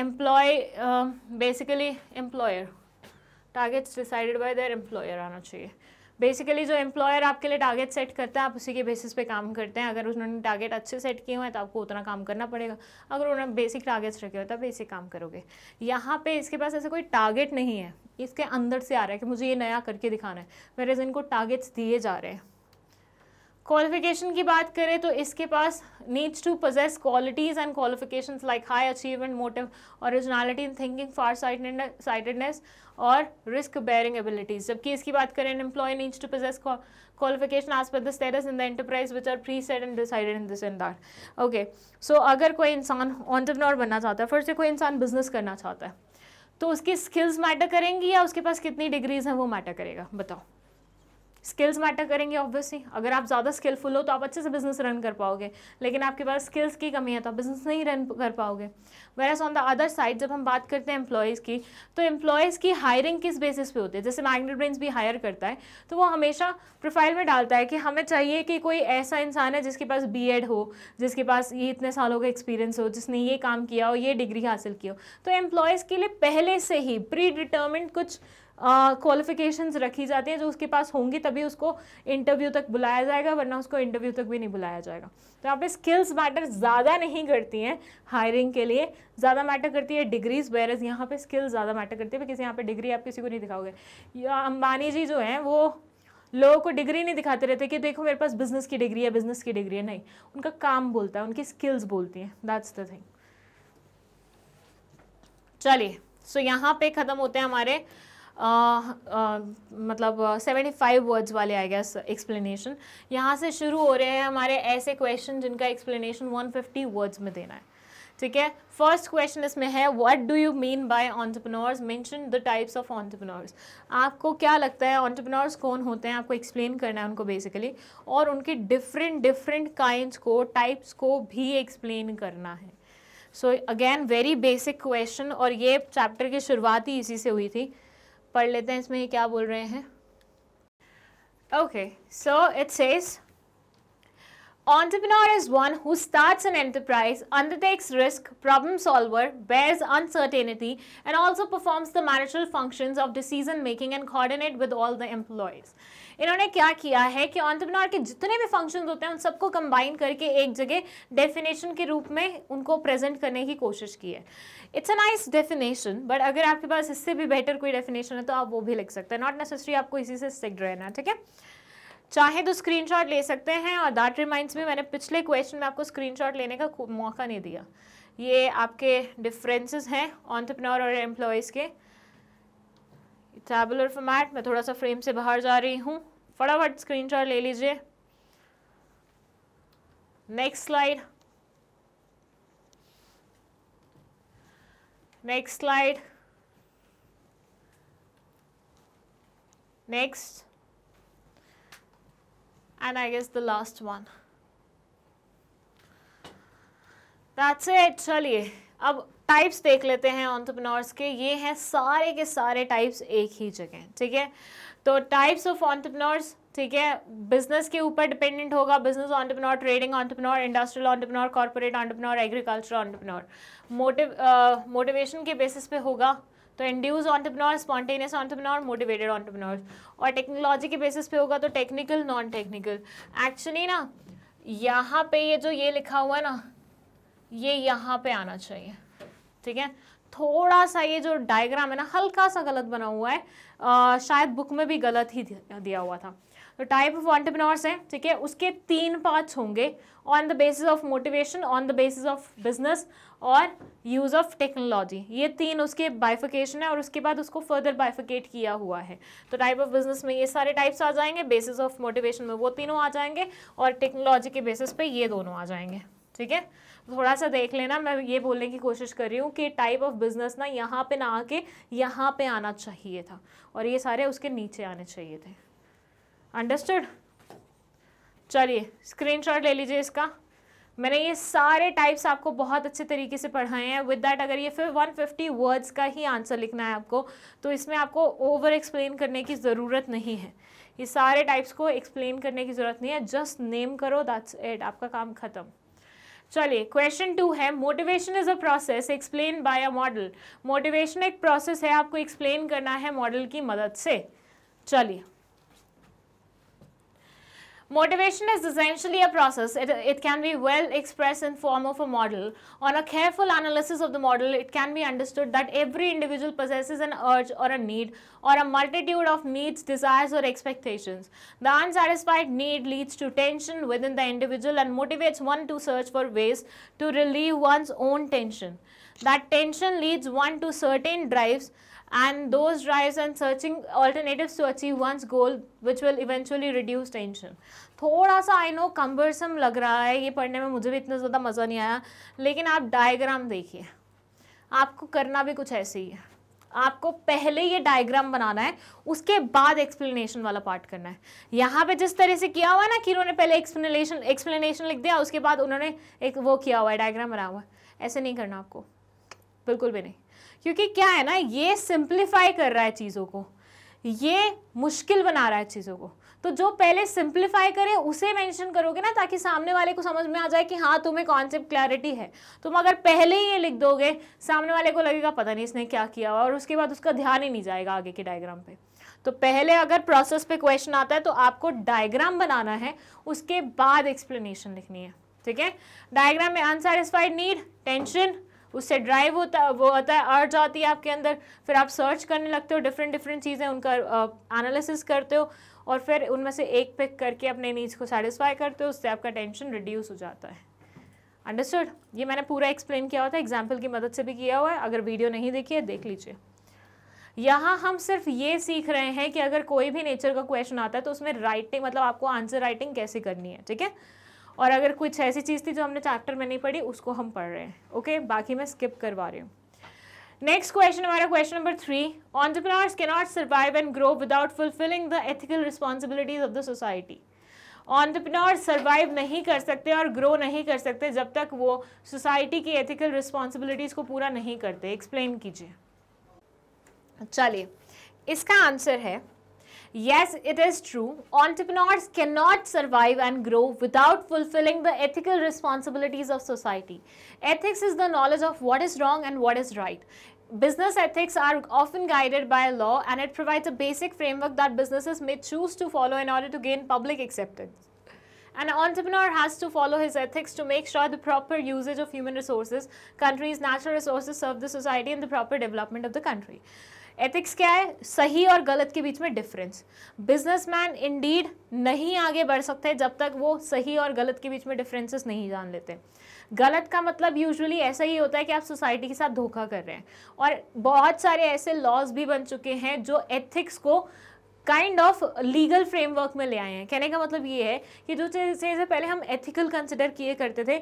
[SPEAKER 1] employee basically employer targets decided by their employer आना चाहिए basically जो employer आपके लिए target set करता है आप उसी के बेसिस पे काम करते हैं अगर उन्होंने टारगेट अच्छे सेट किए हुए हैं तो आपको उतना काम करना पड़ेगा अगर उन्होंने बेसिक टारगेट्स रखे हुए तो बेसिक काम करोगे यहाँ पे इसके पास ऐसा कोई टारगेट नहीं है इसके अंदर से आ रहा है कि मुझे ये नया करके दिखाना है मेरे इनको टारगेट्स दिए जा रहे हैं क्वालिफिकेशन की बात करें तो इसके पास needs to possess qualities and qualifications like high achievement motive originality in thinking far sightedness और रिस्क बेयरिंग एबिलिटीज़ जबकि इसकी बात करें employee needs to possess qualification as per the status in the enterprise which are pre set and decided in this and that okay so अगर कोई इंसान entrepreneur बनना चाहता है से कोई इंसान बिजनेस करना चाहता है तो उसकी स्किल्स मैटर करेंगी या उसके पास कितनी डिग्रीज़ हैं वो मैटर करेगा बताओ स्किल्स मैटर करेंगे ऑब्वियसली अगर आप ज़्यादा स्किलफुल हो तो आप अच्छे से बिजनेस रन कर पाओगे लेकिन आपके पास स्किल्स की कमी है तो आप बिजनेस नहीं रन कर पाओगे whereas on the other side जब हम बात करते हैं एम्प्लॉयज़ की तो एम्प्लॉयज़ की हायरिंग किस बेसिस पे होती है जैसे मैग्नेट ब्रेंस भी हायर करता है तो वो हमेशा प्रोफाइल में डालता है कि हमें चाहिए कि कोई ऐसा इंसान है जिसके पास बी हो जिसके पास ये इतने सालों का एक्सपीरियंस हो जिसने ये काम किया हो ये डिग्री हासिल की हो तो एम्प्लॉयज़ के लिए पहले से ही प्री डिटर्मिंड कुछ क्वालिफिकेशंस uh, रखी जाती हैं जो उसके पास होंगी तभी उसको इंटरव्यू तक बुलाया जाएगा वरना उसको इंटरव्यू तक भी नहीं बुलाया जाएगा तो यहाँ पे स्किल्स मैटर ज़्यादा नहीं करती हैं हायरिंग के लिए ज़्यादा मैटर करती है डिग्रीज वेयर एज यहाँ पे स्किल्स ज़्यादा मैटर करती है किसी यहाँ पे डिग्री आप किसी को नहीं दिखाओगे अंबानी जी जो हैं वो लोगों को डिग्री नहीं दिखाते रहते कि देखो मेरे पास बिजनेस की डिग्री है बिजनेस की डिग्री है नहीं उनका काम बोलता है उनकी स्किल्स बोलती हैं दैट्स द थिंग चलिए सो यहाँ पे ख़त्म होते हैं हमारे मतलब सेवेंटी फाइव वर्ड्स वाले आई गेस एक्सप्लेनेशन यहाँ से शुरू हो रहे हैं हमारे ऐसे क्वेश्चन जिनका एक्सप्लेनेशन वन फिफ्टी वर्ड्स में देना है ठीक है फर्स्ट क्वेश्चन इसमें है what do you mean by entrepreneurs mention the types of entrepreneurs आपको क्या लगता है ऑन्टरप्रनोर्स कौन होते हैं आपको एक्सप्लेन करना है उनको बेसिकली और उनके डिफरेंट डिफरेंट काइंड को टाइप्स को भी एक्सप्लेन करना है so again very basic question और ये चैप्टर की शुरुआत ही इसी से हुई थी पढ़ लेते हैं इसमें क्या बोल रहे हैं okay so it says entrepreneur is one who starts an enterprise, undertakes risk, problem solver, bears uncertainty and also performs the managerial functions of decision making and coordinate with all the employees. इन्होंने क्या किया है कि entrepreneur के जितने भी function होते हैं उन सबको कंबाइन करके एक जगह डेफिनेशन के रूप में उनको प्रेजेंट करने की कोशिश की है it's a nice definition but अगर आपके पास इससे भी बेटर कोई डेफिनेशन है तो आप वो भी लिख सकते हैं नॉट नेसेसरी आपको इसी से स्टिक रहना ठीक है चाहे तो स्क्रीनशॉट ले सकते हैं और दैट रिमाइंड्स में मैंने पिछले क्वेश्चन में आपको स्क्रीनशॉट लेने का मौका नहीं दिया ये आपके डिफरेंसेस हैं ऑन्टरप्रनोर और एम्प्लॉयज़ के टैबुलर फॉर्मेट मैं थोड़ा सा फ्रेम से बाहर जा रही हूँ फटाफट शॉट ले लीजिए next slide next slide next and I guess the last one that's it चलिए अब टाइप्स देख लेते हैं ऑन्टरप्रनोर्स के ये हैं सारे के सारे टाइप्स एक ही जगह ठीक है तो टाइप्स ऑफ ऑन्टरप्रनोर्स ठीक है बिजनेस के ऊपर डिपेंडेंट होगा business entrepreneur trading entrepreneur industrial entrepreneur corporate entrepreneur agriculture entrepreneur motive motivation के बेसिस पे होगा तो induced entrepreneur spontaneous entrepreneur motivated entrepreneur और टेक्नोलॉजी के बेसिस पे होगा तो टेक्निकल नॉन टेक्निकल एक्चुअली ना यहाँ पे ये जो ये लिखा हुआ है ना ये यहाँ पे आना चाहिए ठीक है थोड़ा सा ये जो डायग्राम है ना हल्का सा गलत बना हुआ है आ, शायद बुक में भी गलत ही दिया हुआ था तो टाइप ऑफ ऑन्टरप्रनोर्स हैं ठीक है उसके तीन पार्ट्स होंगे on the basis of motivation on the basis of business और यूज़ ऑफ टेक्नोलॉजी ये तीन उसके बाइफिकेशन है और उसके बाद उसको फर्दर बाइफिकेट किया हुआ है तो टाइप ऑफ बिजनेस में ये सारे टाइप्स आ जाएंगे बेसिस ऑफ मोटिवेशन में वो तीनों आ जाएंगे और टेक्नोलॉजी के बेसिस पे ये दोनों आ जाएंगे ठीक है थोड़ा सा देख लेना मैं ये बोलने की कोशिश कर रही हूँ कि टाइप ऑफ बिजनेस ना यहाँ पे ना आके यहाँ पे आना चाहिए था और ये सारे उसके नीचे आने चाहिए थे अंडरस्टूड चलिए स्क्रीनशॉट ले लीजिए इसका मैंने ये सारे टाइप्स आपको बहुत अच्छे तरीके से पढ़ाए हैं विद डैट अगर ये फिर 150 वर्ड्स का ही आंसर लिखना है आपको तो इसमें आपको ओवर एक्सप्लेन करने की ज़रूरत नहीं है ये सारे टाइप्स को एक्सप्लेन करने की ज़रूरत नहीं है जस्ट नेम करो दैट्स एट आपका काम खत्म चलिए क्वेश्चन टू है motivation is a process explain by a model motivation एक प्रोसेस है आपको एक्सप्लेन करना है मॉडल की मदद से चलिए Motivation is essentially a process. It, it can be well expressed in form of a model. On a careful analysis of the model, it can be understood that every individual possesses an urge or a need or a multitude of needs, desires or expectations. The unsatisfied need leads to tension within the individual and motivates one to search for ways to relieve one's own tension. That tension leads one to certain drives and those drives and searching alternatives to achieve one's goal which will eventually reduce tension थोड़ा सा I know cumbersome लग रहा है ये पढ़ने में मुझे भी इतना ज़्यादा मज़ा नहीं आया लेकिन आप डायग्राम देखिए आपको करना भी कुछ ऐसे ही है आपको पहले ये डायग्राम बनाना है उसके बाद एक्सप्लेनेशन वाला पार्ट करना है यहाँ पे जिस तरह से किया हुआ है ना कि उन्होंने पहले एक्सप्लेनेशन एक्सप्लेनेशन लिख दिया उसके बाद उन्होंने एक वो किया हुआ है डायग्राम बना हुआ है ऐसे नहीं करना आपको बिल्कुल भी नहीं क्योंकि क्या है ना ये सिंप्लीफाई कर रहा है चीज़ों को ये मुश्किल बना रहा है चीज़ों को तो जो पहले सिंप्लीफाई करे उसे मेंशन करोगे ना ताकि सामने वाले को समझ में आ जाए कि हाँ तुम्हें कॉन्सेप्ट क्लैरिटी है तुम अगर पहले ही ये लिख दोगे सामने वाले को लगेगा पता नहीं इसने क्या किया और उसके बाद उसका ध्यान ही नहीं जाएगा आगे के डायग्राम पे तो पहले अगर प्रोसेस पे क्वेश्चन आता है तो आपको डायग्राम बनाना है उसके बाद एक्सप्लेनेशन लिखनी है ठीक है डायग्राम में अनसेटिस्फाइड नीड टेंशन उससे ड्राइव होता वो होता है अर्ज आती है आपके अंदर फिर आप सर्च करने लगते हो डिफरेंट डिफरेंट चीज़ें उनका एनालिसिस करते हो और फिर उनमें से एक पिक करके अपने नीड्स को सेटिस्फाई करते हो उससे आपका टेंशन रिड्यूस हो जाता है अंडरस्टूड ये मैंने पूरा एक्सप्लेन किया हुआ था एग्जाम्पल की मदद से भी किया हुआ है अगर वीडियो नहीं देखी है देख लीजिए यहाँ हम सिर्फ ये सीख रहे हैं कि अगर कोई भी नेचर का क्वेश्चन आता है तो उसमें राइटिंग मतलब आपको आंसर राइटिंग कैसे करनी है ठीक है और अगर कुछ ऐसी चीज़ थी जो हमने चैप्टर में नहीं पढ़ी उसको हम पढ़ रहे हैं ओके बाकी मैं स्किप करवा रही हूँ नेक्स्ट क्वेश्चन हमारा question number three entrepreneurs not survive and grow without fulfilling the ethical responsibilities of the society entrepreneur survive नहीं कर सकते और ग्रो नहीं कर सकते जब तक वो सोसाइटी की एथिकल रिस्पॉन्सिबिलिटीज़ को पूरा नहीं करते एक्सप्लेन कीजिए चलिए इसका आंसर है Yes, it is true. Entrepreneurs cannot survive and grow without fulfilling the ethical responsibilities of society. Ethics is the knowledge of what is wrong and what is right. Business ethics are often guided by law and it provides a basic framework that businesses may choose to follow in order to gain public acceptance. An entrepreneur has to follow his ethics to make sure the proper usage of human resources, country's natural resources serve the society and the proper development of the country. Ethics क्या है सही और गलत के बीच में difference businessman Indeed नहीं आगे बढ़ सकते जब तक वो सही और गलत के बीच में डिफरेंसेस नहीं जान लेते गलत का मतलब यूजुअली ऐसा ही होता है कि आप सोसाइटी के साथ धोखा कर रहे हैं और बहुत सारे ऐसे लॉज भी बन चुके हैं जो एथिक्स को काइंड ऑफ लीगल फ्रेमवर्क में ले आए हैं कहने का मतलब ये है कि जो चीज़ें पहले हम एथिकल कंसिडर किए करते थे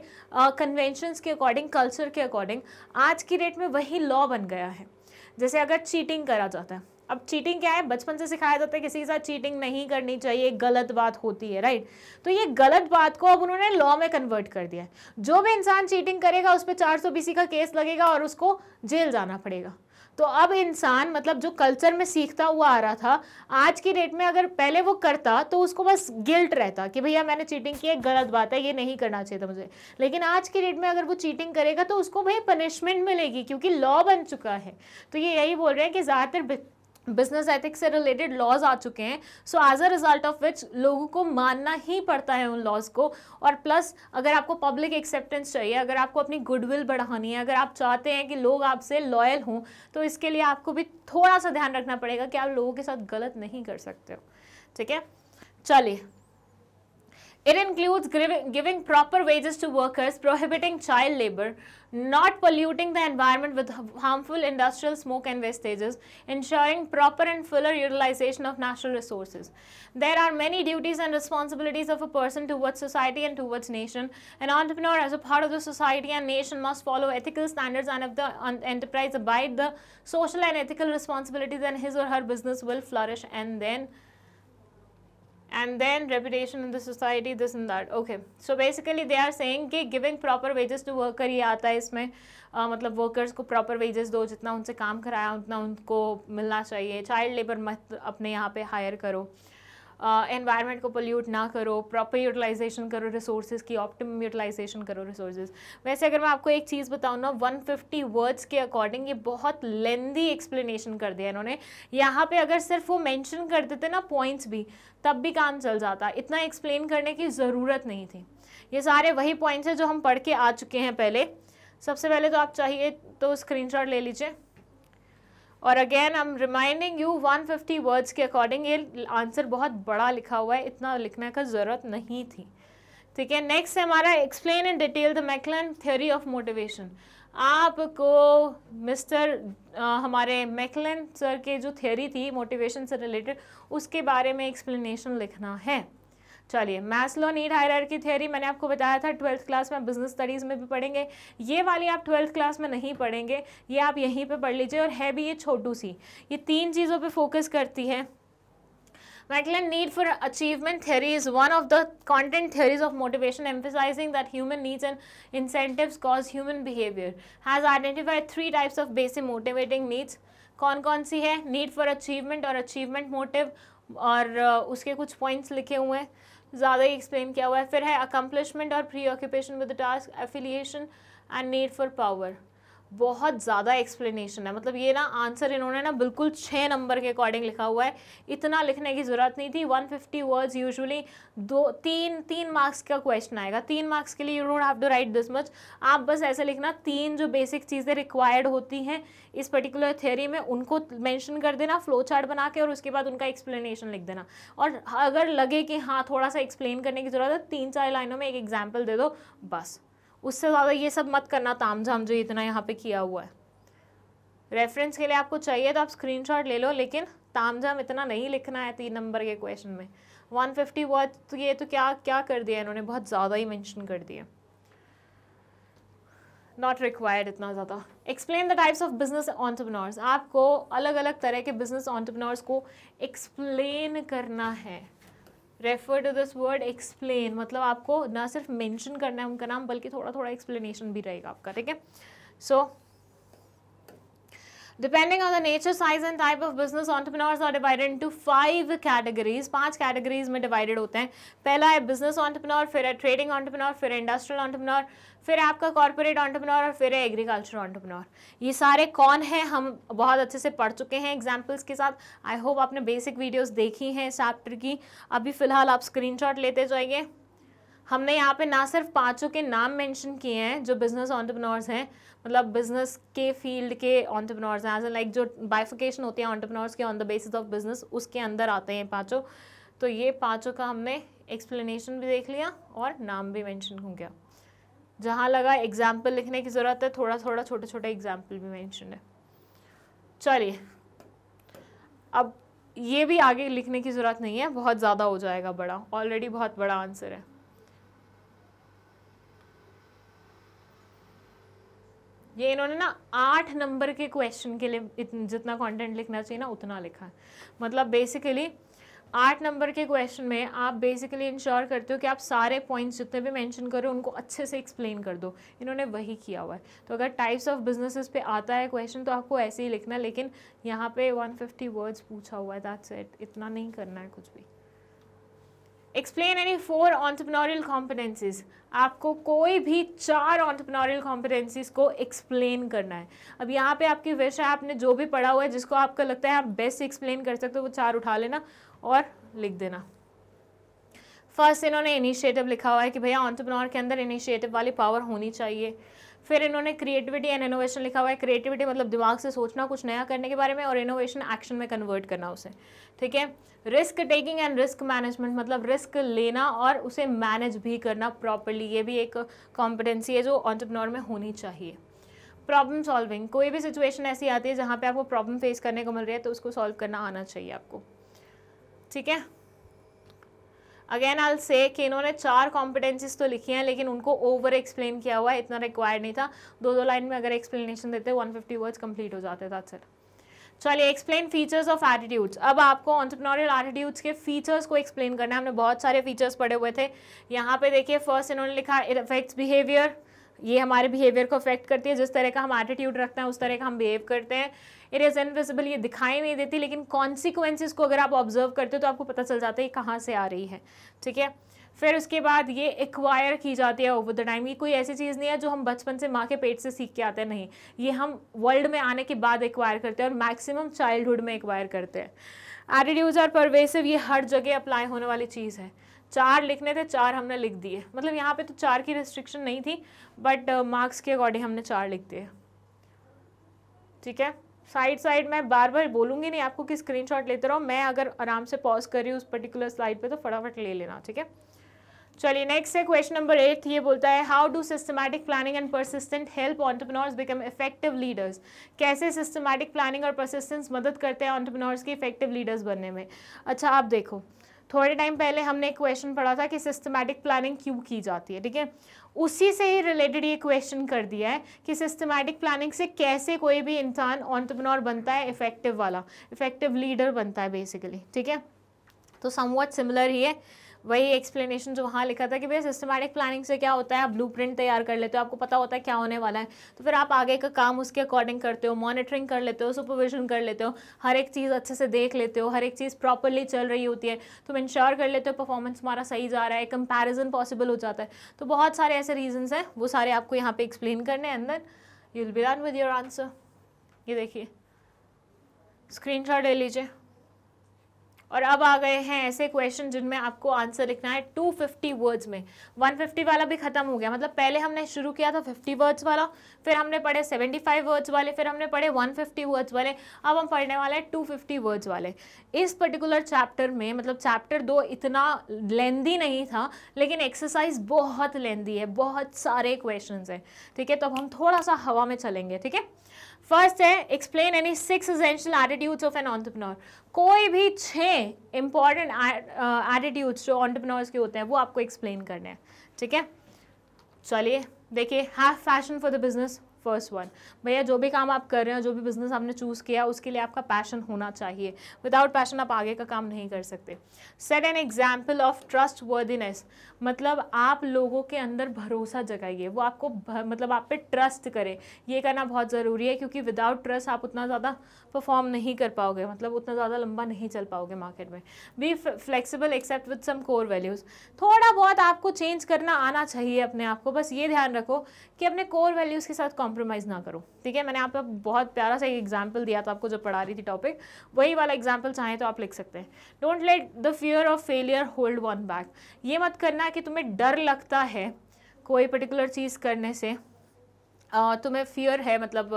[SPEAKER 1] कन्वेंशंस uh, के अकॉर्डिंग कल्चर के अकॉर्डिंग आज की डेट में वही लॉ बन गया है जैसे अगर चीटिंग करा जाता है अब चीटिंग क्या है बचपन से सिखाया जाता है किसी के साथ चीटिंग नहीं करनी चाहिए गलत बात होती है राइट तो ये गलत बात को अब उन्होंने लॉ में कन्वर्ट कर दिया है जो भी इंसान चीटिंग करेगा उस पर चार सौ बीसी का केस लगेगा और उसको जेल जाना पड़ेगा तो अब इंसान मतलब जो कल्चर में सीखता हुआ आ रहा था आज की डेट में अगर पहले वो करता तो उसको बस गिल्ट रहता कि भैया मैंने चीटिंग की है गलत बात है ये नहीं करना चाहिए था मुझे लेकिन आज की डेट में अगर वो चीटिंग करेगा तो उसको भाई पनिशमेंट मिलेगी क्योंकि लॉ बन चुका है तो ये यही बोल रहे हैं कि ज़्यादातर बिजनेस एथिक्स से रिलेटेड लॉज आ चुके हैं so as a result of which लोगों को मानना ही पड़ता है उन लॉज को और प्लस अगर आपको पब्लिक एक्सेप्टेंस चाहिए अगर आपको अपनी गुडविल बढ़ानी है अगर आप चाहते हैं कि लोग आपसे लॉयल हों तो इसके लिए आपको भी थोड़ा सा ध्यान रखना पड़ेगा कि आप लोगों के साथ गलत नहीं कर सकते हो ठीक है चलिए It includes giving proper wages to workers, prohibiting child labor, not polluting the environment with harmful industrial smoke and wastages, ensuring proper and fuller utilization of natural resources. There are many duties and responsibilities of a person towards society and towards nation. An entrepreneur as a part of the society and nation must follow ethical standards and if the enterprise abide the social and ethical responsibilities then his or her business will flourish and then and then reputation in the society this and that okay so basically they are saying कि giving proper wages to worker ये आता है इसमें uh, मतलब workers को proper wages दो जितना उनसे काम कराया उतना उनको मिलना चाहिए child labor मत अपने यहाँ पे hire करो एनवायरनमेंट uh, को पोल्यूट ना करो प्रॉपर यूटिलाइजेशन करो रिसोर्सेज की ऑप्टिमम यूटिलाइजेशन करो रिसोर्सेज वैसे अगर मैं आपको एक चीज़ बताऊँ ना 150 वर्ड्स के अकॉर्डिंग ये बहुत लेंदी एक्सप्लेनेशन कर दिया इन्होंने यहाँ पे अगर सिर्फ वो मैंशन कर देते ना पॉइंट्स भी तब भी काम चल जाता इतना एक्सप्लेन करने की ज़रूरत नहीं थी ये सारे वही पॉइंट्स हैं जो हम पढ़ के आ चुके हैं पहले सबसे पहले तो आप चाहिए तो स्क्रीनशॉट ले लीजिए और again I am reminding you 150 words के अकॉर्डिंग ये आंसर बहुत बड़ा लिखा हुआ है इतना लिखने का ज़रूरत नहीं थी ठीक है नेक्स्ट है हमारा explain in detail the McClelland theory of motivation आपको मिस्टर हमारे मैकलन सर के जो थ्योरी थी मोटिवेशन से रिलेटेड उसके बारे में एक्सप्लेनेशन लिखना है चलिए Maslow's need hierarchy theory मैंने आपको बताया था ट्वेल्थ क्लास में बिजनेस स्टडीज में भी पढ़ेंगे ये वाली आप ट्वेल्थ क्लास में नहीं पढ़ेंगे ये आप यहीं पे पढ़ लीजिए और है भी ये छोटू सी ये तीन चीज़ों पे फोकस करती है मैटल need for achievement theory is one of the content theories of motivation emphasising that human needs and incentive cause human behaviour has identified three types of basic motivating needs कौन कौन सी है नीड फॉर अचीवमेंट और achievement motive और उसके कुछ points लिखे हुए हैं ज़्यादा ही एक्सप्लेन किया हुआ है फिर है अकम्पलिशमेंट और preoccupation with task affiliation and need for power बहुत ज़्यादा एक्सप्लेनेशन है मतलब ये ना आंसर इन्होंने ना बिल्कुल छः नंबर के अकॉर्डिंग लिखा हुआ है इतना लिखने की ज़रूरत नहीं थी 150 फिफ्टी वर्ड्स यूजली दो तीन तीन मार्क्स का क्वेश्चन आएगा तीन मार्क्स के लिए you don't have to write this much आप बस ऐसे लिखना तीन जो बेसिक चीज़ें रिक्वायर्ड होती हैं इस पर्टिकुलर थ्योरी में उनको मैंशन कर देना फ्लो चार्ट बना के और उसके बाद उनका एक्सप्लेनेशन लिख देना और अगर लगे कि हाँ थोड़ा सा एक्सप्लेन करने की ज़रूरत है तीन चार लाइनों में एक एग्जाम्पल दे दो बस उससे ज़्यादा ये सब मत करना ताम झाम जो इतना यहाँ पे किया हुआ है रेफरेंस के लिए आपको चाहिए तो आप स्क्रीन ले लो लेकिन ताम झाम इतना नहीं लिखना है तीन नंबर के क्वेश्चन में 150 फिफ्टी वर्ड तो ये तो क्या क्या कर दिया इन्होंने बहुत ज़्यादा ही मैंशन कर दिया नॉट रिक्वायर्ड इतना ज़्यादा explain the types of business entrepreneurs आपको अलग अलग तरह के बिजनेस ऑन्टरप्रनोर्स को एक्सप्लेन करना है refer to this word explain मतलब आपको ना सिर्फ मेंशन करना है उनका नाम बल्कि थोड़ा थोड़ा एक्सप्लेनेशन भी रहेगा आपका ठीक है सो Depending on the nature, size and type of business, entrepreneurs are divided into five categories. पांच categories में divided होते हैं पहला है business entrepreneur, फिर है trading entrepreneur, फिर industrial entrepreneur, फिर आपका corporate entrepreneur और फिर है agriculture entrepreneur. ये सारे कौन हैं हम बहुत अच्छे से पढ़ चुके हैं एग्जाम्पल्स के साथ आई होप आपने बेसिक वीडियोस देखी हैं इस चैप्टर की अभी फ़िलहाल आप स्क्रीनशॉट लेते जाइए हमने यहाँ पे ना सिर्फ पांचों के नाम मेंशन किए हैं जो बिजनेस ऑन्टरप्रनोर्स हैं मतलब बिजनेस के फील्ड के ऑन्टरप्रनोर्स हैं एज लाइक जो बाइफिकेशन होते हैं ऑन्टरप्रनोर्स के on the basis of business उसके अंदर आते हैं पाँचों तो ये पाँचों का हमने एक्सप्लेनेशन भी देख लिया और नाम भी मैंशन हो गया जहाँ लगा एग्जाम्पल लिखने की ज़रूरत है थोड़ा थोड़ा छोटे छोटे एग्जाम्पल भी मैंशन है चलिए अब ये भी आगे लिखने की ज़रूरत नहीं है बहुत ज़्यादा हो जाएगा बड़ा ऑलरेडी बहुत बड़ा आंसर है ये इन्होंने ना आठ नंबर के क्वेश्चन के लिए जितना कंटेंट लिखना चाहिए ना उतना लिखा है मतलब बेसिकली आठ नंबर के क्वेश्चन में आप बेसिकली इंश्योर करते हो कि आप सारे पॉइंट्स जितने भी मेंशन करो उनको अच्छे से एक्सप्लेन कर दो इन्होंने वही किया हुआ है तो अगर टाइप्स ऑफ बिजनेसेस पे आता है क्वेश्चन तो आपको ऐसे ही लिखना लेकिन यहाँ पे 150 वर्ड्स पूछा हुआ है दैट्स इट इतना नहीं करना है कुछ भी explain any four entrepreneurial competencies आपको कोई भी चार ऑन्टरप्रनोरियल कॉम्पिटेंसीज को एक्सप्लेन करना है अब यहाँ पे आपकी विषय आपने जो भी पढ़ा हुआ है जिसको आपको लगता है आप बेस्ट एक्सप्लेन कर सकते हो वो चार उठा लेना और लिख देना फर्स्ट इन्होंने इनिशिएटिव लिखा हुआ है कि भैया ऑन्टरप्रनोर के अंदर इनिशिएटिव वाली पावर होनी चाहिए फिर इन्होंने क्रिएटिविटी एंड इनोवेशन लिखा हुआ है क्रिएटिविटी मतलब दिमाग से सोचना कुछ नया करने के बारे में और इनोवेशन एक्शन में कन्वर्ट करना उसे ठीक है risk taking and risk management मतलब रिस्क लेना और उसे मैनेज भी करना प्रॉपरली ये भी एक कॉम्पिटेंसी है जो ऑन्टरप्रनोर में होनी चाहिए प्रॉब्लम सॉल्विंग कोई भी सिचुएशन ऐसी आती है जहाँ पे आपको प्रॉब्लम फेस करने को मिल रही है तो उसको सॉल्व करना आना चाहिए आपको ठीक है अगेन आल से कि इन्होंने चार कॉम्पिटेंसीज तो लिखी हैं लेकिन उनको ओवर एक्सप्लेन किया हुआ है इतना रिक्वायर्ड नहीं था दो दो लाइन में अगर एक्सप्लेनेशन देते 150 वर्ड्स कंप्लीट हो जाते था सर चलिए एक्सप्लेन फीचर्स ऑफ एटीट्यूड्स अब आपको ऑन्टरप्रनोरियल एटीट्यूड्स के फीचर्स को एक्सप्लेन करना है हमने बहुत सारे फीचर्स पढ़े हुए थे यहाँ पे देखिए फर्स्ट इन्होंने लिखा इट अफेक्ट्स बिहेवियर ये हमारे बिहेवियर को अफेक्ट करती है जिस तरह का हम एटीट्यूड रखते हैं उस तरह का हम बिहेव करते हैं इट इज़ इनविजिबल ये दिखाई नहीं देती लेकिन कॉन्सिक्वेंसिस को अगर आप ऑब्जर्व करते हो तो आपको पता चल जाता है ये कहाँ से आ रही है ठीक है फिर उसके बाद ये एक्वायर की जाती है ओवर द टाइम ये कोई ऐसी चीज़ नहीं है जो हम बचपन से माँ के पेट से सीख के आते हैं नहीं ये हम वर्ल्ड में आने के बाद एक्वायर करते हैं और मैक्सिमम चाइल्डहुड में एक्वायर करते हैं एटीट्यूज और परवेसिव ये हर जगह अप्लाई होने वाली चीज़ है चार लिखने थे चार हमने लिख दिए मतलब यहाँ पे तो चार की रिस्ट्रिक्शन नहीं थी बट मार्क्स uh, के अकॉर्डिंग हमने चार लिख दिए ठीक है साइड साइड मैं बार बार बोलूंगी नहीं आपको कि स्क्रीनशॉट लेते रहो मैं अगर आराम से पॉज कर रही हूँ उस पर्टिकुलर स्लाइड पे तो फटाफट ले लेना ठीक है चलिए नेक्स्ट है क्वेश्चन नंबर एट ये बोलता है how do systematic planning and persistent help entrepreneurs become effective leaders कैसे सिस्टमैटिक प्लानिंग और परसिस्टेंस मदद करते हैं ऑन्टरप्रनोर्स की इफेक्टिव लीडर्स बनने में अच्छा आप देखो थोड़े टाइम पहले हमने एक क्वेश्चन पढ़ा था कि सिस्टमैटिक प्लानिंग क्यों की जाती है ठीक है उसी से ही रिलेटेड ये क्वेश्चन कर दिया है कि सिस्टमैटिक प्लानिंग से कैसे कोई भी इंसान ऑन्टरप्रनोर बनता है इफेक्टिव वाला इफेक्टिव लीडर बनता है बेसिकली ठीक है तो समवॉट सिमिलर ही है वही एक्सप्लेनेशन जो वहाँ लिखा था कि भाई सिस्टमैटिक प्लानिंग से क्या होता है आप ब्लू तैयार कर लेते हो आपको पता होता है क्या होने वाला है तो फिर आप आगे का काम उसके अकॉर्डिंग करते हो मॉनिटरिंग कर लेते हो सुपरविजन कर लेते हो हर एक चीज़ अच्छे से देख लेते हो हर एक चीज़ प्रॉपरली चल रही होती है तुम इंश्योर कर लेते हो परफॉर्मेंस हमारा सही जा रहा है कंपेरिजन पॉसिबल हो जाता है तो बहुत सारे ऐसे रीजन्स हैं वो सारे आपको यहाँ पर एक्सप्लेन करने हैं अंदर you will be done with your answer ये देखिए स्क्रीनशॉट ले लीजिए और अब आ गए हैं ऐसे क्वेश्चन जिनमें आपको आंसर लिखना है 250 वर्ड्स में 150 वाला भी खत्म हो गया मतलब पहले हमने शुरू किया था 50 वर्ड्स वाला फिर हमने पढ़े 75 वर्ड्स वाले फिर हमने पढ़े 150 वर्ड्स वाले अब हम पढ़ने वाले हैं 250 वर्ड्स वाले इस पर्टिकुलर चैप्टर में मतलब चैप्टर दो इतना लेंदी नहीं था लेकिन एक्सरसाइज बहुत लेंदी है बहुत सारे क्वेश्चन है ठीक है तो अब हम थोड़ा सा हवा में चलेंगे ठीक है फर्स्ट है explain any six essential attitudes of an entrepreneur कोई भी छः इंपॉर्टेंट एटीट्यूड्स जो ऑन्टरप्रनोर्स के होते हैं वो आपको एक्सप्लेन करने हैं ठीक है चलिए देखिए have passion for the business first one भैया जो भी काम आप कर रहे हो जो भी बिजनेस आपने चूज़ किया उसके लिए आपका पैशन होना चाहिए विदाउट पैशन आप आगे का काम नहीं कर सकते set an example of trustworthiness मतलब आप लोगों के अंदर भरोसा जगाइए वो आपको मतलब आप पे ट्रस्ट करें ये करना बहुत ज़रूरी है क्योंकि विदाउट ट्रस्ट आप उतना ज़्यादा परफॉर्म नहीं कर पाओगे मतलब उतना ज़्यादा लंबा नहीं चल पाओगे मार्केट में be flexible except with some core values थोड़ा बहुत आपको चेंज करना आना चाहिए अपने आप को बस ये ध्यान रखो कि अपने कोर वैल्यूज़ के साथ कॉम कॉम्प्रोमाइज़ ना करो ठीक है मैंने आप बहुत प्यारा सा एक एग्जाम्पल दिया था आपको जो पढ़ा रही थी टॉपिक वही वाला एग्जाम्पल चाहें तो आप लिख सकते हैं don't let the fear of failure hold one back ये मत करना कि तुम्हें डर लगता है कोई पर्टिकुलर चीज़ करने से तुम्हें फियर है मतलब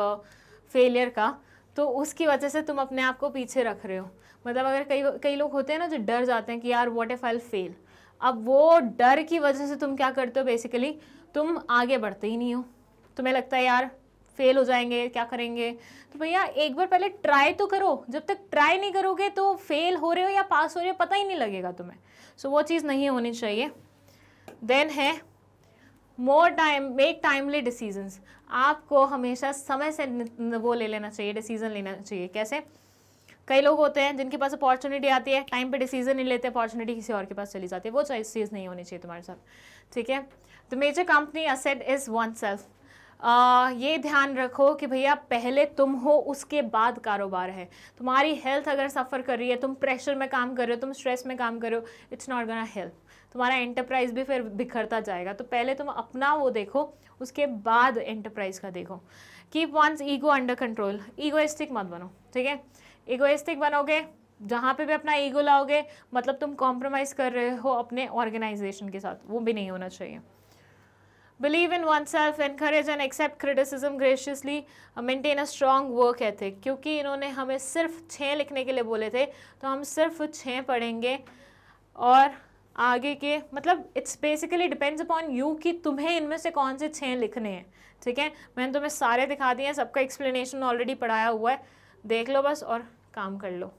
[SPEAKER 1] फेलियर का तो उसकी वजह से तुम अपने आप को पीछे रख रहे हो मतलब अगर कई कई लोग होते हैं ना जो डर जाते हैं कि यार वॉट इफ़ आई फेल अब वो डर की वजह से तुम क्या करते हो बेसिकली तुम आगे बढ़ते ही नहीं हो तुम्हें लगता है यार फेल हो जाएंगे क्या करेंगे तो भैया एक बार पहले ट्राई तो करो जब तक ट्राई नहीं करोगे तो फेल हो रहे हो या पास हो रहे हो पता ही नहीं लगेगा तुम्हें सो so, वो चीज़ नहीं होनी चाहिए देन है more time make timely decisions आपको हमेशा समय से वो ले लेना चाहिए डिसीजन लेना चाहिए कैसे कई लोग होते हैं जिनके पास अपॉर्चुनिटी आती है टाइम पे डिसीजन नहीं लेते अपॉर्चुनिटी किसी और के पास चली जाती है वो चीज़ नहीं होनी चाहिए तुम्हारे साथ ठीक है the major company asset is one self ah, ये ध्यान रखो कि भैया पहले तुम हो उसके बाद कारोबार है तुम्हारी हेल्थ अगर सफ़र कर रही है तुम प्रेशर में काम कर रहे हो तुम स्ट्रेस में काम कर रहे हो इट्स नॉट गना हेल्प तुम्हारा एंटरप्राइज भी फिर बिखरता जाएगा तो पहले तुम अपना वो देखो उसके बाद एंटरप्राइज का देखो keep one's ego under control egoistic मत बनो ठीक है ईगोइस्टिक बनोगे जहाँ पे भी अपना ईगो लाओगे मतलब तुम कॉम्प्रोमाइज़ कर रहे हो अपने ऑर्गेनाइजेशन के साथ वो भी नहीं होना चाहिए believe in one self encourage and accept criticism graciously maintain a strong work ethic क्योंकि इन्होंने हमें सिर्फ छः लिखने के लिए बोले थे तो हम सिर्फ छः पढ़ेंगे और आगे के मतलब it's basically depends upon you कि तुम्हें इनमें से कौन से छः लिखने हैं ठीक है मैंने तुम्हें सारे दिखा दिए हैं सबका एक्सप्लेनेशन ऑलरेडी पढ़ाया हुआ है देख लो बस और काम कर लो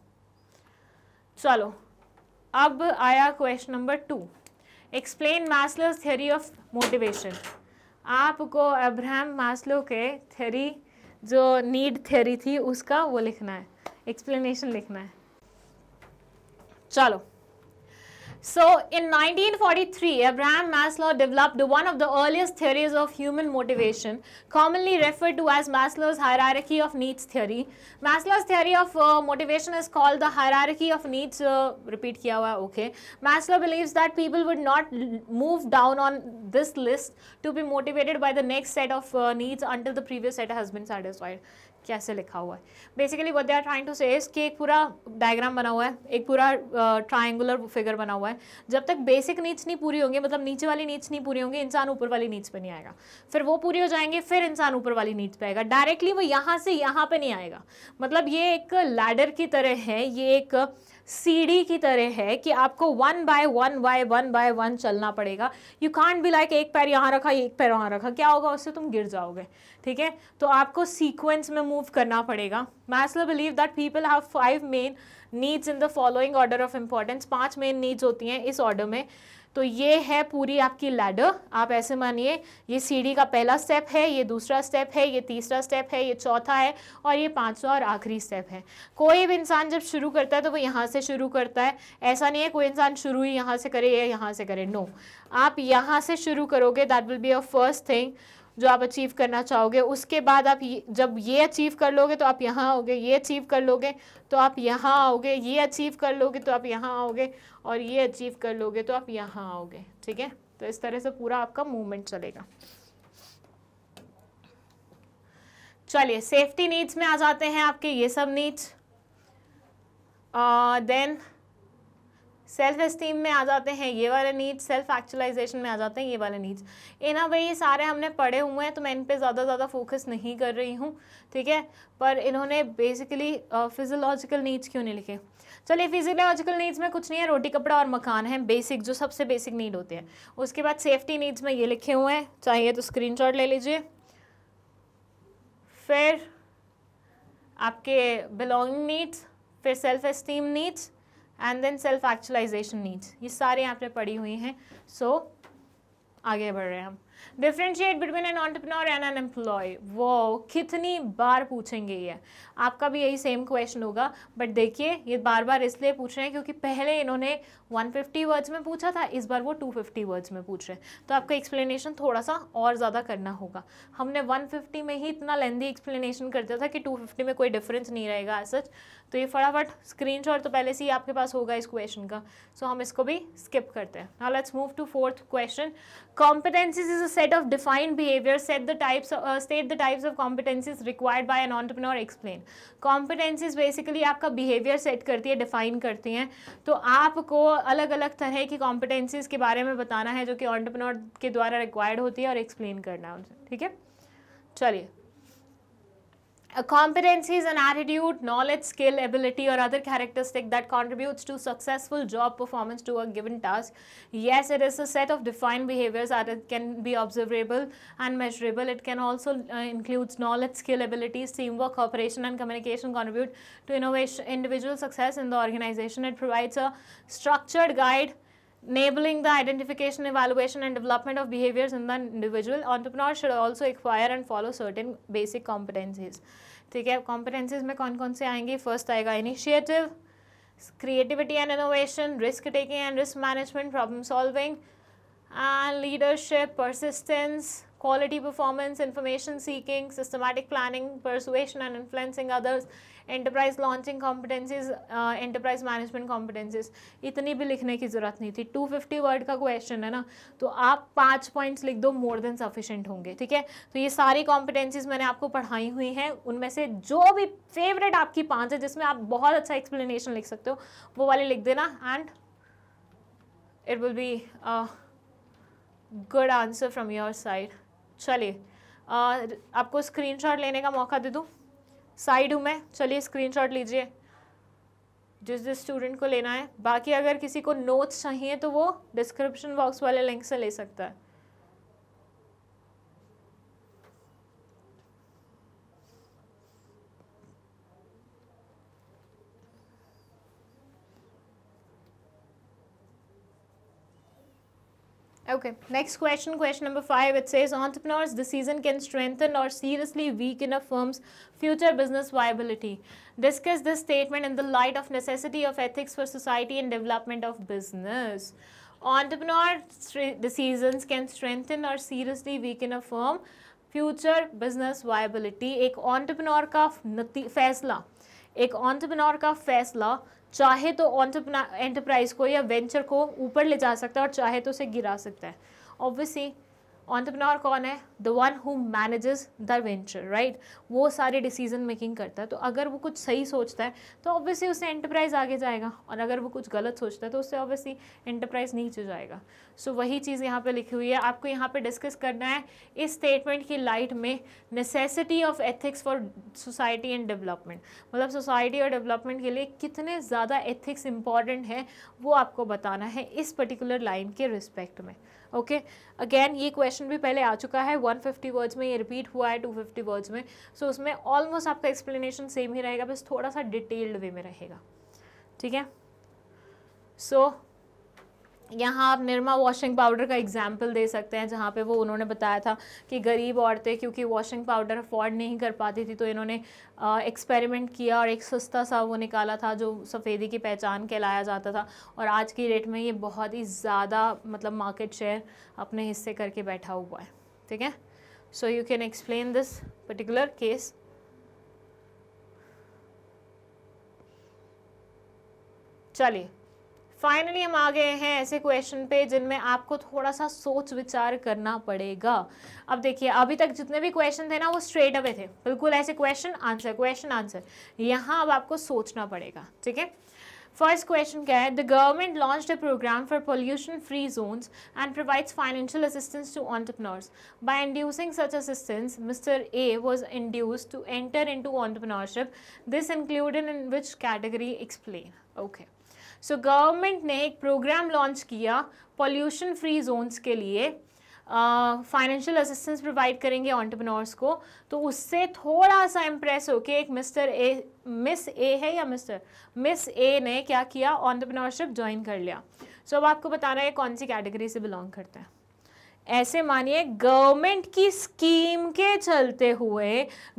[SPEAKER 1] चलो अब आया question number two explain Maslow's theory of motivation आपको अब्राहम मास्लो के थ्योरी जो नीड थ्योरी थी उसका वो लिखना है एक्सप्लेनेशन लिखना है चलो So in 1943, Abraham Maslow developed one of the earliest theories of human motivation, commonly referred to as Maslow's hierarchy of needs theory. Maslow's theory of uh, motivation is called the hierarchy of needs. Uh, repeat kiya hua, okay. Maslow believes that people would not move down on this list to be motivated by the next set of uh, needs until the previous set has been satisfied. कैसे लिखा हुआ है basically what they are trying to say एक पूरा diagram बना हुआ है एक पूरा ट्राइंगुलर फिगर बना हुआ है जब तक बेसिक नीड्स नहीं पूरी होंगी मतलब नीचे वाली नीड्स नहीं पूरी होंगी इंसान ऊपर वाली नीड्स पर नहीं आएगा फिर वो पूरी हो जाएंगे फिर इंसान ऊपर वाली नीड्स पर आएगा डायरेक्टली वो यहाँ से यहाँ पर नहीं आएगा मतलब ये एक लैडर की तरह है ये एक सीढ़ी की तरह है कि आपको one by one by one by one चलना पड़ेगा यू कांट बी लाइक एक पैर यहाँ रखा एक पैर वहाँ रखा क्या होगा उससे तुम गिर जाओगे ठीक है तो आपको सीक्वेंस में मूव करना पड़ेगा Maslow believe that people have five main needs in the following order of importance पांच मेन नीड्स होती हैं इस ऑर्डर में तो ये है पूरी आपकी लैडर आप ऐसे मानिए ये सीढ़ी का पहला स्टेप है ये दूसरा स्टेप है ये तीसरा स्टेप है ये चौथा है और ये पाँचवा और आखिरी स्टेप है कोई भी इंसान जब शुरू करता है तो वो यहाँ से शुरू करता है ऐसा नहीं है कोई इंसान शुरू ही यहाँ से करे या यहाँ से करे नो no. आप यहाँ से शुरू करोगे that will be a first thing जो आप अचीव करना चाहोगे उसके बाद आप जब ये अचीव कर लोगे तो आप यहाँ आओगे ये अचीव कर लोगे तो आप यहाँ आओगे ये अचीव कर लोगे तो आप यहाँ आओगे और ये अचीव कर लोगे तो आप यहाँ आओगे ठीक है तो इस तरह से पूरा आपका मूवमेंट चलेगा चलिए सेफ्टी नीड्स में आ जाते हैं आपके ये सब needs then uh, self esteem में आ जाते हैं ये वाले नीड्स सेल्फ एक्चुअलाइजेशन में आ जाते हैं ये वाले नीड्स इन अ वे ये सारे हमने पढ़े हुए हैं तो मैं इन पे ज़्यादा ज़्यादा फोकस नहीं कर रही हूँ ठीक है पर इन्होंने बेसिकली फिजियोलॉजिकल नीड्स क्यों नहीं लिखे चलिए फिजियोलॉजिकल नीड्स में कुछ नहीं है रोटी कपड़ा और मकान है बेसिक जो सबसे बेसिक नीड होते हैं उसके बाद सेफ्टी नीड्स में ये लिखे हुए हैं चाहिए तो स्क्रीन ले लीजिए फिर आपके बिलोंगिंग नीड्स फिर self esteem needs and then self actualisation needs ये सारे यहाँ पे पड़ी हुई हैं सो so, आगे बढ़ रहे हैं हम differentiate between an entrepreneur and an employee वो कितनी बार पूछेंगे ये आपका भी यही सेम क्वेश्चन होगा बट देखिए ये बार बार इसलिए पूछ रहे हैं क्योंकि पहले इन्होंने 150 वर्ड्स में पूछा था इस बार वो 250 वर्ड्स में पूछ रहे हैं तो आपका एक्सप्लेनेशन थोड़ा सा और ज़्यादा करना होगा हमने 150 में ही इतना लेंदी एक्सप्लेनेशन कर दिया था कि 250 में कोई डिफरेंस नहीं रहेगा सच तो ये फटाफट शॉट तो पहले से ही आपके पास होगा इस क्वेश्चन का सो हम इसको भी स्किप करते हैं now let's move to fourth question competencies is a set of defined behaviour set the types state the types of competencies required by an entrepreneur explain competencies basically आपका बिहेवियर सेट करती है define करती हैं तो आपको अलग अलग तरह की कॉम्पिटेंसीज के बारे में बताना है जो कि ऑन्टरप्रनोर के द्वारा रिक्वायर्ड होती है और एक्सप्लेन करना है उनसे ठीक है चलिए A competency is an attitude, knowledge, skill, ability or other characteristic that contributes to successful job performance to a given task. Yes, it is a set of defined behaviors that can be observable and measurable. It can also uh, includes knowledge, skill, abilities, teamwork, cooperation and communication contribute to innovation, individual success in the organization. It provides a structured guide enabling the identification, evaluation and development of behaviors in the individual. Entrepreneur should also acquire and follow certain basic competencies. ठीक है competencies में कौन कौन से आएंगे First आएगा initiative, creativity and innovation, risk taking and risk management, problem solving, and uh, leadership, persistence, quality performance, information seeking, systematic planning, persuasion and influencing others, enterprise launching competencies, uh, enterprise management competencies. इतनी भी लिखने की ज़रूरत नहीं थी 250 word का question है ना तो आप पाँच पॉइंट्स लिख दो मोर देन सफिशेंट होंगे ठीक है तो ये सारी कॉम्पिटेंसीज मैंने आपको पढ़ाई हुई हैं उनमें से जो भी फेवरेट आपकी पाँच है जिसमें आप बहुत अच्छा एक्सप्लेनेशन लिख सकते हो वो वाले लिख देना and it will be good answer from your side चलिए आपको स्क्रीनशॉट लेने का मौका दे दूँ साइड हूँ मैं चलिए स्क्रीनशॉट लीजिए जिस जिस स्टूडेंट को लेना है बाकी अगर किसी को नोट्स चाहिए तो वो डिस्क्रिप्शन बॉक्स वाले लिंक से ले सकता है Okay, next question, question number five. It says entrepreneurs the season can strengthen or seriously weaken a firm's future business viability. Discuss this statement in the light of necessity of ethics for society and development of business. the decisions can strengthen or seriously weaken a firm future business viability. एक entrepreneur का फैसला एक entrepreneur का फैसला चाहे तो enterprise को या वेंचर को ऊपर ले जा सकता है और चाहे तो उसे गिरा सकता है ऑब्वियसली ऑन्टरप्रनोर कौन है the one who manages the venture right वो सारे डिसीजन मेकिंग करता है तो अगर वो कुछ सही सोचता है तो ऑब्वियसली उससे एंटरप्राइज आगे जाएगा और अगर वो कुछ गलत सोचता है तो उससे ऑब्वियसली एंटरप्राइज नीचे जाएगा सो so, वही चीज़ यहाँ पे लिखी हुई है आपको यहाँ पे डिस्कस करना है इस स्टेटमेंट की लाइट में necessity of ethics for society and development मतलब सोसाइटी और डेवलपमेंट के लिए कितने ज़्यादा एथिक्स इंपॉर्टेंट हैं वो आपको बताना है इस पर्टिकुलर लाइन के रिस्पेक्ट में ओके अगेन ये क्वेश्चन भी पहले आ चुका है 150 वर्ड्स में ये रिपीट हुआ है 250 वर्ड्स में सो so उसमें ऑलमोस्ट आपका एक्सप्लेनेशन सेम ही रहेगा बस थोड़ा सा डिटेल्ड वे में रहेगा ठीक है सो so, यहाँ आप निर्मा वॉशिंग पाउडर का एग्जाम्पल दे सकते हैं जहाँ पे वो उन्होंने बताया था कि गरीब औरतें क्योंकि वॉशिंग पाउडर अफोर्ड नहीं कर पाती थी तो इन्होंने एक्सपेरिमेंट किया और एक सस्ता सा वो निकाला था जो सफ़ेदी की पहचान कहलाया जाता था और आज की डेट में ये बहुत ही ज़्यादा मतलब मार्केट शेयर अपने हिस्से करके बैठा हुआ है ठीक है so you can explain this particular case चलिए फाइनली हम आ गए हैं ऐसे क्वेश्चन पे जिनमें आपको थोड़ा सा सोच विचार करना पड़ेगा अब देखिए अभी तक जितने भी क्वेश्चन थे ना वो स्ट्रेट अवे थे बिल्कुल ऐसे क्वेश्चन आंसर क्वेश्चन आंसर यहाँ अब आपको सोचना पड़ेगा ठीक है फर्स्ट क्वेश्चन क्या है the government launch a programme for pollution free zones and provides financial assistance to entrepreneurs by inducing such assistance mister A was induce to enter into entrepreneurship this included in which category explain okay so so, government ने एक programme launch किया pollution free zones के लिए financial assistance provide करेंगे entrepreneurs को तो उससे थोड़ा सा इम्प्रेस होके एक मिस्टर ए मिस ए है या मिस्टर मिस ए ने क्या किया ऑन्टरप्रनोरशिप ज्वाइन कर लिया सो so, अब आपको बताना है कौन सी कैटेगरी से बिलोंग करते हैं ऐसे मानिए गवर्नमेंट की स्कीम के चलते हुए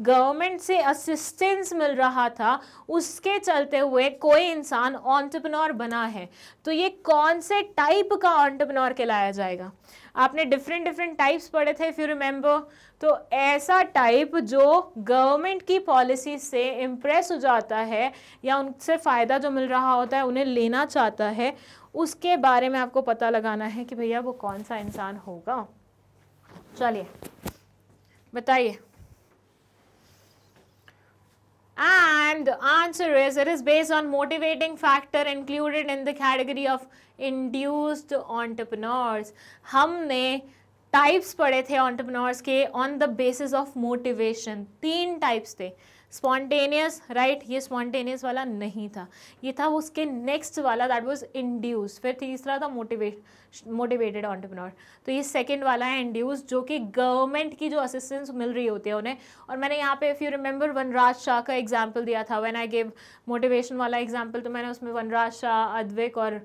[SPEAKER 1] गवर्नमेंट से असिस्टेंस मिल रहा था उसके चलते हुए कोई इंसान ऑन्टरप्रनोर बना है तो ये कौन से टाइप का ऑन्टरप्रनोर कहलाया जाएगा आपने डिफरेंट डिफरेंट टाइप्स पढ़े थे फिर रिमेंबर तो ऐसा टाइप जो गवर्नमेंट की पॉलिसी से इम्प्रेस हो जाता है या उनसे फ़ायदा जो मिल रहा होता है उन्हें लेना चाहता है उसके बारे में आपको पता लगाना है कि भैया वो कौन सा इंसान होगा चलिए बताइए and answer is it is based on motivating factor included in the category of induced entrepreneurs हमने टाइप्स पढ़े थे ऑन्टरप्रनोर्स के on the basis of motivation तीन टाइप्स थे स्पॉन्टेनियस राइट ये स्पॉन्टेनियस वाला नहीं था ये था उसके नेक्स्ट वाला दैट वाज इंड्यूस फिर तीसरा था मोटिवेट मोटिवेटेड ऑन्टरप्रनोर तो ये सेकेंड वाला है इंड्यूस जो कि गवर्नमेंट की जो असिस्टेंस मिल रही होती है उन्हें और मैंने यहाँ पे if you remember Vanraj Shah का एग्जाम्पल दिया था वैन आई गिव मोटिवेशन वाला एग्जाम्पल तो मैंने उसमें वनराज शाह अद्विक और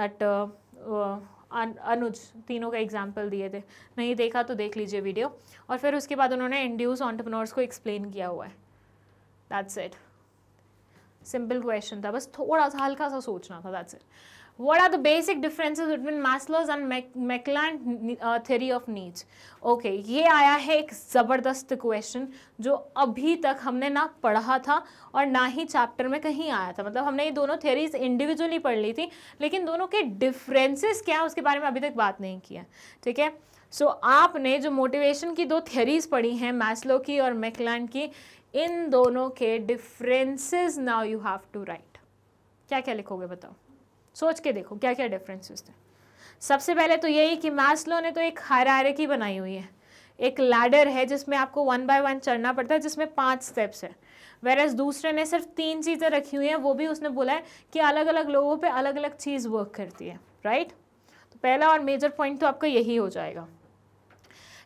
[SPEAKER 1] दैट uh, uh, अनुज तीनों का एग्जाम्पल दिए थे नहीं देखा तो देख लीजिए वीडियो और फिर उसके बाद उन्होंने इंड्यूस ऑन्टरप्रनोर्स को एक्सप्लेन किया हुआ है दैट्स इट सिंपल क्वेश्चन था बस थोड़ा सा हल्का सा सोचना था that's it what are the basic differences between Maslow's and McClan theory of of okay ये आया है एक ज़बरदस्त क्वेश्चन जो अभी तक हमने ना पढ़ा था और ना ही चैप्टर में कहीं आया था मतलब हमने ये दोनों थेरीज इंडिविजुअली पढ़ ली थी लेकिन दोनों के डिफरेंसेस क्या है उसके बारे में अभी तक बात नहीं किया ठीक है सो so, आपने जो मोटिवेशन की दो थेरीज पढ़ी हैं मैसलो की और मैकलैंड की इन दोनों के differences now you have to write क्या क्या लिखोगे बताओ सोच के देखो क्या क्या डिफरेंसेस थे सबसे पहले तो यही कि मैसलो ने तो एक हरारकी बनाई हुई है एक लैडर है जिसमें आपको वन बाय वन चढ़ना पड़ता है जिसमें पांच स्टेप्स है वेरस दूसरे ने सिर्फ तीन चीज़ें रखी हुई हैं वो भी उसने बोला है कि अलग अलग लोगों पे अलग अलग चीज़ वर्क करती है राइट तो पहला और मेजर पॉइंट तो आपका यही हो जाएगा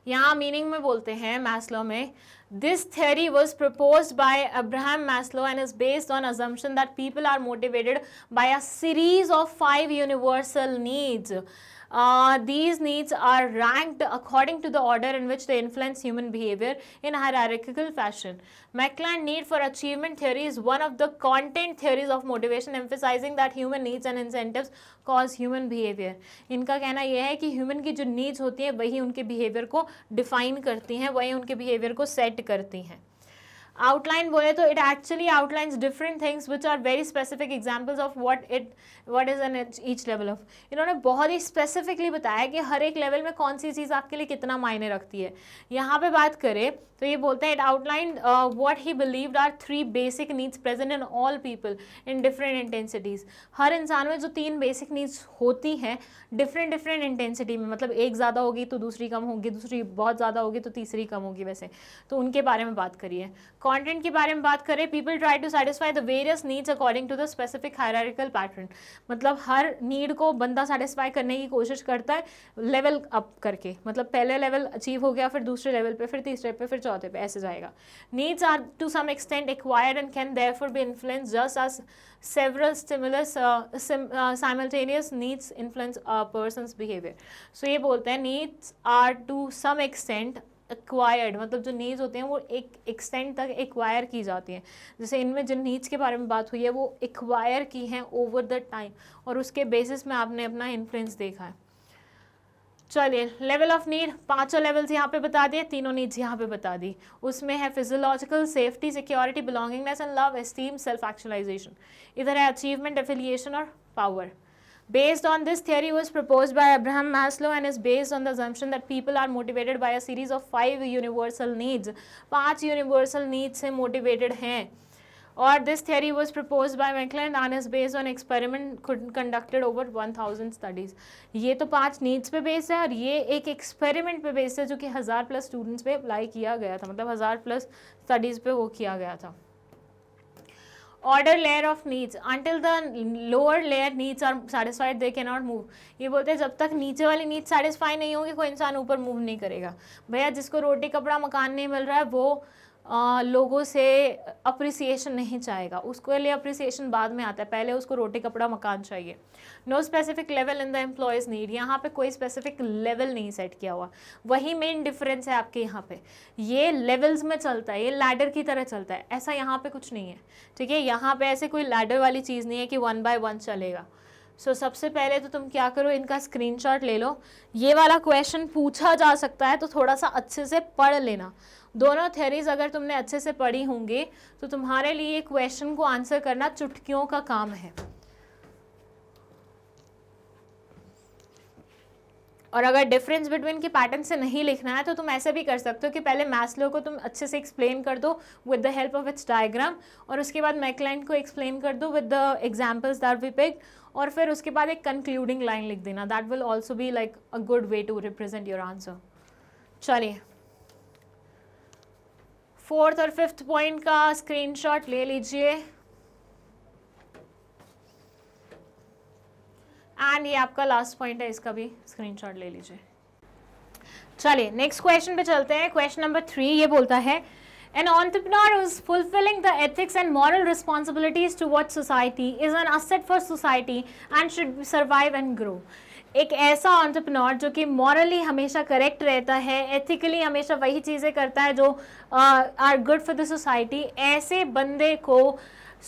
[SPEAKER 1] यहाँ मीनिंग में बोलते हैं मैसलो में This theory was proposed by Abraham Maslow and is based on assumption that people are motivated by a series of five universal needs. Uh, these needs are ranked according to the order in which they influence human behavior in hierarchical fashion. Mackland need for achievement theory is one of the content theories of motivation emphasizing that human needs and incentives cause human behavior. इनका कहना यह है कि human की जो needs होती हैं वही उनके behavior को define करती हैं वही उनके behavior को set करती हैं आउटलाइन बोले तो it actually outlines different things which are very specific examples of what it what is in each level of इन्होंने बहुत ही स्पेसिफिकली बताया कि हर एक लेवल में कौन सी चीज़ आपके लिए कितना मायने रखती है यहाँ पर बात करें तो ये बोलते हैं it outline what he believed are three basic needs present in all people in different intensities हर इंसान में जो तीन बेसिक नीड्स होती हैं डिफरेंट डिफरेंट इंटेंसिटी में मतलब एक ज़्यादा होगी तो दूसरी कम होगी दूसरी बहुत ज़्यादा होगी तो तीसरी कम होगी वैसे तो उनके बारे में बात करिए कंटेंट के बारे में बात करें people try to satisfy the various needs according to the specific hierarchical pattern मतलब हर नीड को बंदा सेटिस्फाई करने की कोशिश करता है लेवल अप करके मतलब पहले लेवल अचीव हो गया फिर दूसरे लेवल पे फिर तीसरे पे फिर चौथे पे ऐसे जाएगा needs are to some extent acquired and can for be influence just as several stimulus simultaneous needs influence person behaviour so ये बोलते हैं needs are to some extent acquired मतलब जो नीड्स होते हैं वो एक एक्सटेंड तक एक्वायर की जाती हैं जैसे इनमें जिन नीड्स के बारे में बात हुई है वो एक्वायर की हैं ओवर द टाइम और उसके बेसिस में आपने अपना इन्फ्लुएंस देखा है चलिए लेवल ऑफ नीड पांचों लेवल्स यहाँ पे बता दिए तीनों नीड्स यहाँ पे बता दी उसमें है physiological safety security belongingness and love esteem self actualisation इधर है अचीवमेंट एफिलिएशन और power Based on this theory was proposed by Abraham Maslow and is based on the assumption that people are motivated by a series of five universal needs. five universal needs se motivated hain or this theory was proposed by Maclean and is based on experiment conducted over 1000 studies. ye to पांच needs pe based hai aur ye ek experiment pe based hai jo ki 1000 plus students pe apply kiya gaya tha matlab 1000 plus studies pe wo kiya gaya tha order layer of needs until the lower layer needs are satisfied they can not move ये बोलते हैं जब तक नीचे वाली needs satisfy नहीं होगी कोई इंसान ऊपर मूव नहीं करेगा भैया जिसको रोटी कपड़ा मकान नहीं मिल रहा है वो आ, लोगों से अप्रिसिएशन नहीं चाहेगा उसके लिए अप्रिसिएशन बाद में आता है पहले उसको रोटी कपड़ा मकान चाहिए no specific level in the employees need यहाँ पे कोई स्पेसिफिक लेवल नहीं सेट किया हुआ वही मेन डिफरेंस है आपके यहाँ पे ये लेवल्स में चलता है ये लैडर की तरह चलता है ऐसा यहाँ पे कुछ नहीं है ठीक है यहाँ पे ऐसे कोई लैडर वाली चीज़ नहीं है कि वन बाय वन चलेगा सो so, सबसे पहले तो तुम क्या करो इनका स्क्रीनशॉट ले लो ये वाला क्वेश्चन पूछा जा सकता है तो थोड़ा सा अच्छे से पढ़ लेना दोनों थेरीज अगर तुमने अच्छे से पढ़ी होंगी तो तुम्हारे लिए क्वेश्चन को आंसर करना चुटकियों का काम है और अगर डिफरेंस बिटवीन के पैटर्न से नहीं लिखना है तो तुम ऐसे भी कर सकते हो कि पहले मैस्लो को तुम अच्छे से एक्सप्लेन कर दो with the help of its diagram और उसके बाद मैकलाइन को एक्सप्लेन कर दो with the examples that we pick और फिर उसके बाद एक कंक्लूडिंग लाइन लिख देना that will also be like a good way to represent your answer चलिए फोर्थ और फिफ्थ पॉइंट का स्क्रीनशॉट ले लीजिए एंड ये आपका लास्ट पॉइंट है इसका भी स्क्रीनशॉट ले लीजिए चलिए नेक्स्ट क्वेश्चन पे चलते हैं क्वेश्चन नंबर थ्री ये बोलता है an entrepreneur is fulfilling the ethics and moral responsibilities to society is an asset for society and should survive and grow एक ऐसा ऑन्टरप्रनोर जो कि मॉरली हमेशा करेक्ट रहता है एथिकली हमेशा वही चीज़ें करता है जो are good for the society ऐसे बंदे को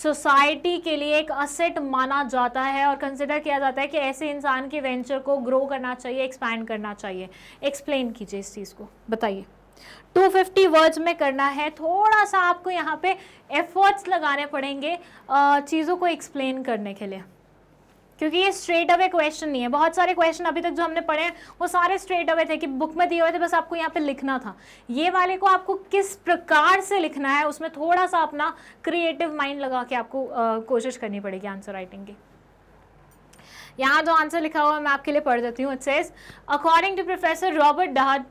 [SPEAKER 1] सोसाइटी के लिए एक असेट माना जाता है और कंसिडर किया जाता है कि ऐसे इंसान के वेंचर को ग्रो करना चाहिए एक्सपैंड करना चाहिए एक्सप्लेन कीजिए इस चीज़ को बताइए 250 वर्ड्स में करना है थोड़ा सा आपको यहाँ पे एफर्ट्स लगाने पड़ेंगे चीज़ों को एक्सप्लेन करने के लिए क्योंकि ये स्ट्रेट अवे क्वेश्चन नहीं है बहुत सारे क्वेश्चन अभी तक जो हमने पढ़े हैं वो सारे स्ट्रेट अवे थे कि बुक में दिए हुए थे बस आपको यहाँ पे लिखना था ये वाले को आपको किस प्रकार से लिखना है उसमें थोड़ा सा अपना क्रिएटिव माइंड लगा के आपको आ, कोशिश करनी पड़ेगी आंसर राइटिंग की यहाँ जो आंसर लिखा हुआ है मैं आपके लिए पढ़ देती हूँ it says according to professor Robert डहट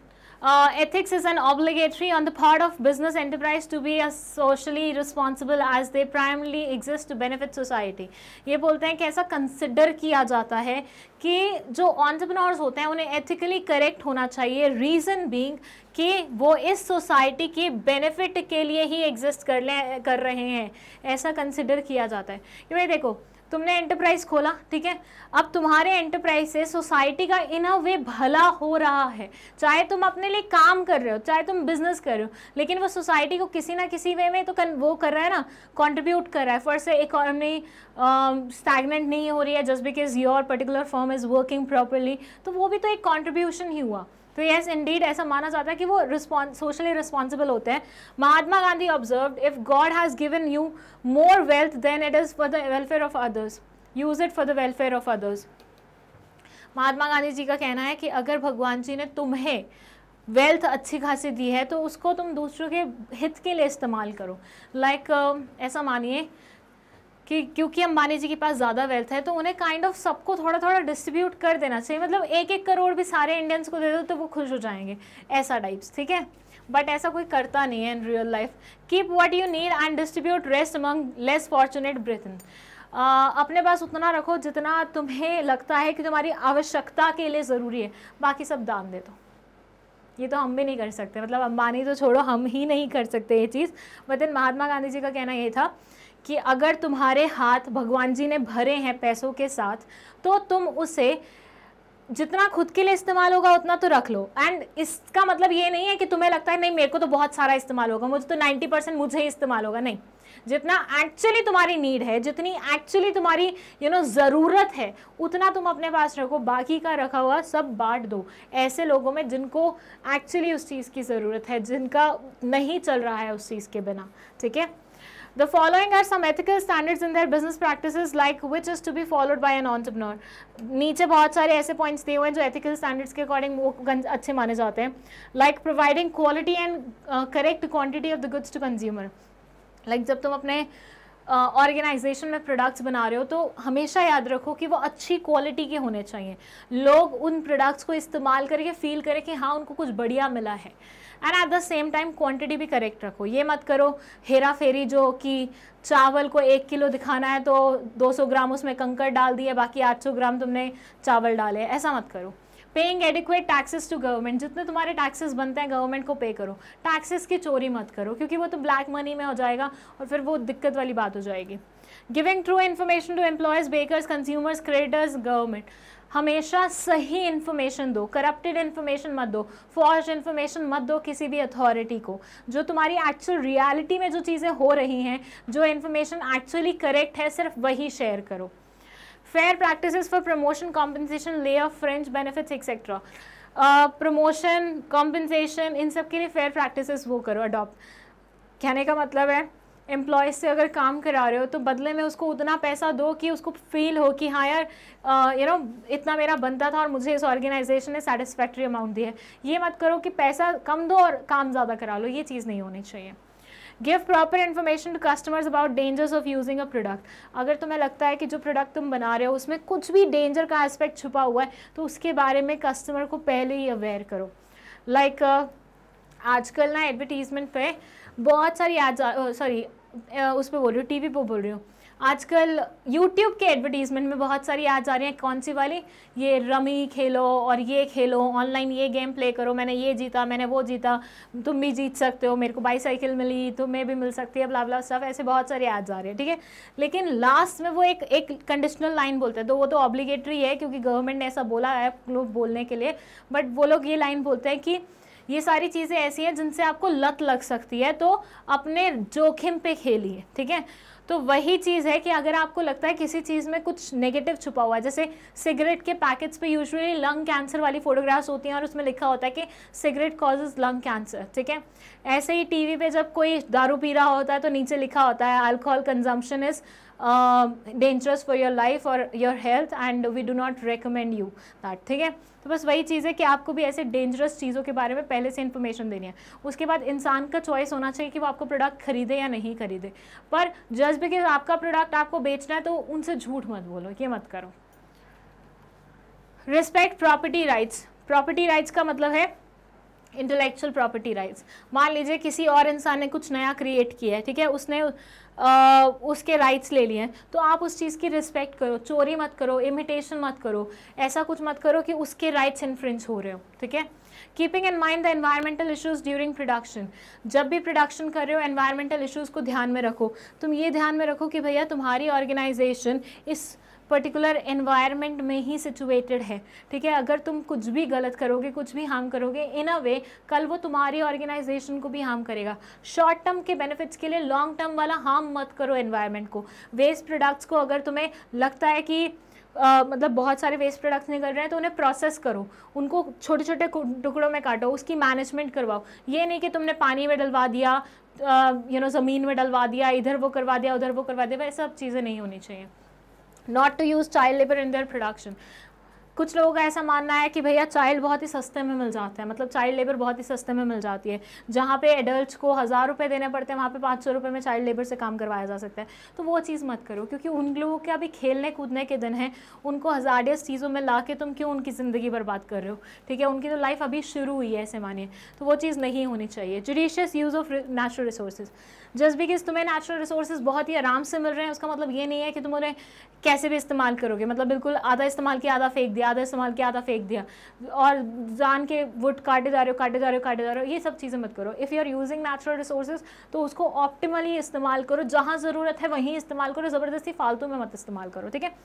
[SPEAKER 1] uh, ethics is an obligatory on the part of business enterprise to be as socially responsible as they primarily exist to benefit society ये बोलते हैं कैसा consider kiya jata hai ki jo entrepreneurs hote hain unhe ethically correct hona chahiye reason being कि वो इस society के benefit के लिए ही एग्जिस्ट कर ले कर रहे हैं ऐसा कंसिडर किया जाता है क्योंकि देखो तुमने एंटरप्राइज खोला ठीक है अब तुम्हारे एंटरप्राइज से सोसाइटी का इन अ वे भला हो रहा है चाहे तुम अपने लिए काम कर रहे हो चाहे तुम बिजनेस कर रहे हो लेकिन वो सोसाइटी को किसी ना किसी वे में तो कन, वो कर रहा है ना कॉन्ट्रीब्यूट कर रहा है फर्स्ट से इकोनॉमी स्टैगनेंट नहीं हो रही है just because your particular form is working properly तो वो भी तो एक कॉन्ट्रीब्यूशन ही हुआ तो यस इंडीड ऐसा माना जाता है कि वो रिस्पॉन्स सोशली रिस्पॉन्सिबल होते हैं Mahatma Gandhi observe if God has given you more wealth then it is for the welfare of others use it for the welfare of others Mahatma Gandhi ji का कहना है कि अगर भगवान जी ने तुम्हें वेल्थ अच्छी खासी दी है तो उसको तुम दूसरों के हित के लिए इस्तेमाल करो लाइक like, uh, ऐसा मानिए कि क्योंकि अंबानी जी के पास ज़्यादा वेल्थ है तो उन्हें काइंड ऑफ सबको थोड़ा थोड़ा डिस्ट्रीब्यूट कर देना चाहिए मतलब एक एक करोड़ भी सारे इंडियंस को दे दो तो वो खुश हो जाएंगे ऐसा टाइप्स ठीक है बट ऐसा कोई करता नहीं है in real life keep what you need and distribute rest among less fortunate brethren अपने पास उतना रखो जितना तुम्हें लगता है कि तुम्हारी आवश्यकता के लिए ज़रूरी है बाकी सब दान दे दो ये तो हम भी नहीं कर सकते मतलब अंबानी तो छोड़ो हम ही नहीं कर सकते ये चीज़ बट देन महात्मा गांधी जी का कहना ये था कि अगर तुम्हारे हाथ भगवान जी ने भरे हैं पैसों के साथ तो तुम उसे जितना खुद के लिए इस्तेमाल होगा उतना तो रख लो एंड इसका मतलब ये नहीं है कि तुम्हें लगता है नहीं मेरे को तो बहुत सारा इस्तेमाल होगा मुझे तो 90 परसेंट मुझे ही इस्तेमाल होगा नहीं जितना एक्चुअली तुम्हारी नीड है जितनी एक्चुअली तुम्हारी यू नो ज़रूरत है उतना तुम अपने पास रखो बाकी का रखा हुआ सब बांट दो ऐसे लोगों में जिनको एक्चुअली उस चीज़ की ज़रूरत है जिनका नहीं चल रहा है उस चीज़ के बिना ठीक है The following are some ethical standards in their business practices like which is to be followed by an entrepreneur. नीचे बहुत सारे ऐसे points दिए हुए हैं जो ethical standards के according वो अच्छे माने जाते हैं Like providing quality and uh, correct quantity of the goods to consumer. Like जब तुम अपने ऑर्गेनाइजेशन uh, में प्रोडक्ट्स बना रहे हो तो हमेशा याद रखो कि वो अच्छी क्वालिटी के होने चाहिए लोग उन प्रोडक्ट्स को इस्तेमाल करके फील करें कि हाँ उनको कुछ बढ़िया मिला है and at the same time quantity भी करेक्ट रखो ये मत करो हेरा फेरी जो कि चावल को एक किलो दिखाना है तो 200 ग्राम उसमें कंकर डाल दिए बाकी 800 ग्राम तुमने चावल डाले ऐसा मत करो paying adequate taxes to government जितने तुम्हारे टैक्सेस बनते हैं गवर्नमेंट को पे करो टैक्सेस की चोरी मत करो क्योंकि वो तो ब्लैक मनी में हो जाएगा और फिर वो दिक्कत वाली बात हो जाएगी giving true information to employees bankers consumers creditors government हमेशा सही इन्फॉर्मेशन दो करप्टेड इन्फॉर्मेशन मत दो फॉर्ज इन्फॉर्मेशन मत दो किसी भी अथॉरिटी को जो तुम्हारी एक्चुअल रियलिटी में जो चीज़ें हो रही हैं जो इन्फॉर्मेशन एक्चुअली करेक्ट है सिर्फ वही शेयर करो fair practice for promotion compensation lay off fringe benefits etcetera promotion compensation इन सब के लिए फेयर प्रैक्टिस वो करो अडॉप्ट कहने का मतलब है एम्प्लॉय से अगर काम करा रहे हो तो बदले में उसको उतना पैसा दो कि उसको फील हो कि हाँ यार यू नो इतना मेरा बनता था और मुझे इस ऑर्गेनाइजेशन ने सेटिस्फैक्ट्री अमाउंट दी है ये मत करो कि पैसा कम दो और काम ज़्यादा करा लो ये चीज़ नहीं होनी चाहिए give proper information to customers about dangers of using a product अगर तुम्हें लगता है कि जो प्रोडक्ट तुम बना रहे हो उसमें कुछ भी डेंजर का एस्पेक्ट छुपा हुआ है तो उसके बारे में कस्टमर को पहले ही अवेयर करो लाइक like, uh, आजकल ना एडवर्टीज़मेंट पे बहुत सारी एड्स सॉरी उस पर बोल रही हूँ टी वी पर बोल रही हूँ आजकल YouTube के एडवर्टीजमेंट में बहुत सारी ऐड्स आ रही हैं कौन सी वाली ये रमी खेलो और ये खेलो ऑनलाइन ये गेम प्ले करो मैंने ये जीता मैंने वो जीता तुम भी जीत सकते हो मेरे को बाईसाइकिल मिली तुम्हें भी मिल सकती है ब्ला ब्ला सब ऐसे बहुत सारे ऐड्स आ रहे हैं ठीक है थीके? लेकिन लास्ट में वो एक एक कंडीशनल लाइन बोलते हैं तो वो तो ऑब्लीगेटरी है क्योंकि गवर्नमेंट ने ऐसा बोला है लोग बोलने के लिए बट वो लोग ये लाइन बोलते हैं कि ये सारी चीज़ें ऐसी हैं जिनसे आपको लत लग सकती है तो अपने जोखिम पे खेलिए ठीक है तो वही चीज़ है कि अगर आपको लगता है किसी चीज़ में कुछ नेगेटिव छुपा हुआ है जैसे सिगरेट के पैकेट्स पे यूजुअली लंग कैंसर वाली फोटोग्राफ्स होती हैं और उसमें लिखा होता है कि सिगरेट कॉजेज लंग कैंसर ठीक है ऐसे ही टीवी पे जब कोई दारू पी रहा होता है तो नीचे लिखा होता है alcohol consumption is dangerous for your life और your health and we do not recommend you that ठीक है तो बस वही चीज़ है कि आपको भी ऐसे डेंजरस चीज़ों के बारे में पहले से इन्फॉर्मेशन देनी है उसके बाद इंसान का चॉइस होना चाहिए कि वो आपको प्रोडक्ट खरीदे या नहीं खरीदे पर जस्ट बिकॉज आपका प्रोडक्ट आपको बेचना है तो उनसे झूठ मत बोलो ये मत करो respect property rights property rights का मतलब है इंटेलेक्चुअल प्रॉपर्टी राइट्स मान लीजिए किसी और इंसान ने कुछ नया क्रिएट किया है ठीक है उसने आ, उसके राइट्स ले लिए हैं तो आप उस चीज़ की रिस्पेक्ट करो चोरी मत करो इमिटेशन मत करो ऐसा कुछ मत करो कि उसके राइट्स इन्फ्रेंस हो रहे हो ठीक है keeping in mind the environmental issues during production जब भी प्रोडक्शन कर रहे हो एनवायरमेंटल इशूज़ को ध्यान में रखो तुम ये ध्यान में रखो कि भैया तुम्हारी ऑर्गेनाइजेशन इस पर्टिकुलर एनवायरनमेंट में ही सिचुएटेड है ठीक है अगर तुम कुछ भी गलत करोगे कुछ भी हार्म करोगे इन अ वे कल वो तुम्हारी ऑर्गेनाइजेशन को भी हार्म करेगा शॉर्ट टर्म के बेनिफिट्स के लिए लॉन्ग टर्म वाला हार्म मत करो एनवायरनमेंट को वेस्ट प्रोडक्ट्स को अगर तुम्हें लगता है कि Uh, मतलब बहुत सारे वेस्ट प्रोडक्ट्स निकल रहे हैं तो उन्हें प्रोसेस करो उनको छोटे छोटे टुकड़ों में काटो उसकी मैनेजमेंट करवाओ ये नहीं कि तुमने पानी में डलवा दिया यू नो ज़मीन में डलवा दिया इधर वो करवा दिया उधर वो करवा दिया वैसे सब चीज़ें नहीं होनी चाहिए not to use child labor in their production. कुछ लोगों का ऐसा मानना है कि भैया चाइल्ड बहुत ही सस्ते में मिल जाता है मतलब चाइल्ड लेबर बहुत ही सस्ते में मिल जाती है जहाँ पे एडल्ट को हज़ार रुपये देने पड़ते हैं वहाँ पे पाँच सौ रुपये में चाइल्ड लेबर से काम करवाया जा सकता है तो वो चीज़ मत करो क्योंकि उन लोगों के अभी खेलने कूदने के दिन हैं उनको हजार चीज़ों में ला के तुम क्यों उनकी ज़िंदगी बर्बाद कर रहे हो ठीक है उनकी तो लाइफ अभी शुरू हुई है ऐसे मानिए तो वो चीज़ नहीं होनी चाहिए judicious use of natural resources just because तुम्हें नेचुरल रिसोर्सेज बहुत ही आराम से मिल रहे हैं उसका मतलब ये नहीं है कि तुम उन्हें कैसे भी इस्तेमाल करोगे मतलब बिल्कुल आधा इस्तेमाल किया आधा फेंक दिया ज़्यादा इस्तेमाल किया आधा फेंक दिया और जान के वुड काटे जा रहे हो काटे जा रहे हो काटे जा रहे हो ये सब चीज़ें मत करो if you are using natural resources तो उसको ऑप्टिमली इस्तेमाल करो जहाँ ज़रूरत है वहीं इस्तेमाल करो ज़बरदस्ती फालतू में मत इस्तेमाल करो ठीक है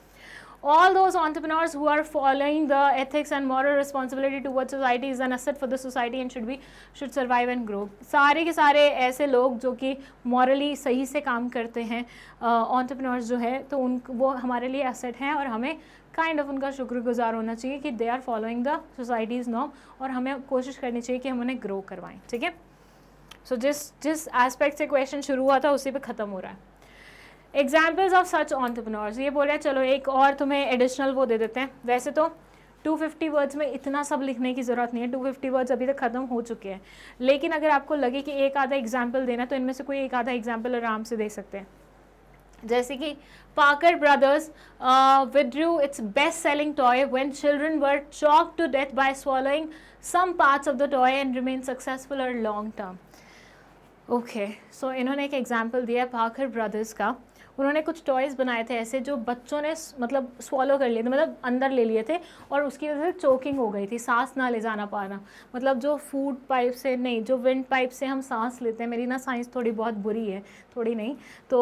[SPEAKER 1] all those entrepreneurs who are following the ethics and moral responsibility towards society is an asset for the society and should be should survive and grow सारे के सारे ऐसे लोग जो कि morally सही से काम करते हैं entrepreneurs जो है तो उन वो हमारे लिए asset हैं और हमें काइंड ऑफ उनका शुक्रगुजार होना चाहिए कि they are following the society's norm और हमें कोशिश करनी चाहिए कि हम उन्हें ग्रो करवाएं ठीक है सो जिस जिस एस्पेक्ट से क्वेश्चन शुरू हुआ था उसी पे ख़त्म हो रहा है एग्जाम्पल्स ऑफ सच ऑन्टरप्रनोर्स ये बोल रहे हैं चलो एक और तुम्हें एडिशनल वो दे देते हैं वैसे तो 250 वर्ड्स में इतना सब लिखने की ज़रूरत नहीं है 250 वर्ड्स अभी तक ख़त्म हो चुके हैं लेकिन अगर आपको लगे कि एक आधा एग्जाम्पल देना तो इनमें से कोई एक आधा एग्जाम्पल आराम से दे सकते हैं जैसे कि Parker brothers withdrew its best selling toy when children were choke to death by swallowing some parts of the toy and remain successful और लॉन्ग टर्म ओके सो इन्होंने एक एग्जाम्पल दिया है पाकर ब्रदर्स का उन्होंने कुछ टॉयज़ बनाए थे ऐसे जो बच्चों ने मतलब स्वॉलो कर लिए थे मतलब अंदर ले लिए थे और उसकी वजह से चोकिंग हो गई थी सांस ना ले जाना पाना मतलब जो फूड पाइप से नहीं जो विंड पाइप से हम सांस लेते हैं मेरी ना साइंस थोड़ी बहुत बुरी है थोड़ी नहीं तो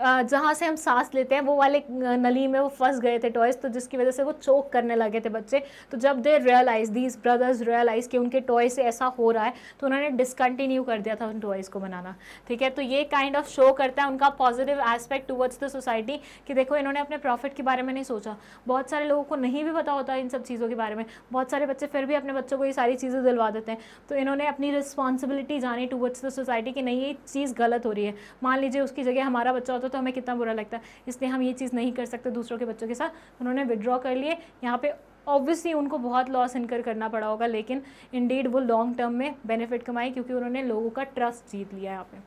[SPEAKER 1] जहाँ से हम सांस लेते हैं वो वाले नली में वो फंस गए थे टॉयज़ तो जिसकी वजह से वो चोक करने लगे थे बच्चे तो जब they realise these brothers realise कि उनके टॉय से ऐसा हो रहा है तो उन्होंने डिसकंटिन्यू कर दिया था उन टॉयज़ को बनाना ठीक है तो ये काइंड ऑफ शो करता है उनका positive aspect towards the society कि देखो इन्होंने अपने प्रॉफिट के बारे में नहीं सोचा बहुत सारे लोगों को नहीं भी पता होता इन सब चीज़ों के बारे में बहुत सारे बच्चे फिर भी अपने बच्चों को ये सारी चीज़ें दिलवा देते हैं तो इन्होंने अपनी रिस्पॉन्सिबिलिटी जानी टूवर्ड्स द सोसाइटी कि नहीं ये चीज़ गलत हो रही है मान लीजिए उसकी जगह हमारा बच्चा होता तो हमें कितना बुरा लगता इसलिए हम ये चीज़ नहीं कर सकते दूसरों के बच्चों के साथ उन्होंने विड्रॉ कर लिए यहाँ पे ऑब्वियसली उनको बहुत लॉस इनकर करना पड़ा होगा लेकिन इंडीड वो लॉन्ग टर्म में बेनिफिट कमाए क्योंकि उन्होंने लोगों का ट्रस्ट जीत लिया यहाँ पे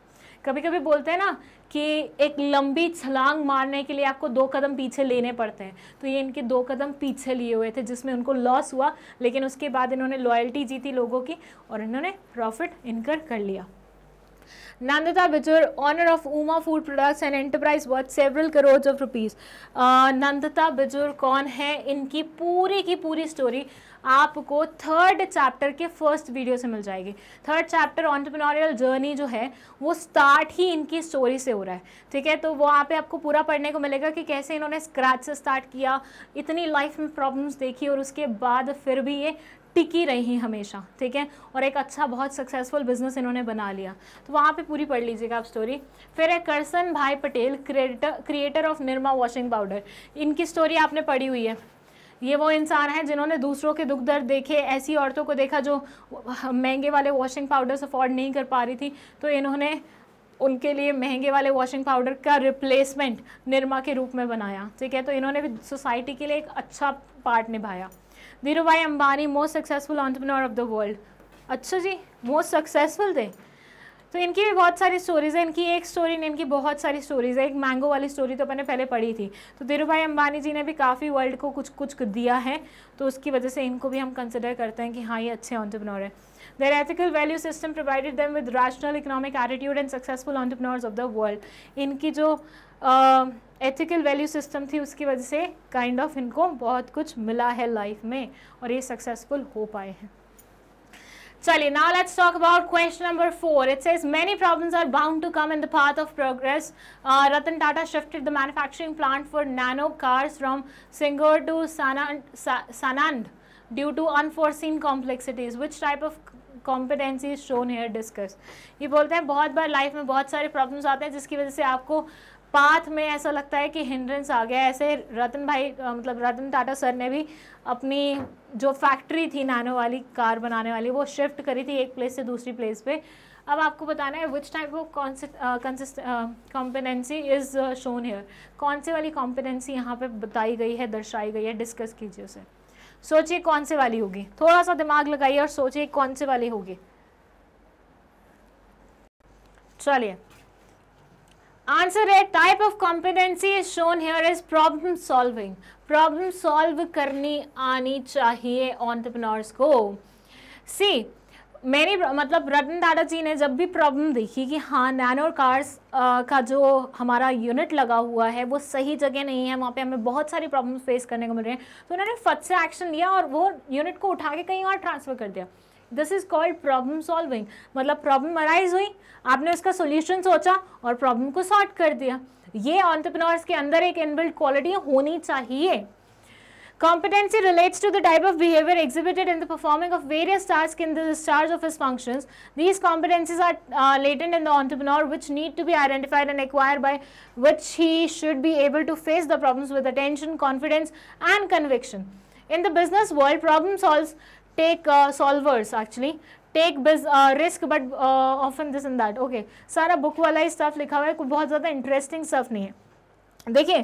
[SPEAKER 1] कभी कभी बोलते हैं ना कि एक लंबी छलांग मारने के लिए आपको दो कदम पीछे लेने पड़ते हैं तो ये इनके दो कदम पीछे लिए हुए थे जिसमें उनको लॉस हुआ लेकिन उसके बाद इन्होंने लॉयल्टी जीती लोगों की और इन्होंने प्रॉफिट इनकर कर लिया Nandita Bijur, owner of Uma Food Products, and enterprise worth several crores of rupees. Uh, Nandita बिजुर कौन है इनकी पूरी की पूरी स्टोरी आपको थर्ड चैप्टर के फर्स्ट वीडियो से मिल जाएगी थर्ड चैप्टर ऑन्टरप्रनोरियल जर्नी जो है वो स्टार्ट ही इनकी स्टोरी से हो रहा है ठीक है तो वहाँ पे आपको पूरा पढ़ने को मिलेगा कि कैसे इन्होंने स्क्रैच से स्टार्ट किया इतनी लाइफ में प्रॉब्लम्स देखी और उसके बाद फिर भी ये टिकी रही हमेशा ठीक है और एक अच्छा बहुत सक्सेसफुल बिजनेस इन्होंने बना लिया तो वहाँ पे पूरी पढ़ लीजिएगा आप स्टोरी फिर है Karsan bhai Patel creator creator of Nirma washing powder इनकी स्टोरी आपने पढ़ी हुई है ये वो इंसान हैं जिन्होंने दूसरों के दुख दर्द देखे ऐसी औरतों को देखा जो महंगे वाले वॉशिंग पाउडर्स अफोर्ड नहीं कर पा रही थी तो इन्होंने उनके लिए महंगे वाले वॉशिंग पाउडर का रिप्लेसमेंट निर्मा के रूप में बनाया ठीक है तो इन्होंने भी सोसाइटी के लिए एक अच्छा पार्ट निभाया Dhiru bhai Ambani most successful entrepreneur of the world अच्छा जी मोस्ट सक्सेसफुल थे तो इनकी भी बहुत सारी स्टोरीज़ है इनकी एक स्टोरी नहीं इनकी बहुत सारी स्टोरीज़ है एक मैंगो वाली स्टोरी तो मैंने पहले पढ़ी थी तो धीरू भाई अंबानी जी ने भी काफ़ी वर्ल्ड को कुछ कुछ दिया है तो उसकी वजह से इनको भी हम कंसिडर करते हैं कि हाँ ये अच्छे ऑन्टरप्रनोर है Their ethical value system provided them with rational economic attitude and successful entrepreneurs of the world. इनकी जो uh, एथिकल वैल्यू सिस्टम थी उसकी वजह से काइंड kind ऑफ of इनको बहुत कुछ मिला है लाइफ में और ये सक्सेसफुल हो पाए हैं चलिए now let's talk about question number four its is many problems are bound to come in the path of progress Ratan Tata shifted the manufacturing plant for Nano cars from Singur to Sanand due to unforeseen complexities which type of competency shown here discuss ये बोलते हैं बहुत बार life में बहुत सारे problems आते हैं जिसकी वजह से आपको पाथ में ऐसा लगता है कि हिंड्रेंस आ गया ऐसे रतन भाई मतलब रतन टाटा सर ने भी अपनी जो फैक्ट्री थी नानो वाली कार बनाने वाली वो शिफ्ट करी थी एक प्लेस से दूसरी प्लेस पे अब आपको बताना है which type of competency is shown here कौन से वाली कॉम्पिटेंसी यहाँ पे बताई गई है दर्शाई गई है डिस्कस कीजिए उसे सोचिए कौन से वाली होगी थोड़ा सा दिमाग लगाइए और सोचिए कौन से वाली होगी चलिए आंसर है type of competency is shown here is problem solving problem solve करनी आनी चाहिए ऑन्टरप्रनोर्स को सी मैंने मतलब रतन दादा जी ने जब भी प्रॉब्लम देखी कि हाँ नैनो कार्स आ, का जो हमारा यूनिट लगा हुआ है वो सही जगह नहीं है वहाँ पे हमें बहुत सारी प्रॉब्लम्स फेस करने को मिल रही हैं तो उन्होंने फट से एक्शन लिया और वो यूनिट को उठा के कहीं और ट्रांसफ़र कर दिया this is called problem solving मतलब प्रॉब्लम अराइज हुई आपने उसका सोल्यूशन सोचा और प्रॉब्लम को सॉल्व कर दिया ये ऑन्टरप्रनोर्स के अंदर एक इनबिल्ड क्वालिटी होनी चाहिए Competency relates to the type of behavior exhibited in the performing of various tasks in the discharge of his functions. These competencies are uh, latent in the entrepreneur which need to be identified and acquired by which he should be able to face the problems with attention, confidence and conviction. In the business world, problem solves take uh, solvers actually take big risk but often this and that okay सारा book वाला ही stuff लिखा हुआ है कुछ बहुत ज़्यादा interesting stuff नहीं है देखिए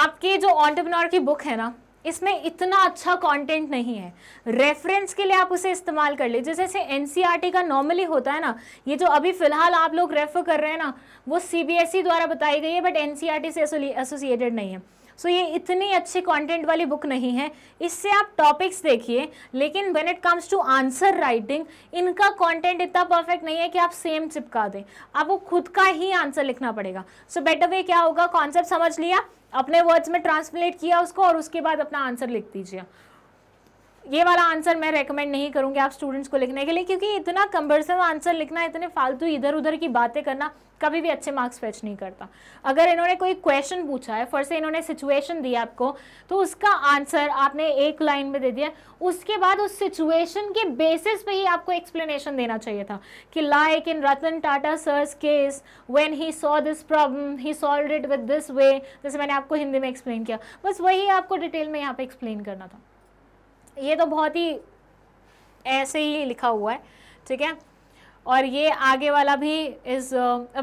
[SPEAKER 1] आपकी जो ऑन्टरप्रनोर की बुक है ना इसमें इतना अच्छा कंटेंट नहीं है रेफरेंस के लिए आप उसे इस्तेमाल कर लीजिए जैसे एन e का नॉर्मली होता है ना ये जो अभी फ़िलहाल आप लोग रेफ़र कर रहे हैं ना वो सी e द्वारा बताई गई है बट एन e से एसोसिएटेड नहीं है सो ये इतनी अच्छी कंटेंट वाली बुक नहीं है इससे आप टॉपिक्स देखिए लेकिन when it comes to answer writing इनका कंटेंट इतना परफेक्ट नहीं है कि आप सेम चिपका दें आपको खुद का ही आंसर लिखना पड़ेगा सो बेटर वे क्या होगा कॉन्सेप्ट समझ लिया अपने वर्ड्स में ट्रांसलेट किया उसको और उसके बाद अपना आंसर लिख दीजिए ये वाला आंसर मैं रेकमेंड नहीं करूँगी आप स्टूडेंट्स को लिखने के लिए क्योंकि इतना कंबरसम आंसर लिखना इतने फालतू इधर उधर की बातें करना कभी भी अच्छे मार्क्स फेच नहीं करता अगर इन्होंने कोई क्वेश्चन पूछा है फर्स्ट इन्होंने सिचुएशन दी आपको तो उसका आंसर आपने एक लाइन में दे दिया उसके बाद उस सिचुएशन के बेसिस पे ही आपको एक्सप्लेनेशन देना चाहिए था कि like in Ratan Tata sir's case when he saw this problem he solve it with this way जैसे मैंने आपको हिंदी में एक्सप्लेन किया बस वही आपको डिटेल में यहाँ पर एक्सप्लेन करना था ये तो बहुत ही ऐसे ही लिखा हुआ है ठीक है और ये आगे वाला भी is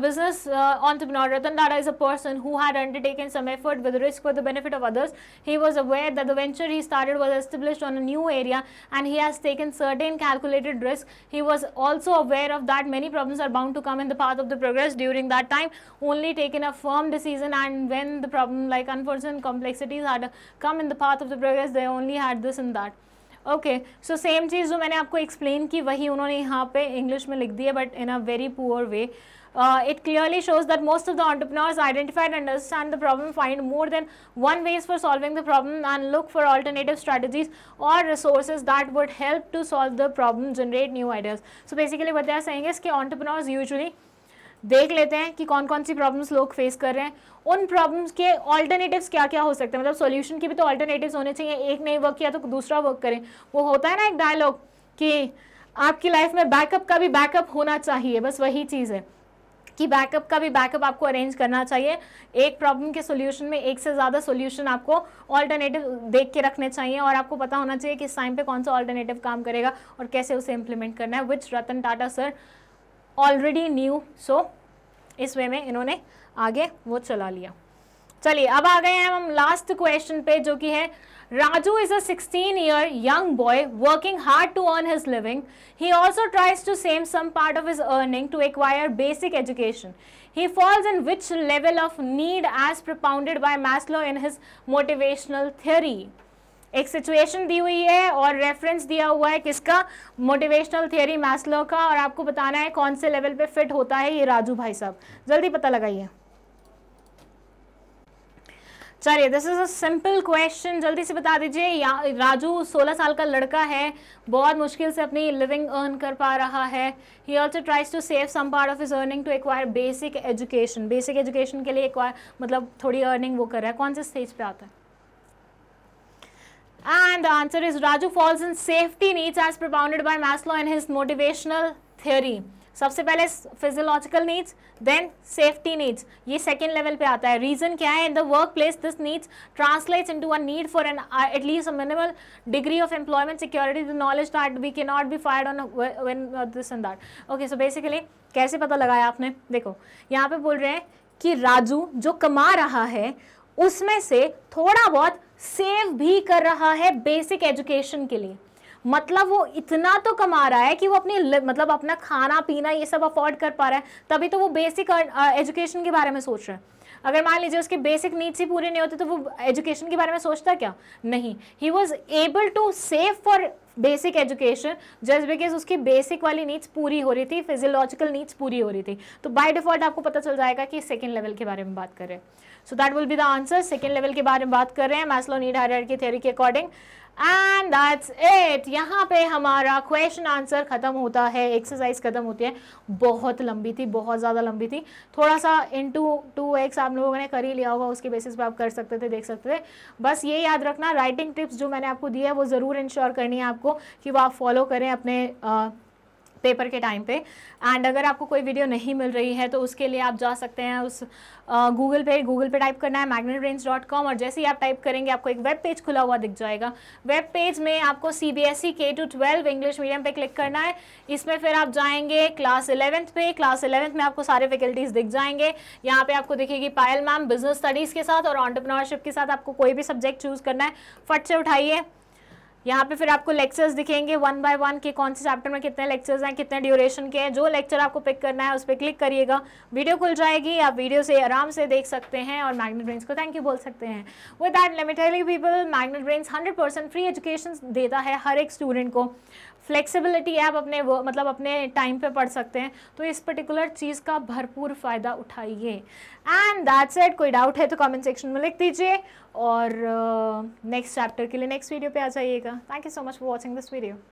[SPEAKER 1] business entrepreneur Ratan Tata is a person who had undertaken some effort with risk for the benefit of others he was aware that the venture he started was established on a new area and he has taken certain calculated risk he was also aware of that many problems are bound to come in the path of the progress during that time only taken a firm decision and when the problem like unfortunate complexities had come in the path of the progress they only had this and that okay so same चीज़ जो मैंने आपको explain की वही उन्होंने यहाँ पे English में लिख दी है but in a very poor way it clearly shows that most of the entrepreneurs identified understand the problem find more than one ways for solving the problem and look for alternative strategies और resources that would help to solve the problem generate new ideas so basically बताया सहेंगे इसके entrepreneurs usually देख लेते हैं कि कौन कौन सी प्रॉब्लम्स लोग फेस कर रहे हैं उन प्रॉब्लम्स के ऑल्टरनेटिव्स क्या क्या हो सकते हैं मतलब सॉल्यूशन के भी तो ऑल्टरनेटिव्स होने चाहिए एक नहीं वर्क किया तो दूसरा वर्क करें वो होता है ना एक डायलॉग कि आपकी लाइफ में बैकअप का भी बैकअप होना चाहिए बस वही चीज़ है कि बैकअप का भी बैकअप आपको अरेंज करना चाहिए एक प्रॉब्लम के सोल्यूशन में एक से ज़्यादा सोल्यूशन आपको ऑल्टरनेटिव देख के रखने चाहिए और आपको पता होना चाहिए कि इस टाइम पर कौन सा ऑल्टरनेटिव काम करेगा और कैसे उसे इम्प्लीमेंट करना है which Ratan Tata sir already knew so इस वे में इन्होंने आगे वो चला लिया चलिए अब आ गए हैं हम लास्ट क्वेश्चन पे जो कि है Raju is a 16 year young boy working hard to earn his living he also tries to save some part of his earning to acquire basic education he falls in which level of need as propounded by Maslow in his motivational theory एक situation दी हुई है और reference दिया हुआ है किसका motivational theory Maslow का और आपको बताना है कौन से लेवल पे फिट होता है ये राजू भाई साहब जल्दी पता लगाइए चलिए this is a simple question जल्दी से बता दीजिए राजू 16 साल का लड़का है बहुत मुश्किल से अपनी लिविंग अर्न कर पा रहा है he also tries to save some part of his earning to acquire basic education basic education के लिए एक्वायर मतलब थोड़ी अर्निंग वो कर रहा है कौन से स्टेज पे आता है and the answer is Raju falls in safety needs as propounded by Maslow in his motivational theory. सबसे पहले physiological needs then safety needs ये सेकेंड लेवल पे आता है रीजन क्या है in the work place this needs translates into a need for an at least a minimal degree of employment security the knowledge that we can not be fired on when this and that okay so basically कैसे पता लगाया आपने देखो यहाँ पे बोल रहे हैं कि राजू जो कमा रहा है उसमें से थोड़ा बहुत सेव भी कर रहा है बेसिक एजुकेशन के लिए मतलब वो इतना तो कमा रहा है कि वो अपनी मतलब अपना खाना पीना ये सब अफोर्ड कर पा रहा है तभी तो वो बेसिक एजुकेशन के बारे में सोच रहे हैं अगर मान लीजिए उसके बेसिक नीड्स ही पूरे नहीं होते तो वो एजुकेशन के बारे में सोचता क्या नहीं he was able to save for basic education just because उसकी बेसिक वाली नीड्स पूरी हो रही थी फिजियोलॉजिकल नीड्स पूरी हो रही थी तो बाय डिफॉल्ट आपको पता चल जाएगा कि सेकेंड लेवल के बारे में बात कर रहे हैं so that will be the answer second level के बारे में बात कर रहे हैं मैस्लो नीड हर की थ्योरी के अकॉर्डिंग एंड दैट्स इट यहाँ पे हमारा क्वेश्चन आंसर ख़त्म होता है एक्सरसाइज ख़त्म होती है बहुत लंबी थी बहुत ज़्यादा लंबी थी थोड़ा सा इन टू टू एक्स आप लोगों ने कर ही लिया होगा उसके बेसिस पे आप कर सकते थे देख सकते थे बस ये याद रखना राइटिंग टिप्स जो मैंने आपको दी है वो ज़रूर इंश्योर करनी है आपको कि वो आप फॉलो करें अपने आ, पेपर के टाइम पे एंड अगर आपको कोई वीडियो नहीं मिल रही है तो उसके लिए आप जा सकते हैं उस गूगल पे गूगल पे टाइप करना है मैगनेट रेंज डॉट कॉम और जैसे ही आप टाइप करेंगे आपको एक वेब पेज खुला हुआ दिख जाएगा वेब पेज में आपको सी बी एस ई के टू ट्वेल्व इंग्लिश मीडियम पे क्लिक करना है इसमें फिर आप जाएंगे क्लास इलेवंथ पे क्लास इलेवंथ में आपको सारे फैकल्टीज़ दिख जाएंगे यहाँ पे आपको दिखेगी पायल मैम बिजनेस स्टडीज़ के साथ और ऑन्टरप्रनरशिप के साथ आपको कोई भी सब्जेक्ट चूज़ करना है फट से उठाइए यहाँ पे फिर आपको लेक्चर्स दिखेंगे वन बाय वन के कौन से चैप्टर में कितने लेक्चर्स हैं कितने ड्यूरेशन के हैं जो लेक्चर आपको पिक करना है उस पर क्लिक करिएगा वीडियो खुल जाएगी आप वीडियो से आराम से देख सकते हैं और मैग्नेट ब्रेन्स को थैंक यू बोल सकते हैं with that limited people Magnet Brains hundred free education देता है हर एक स्टूडेंट को फ्लेक्सिबिलिटी आप अपने वो मतलब अपने टाइम पे पढ़ सकते हैं तो इस पर्टिकुलर चीज़ का भरपूर फ़ायदा उठाइए एंड दैट्स इट कोई डाउट है तो कमेंट सेक्शन में लिख दीजिए और नेक्स्ट uh, चैप्टर के लिए नेक्स्ट वीडियो पे आ जाइएगा thank you so much for watching this video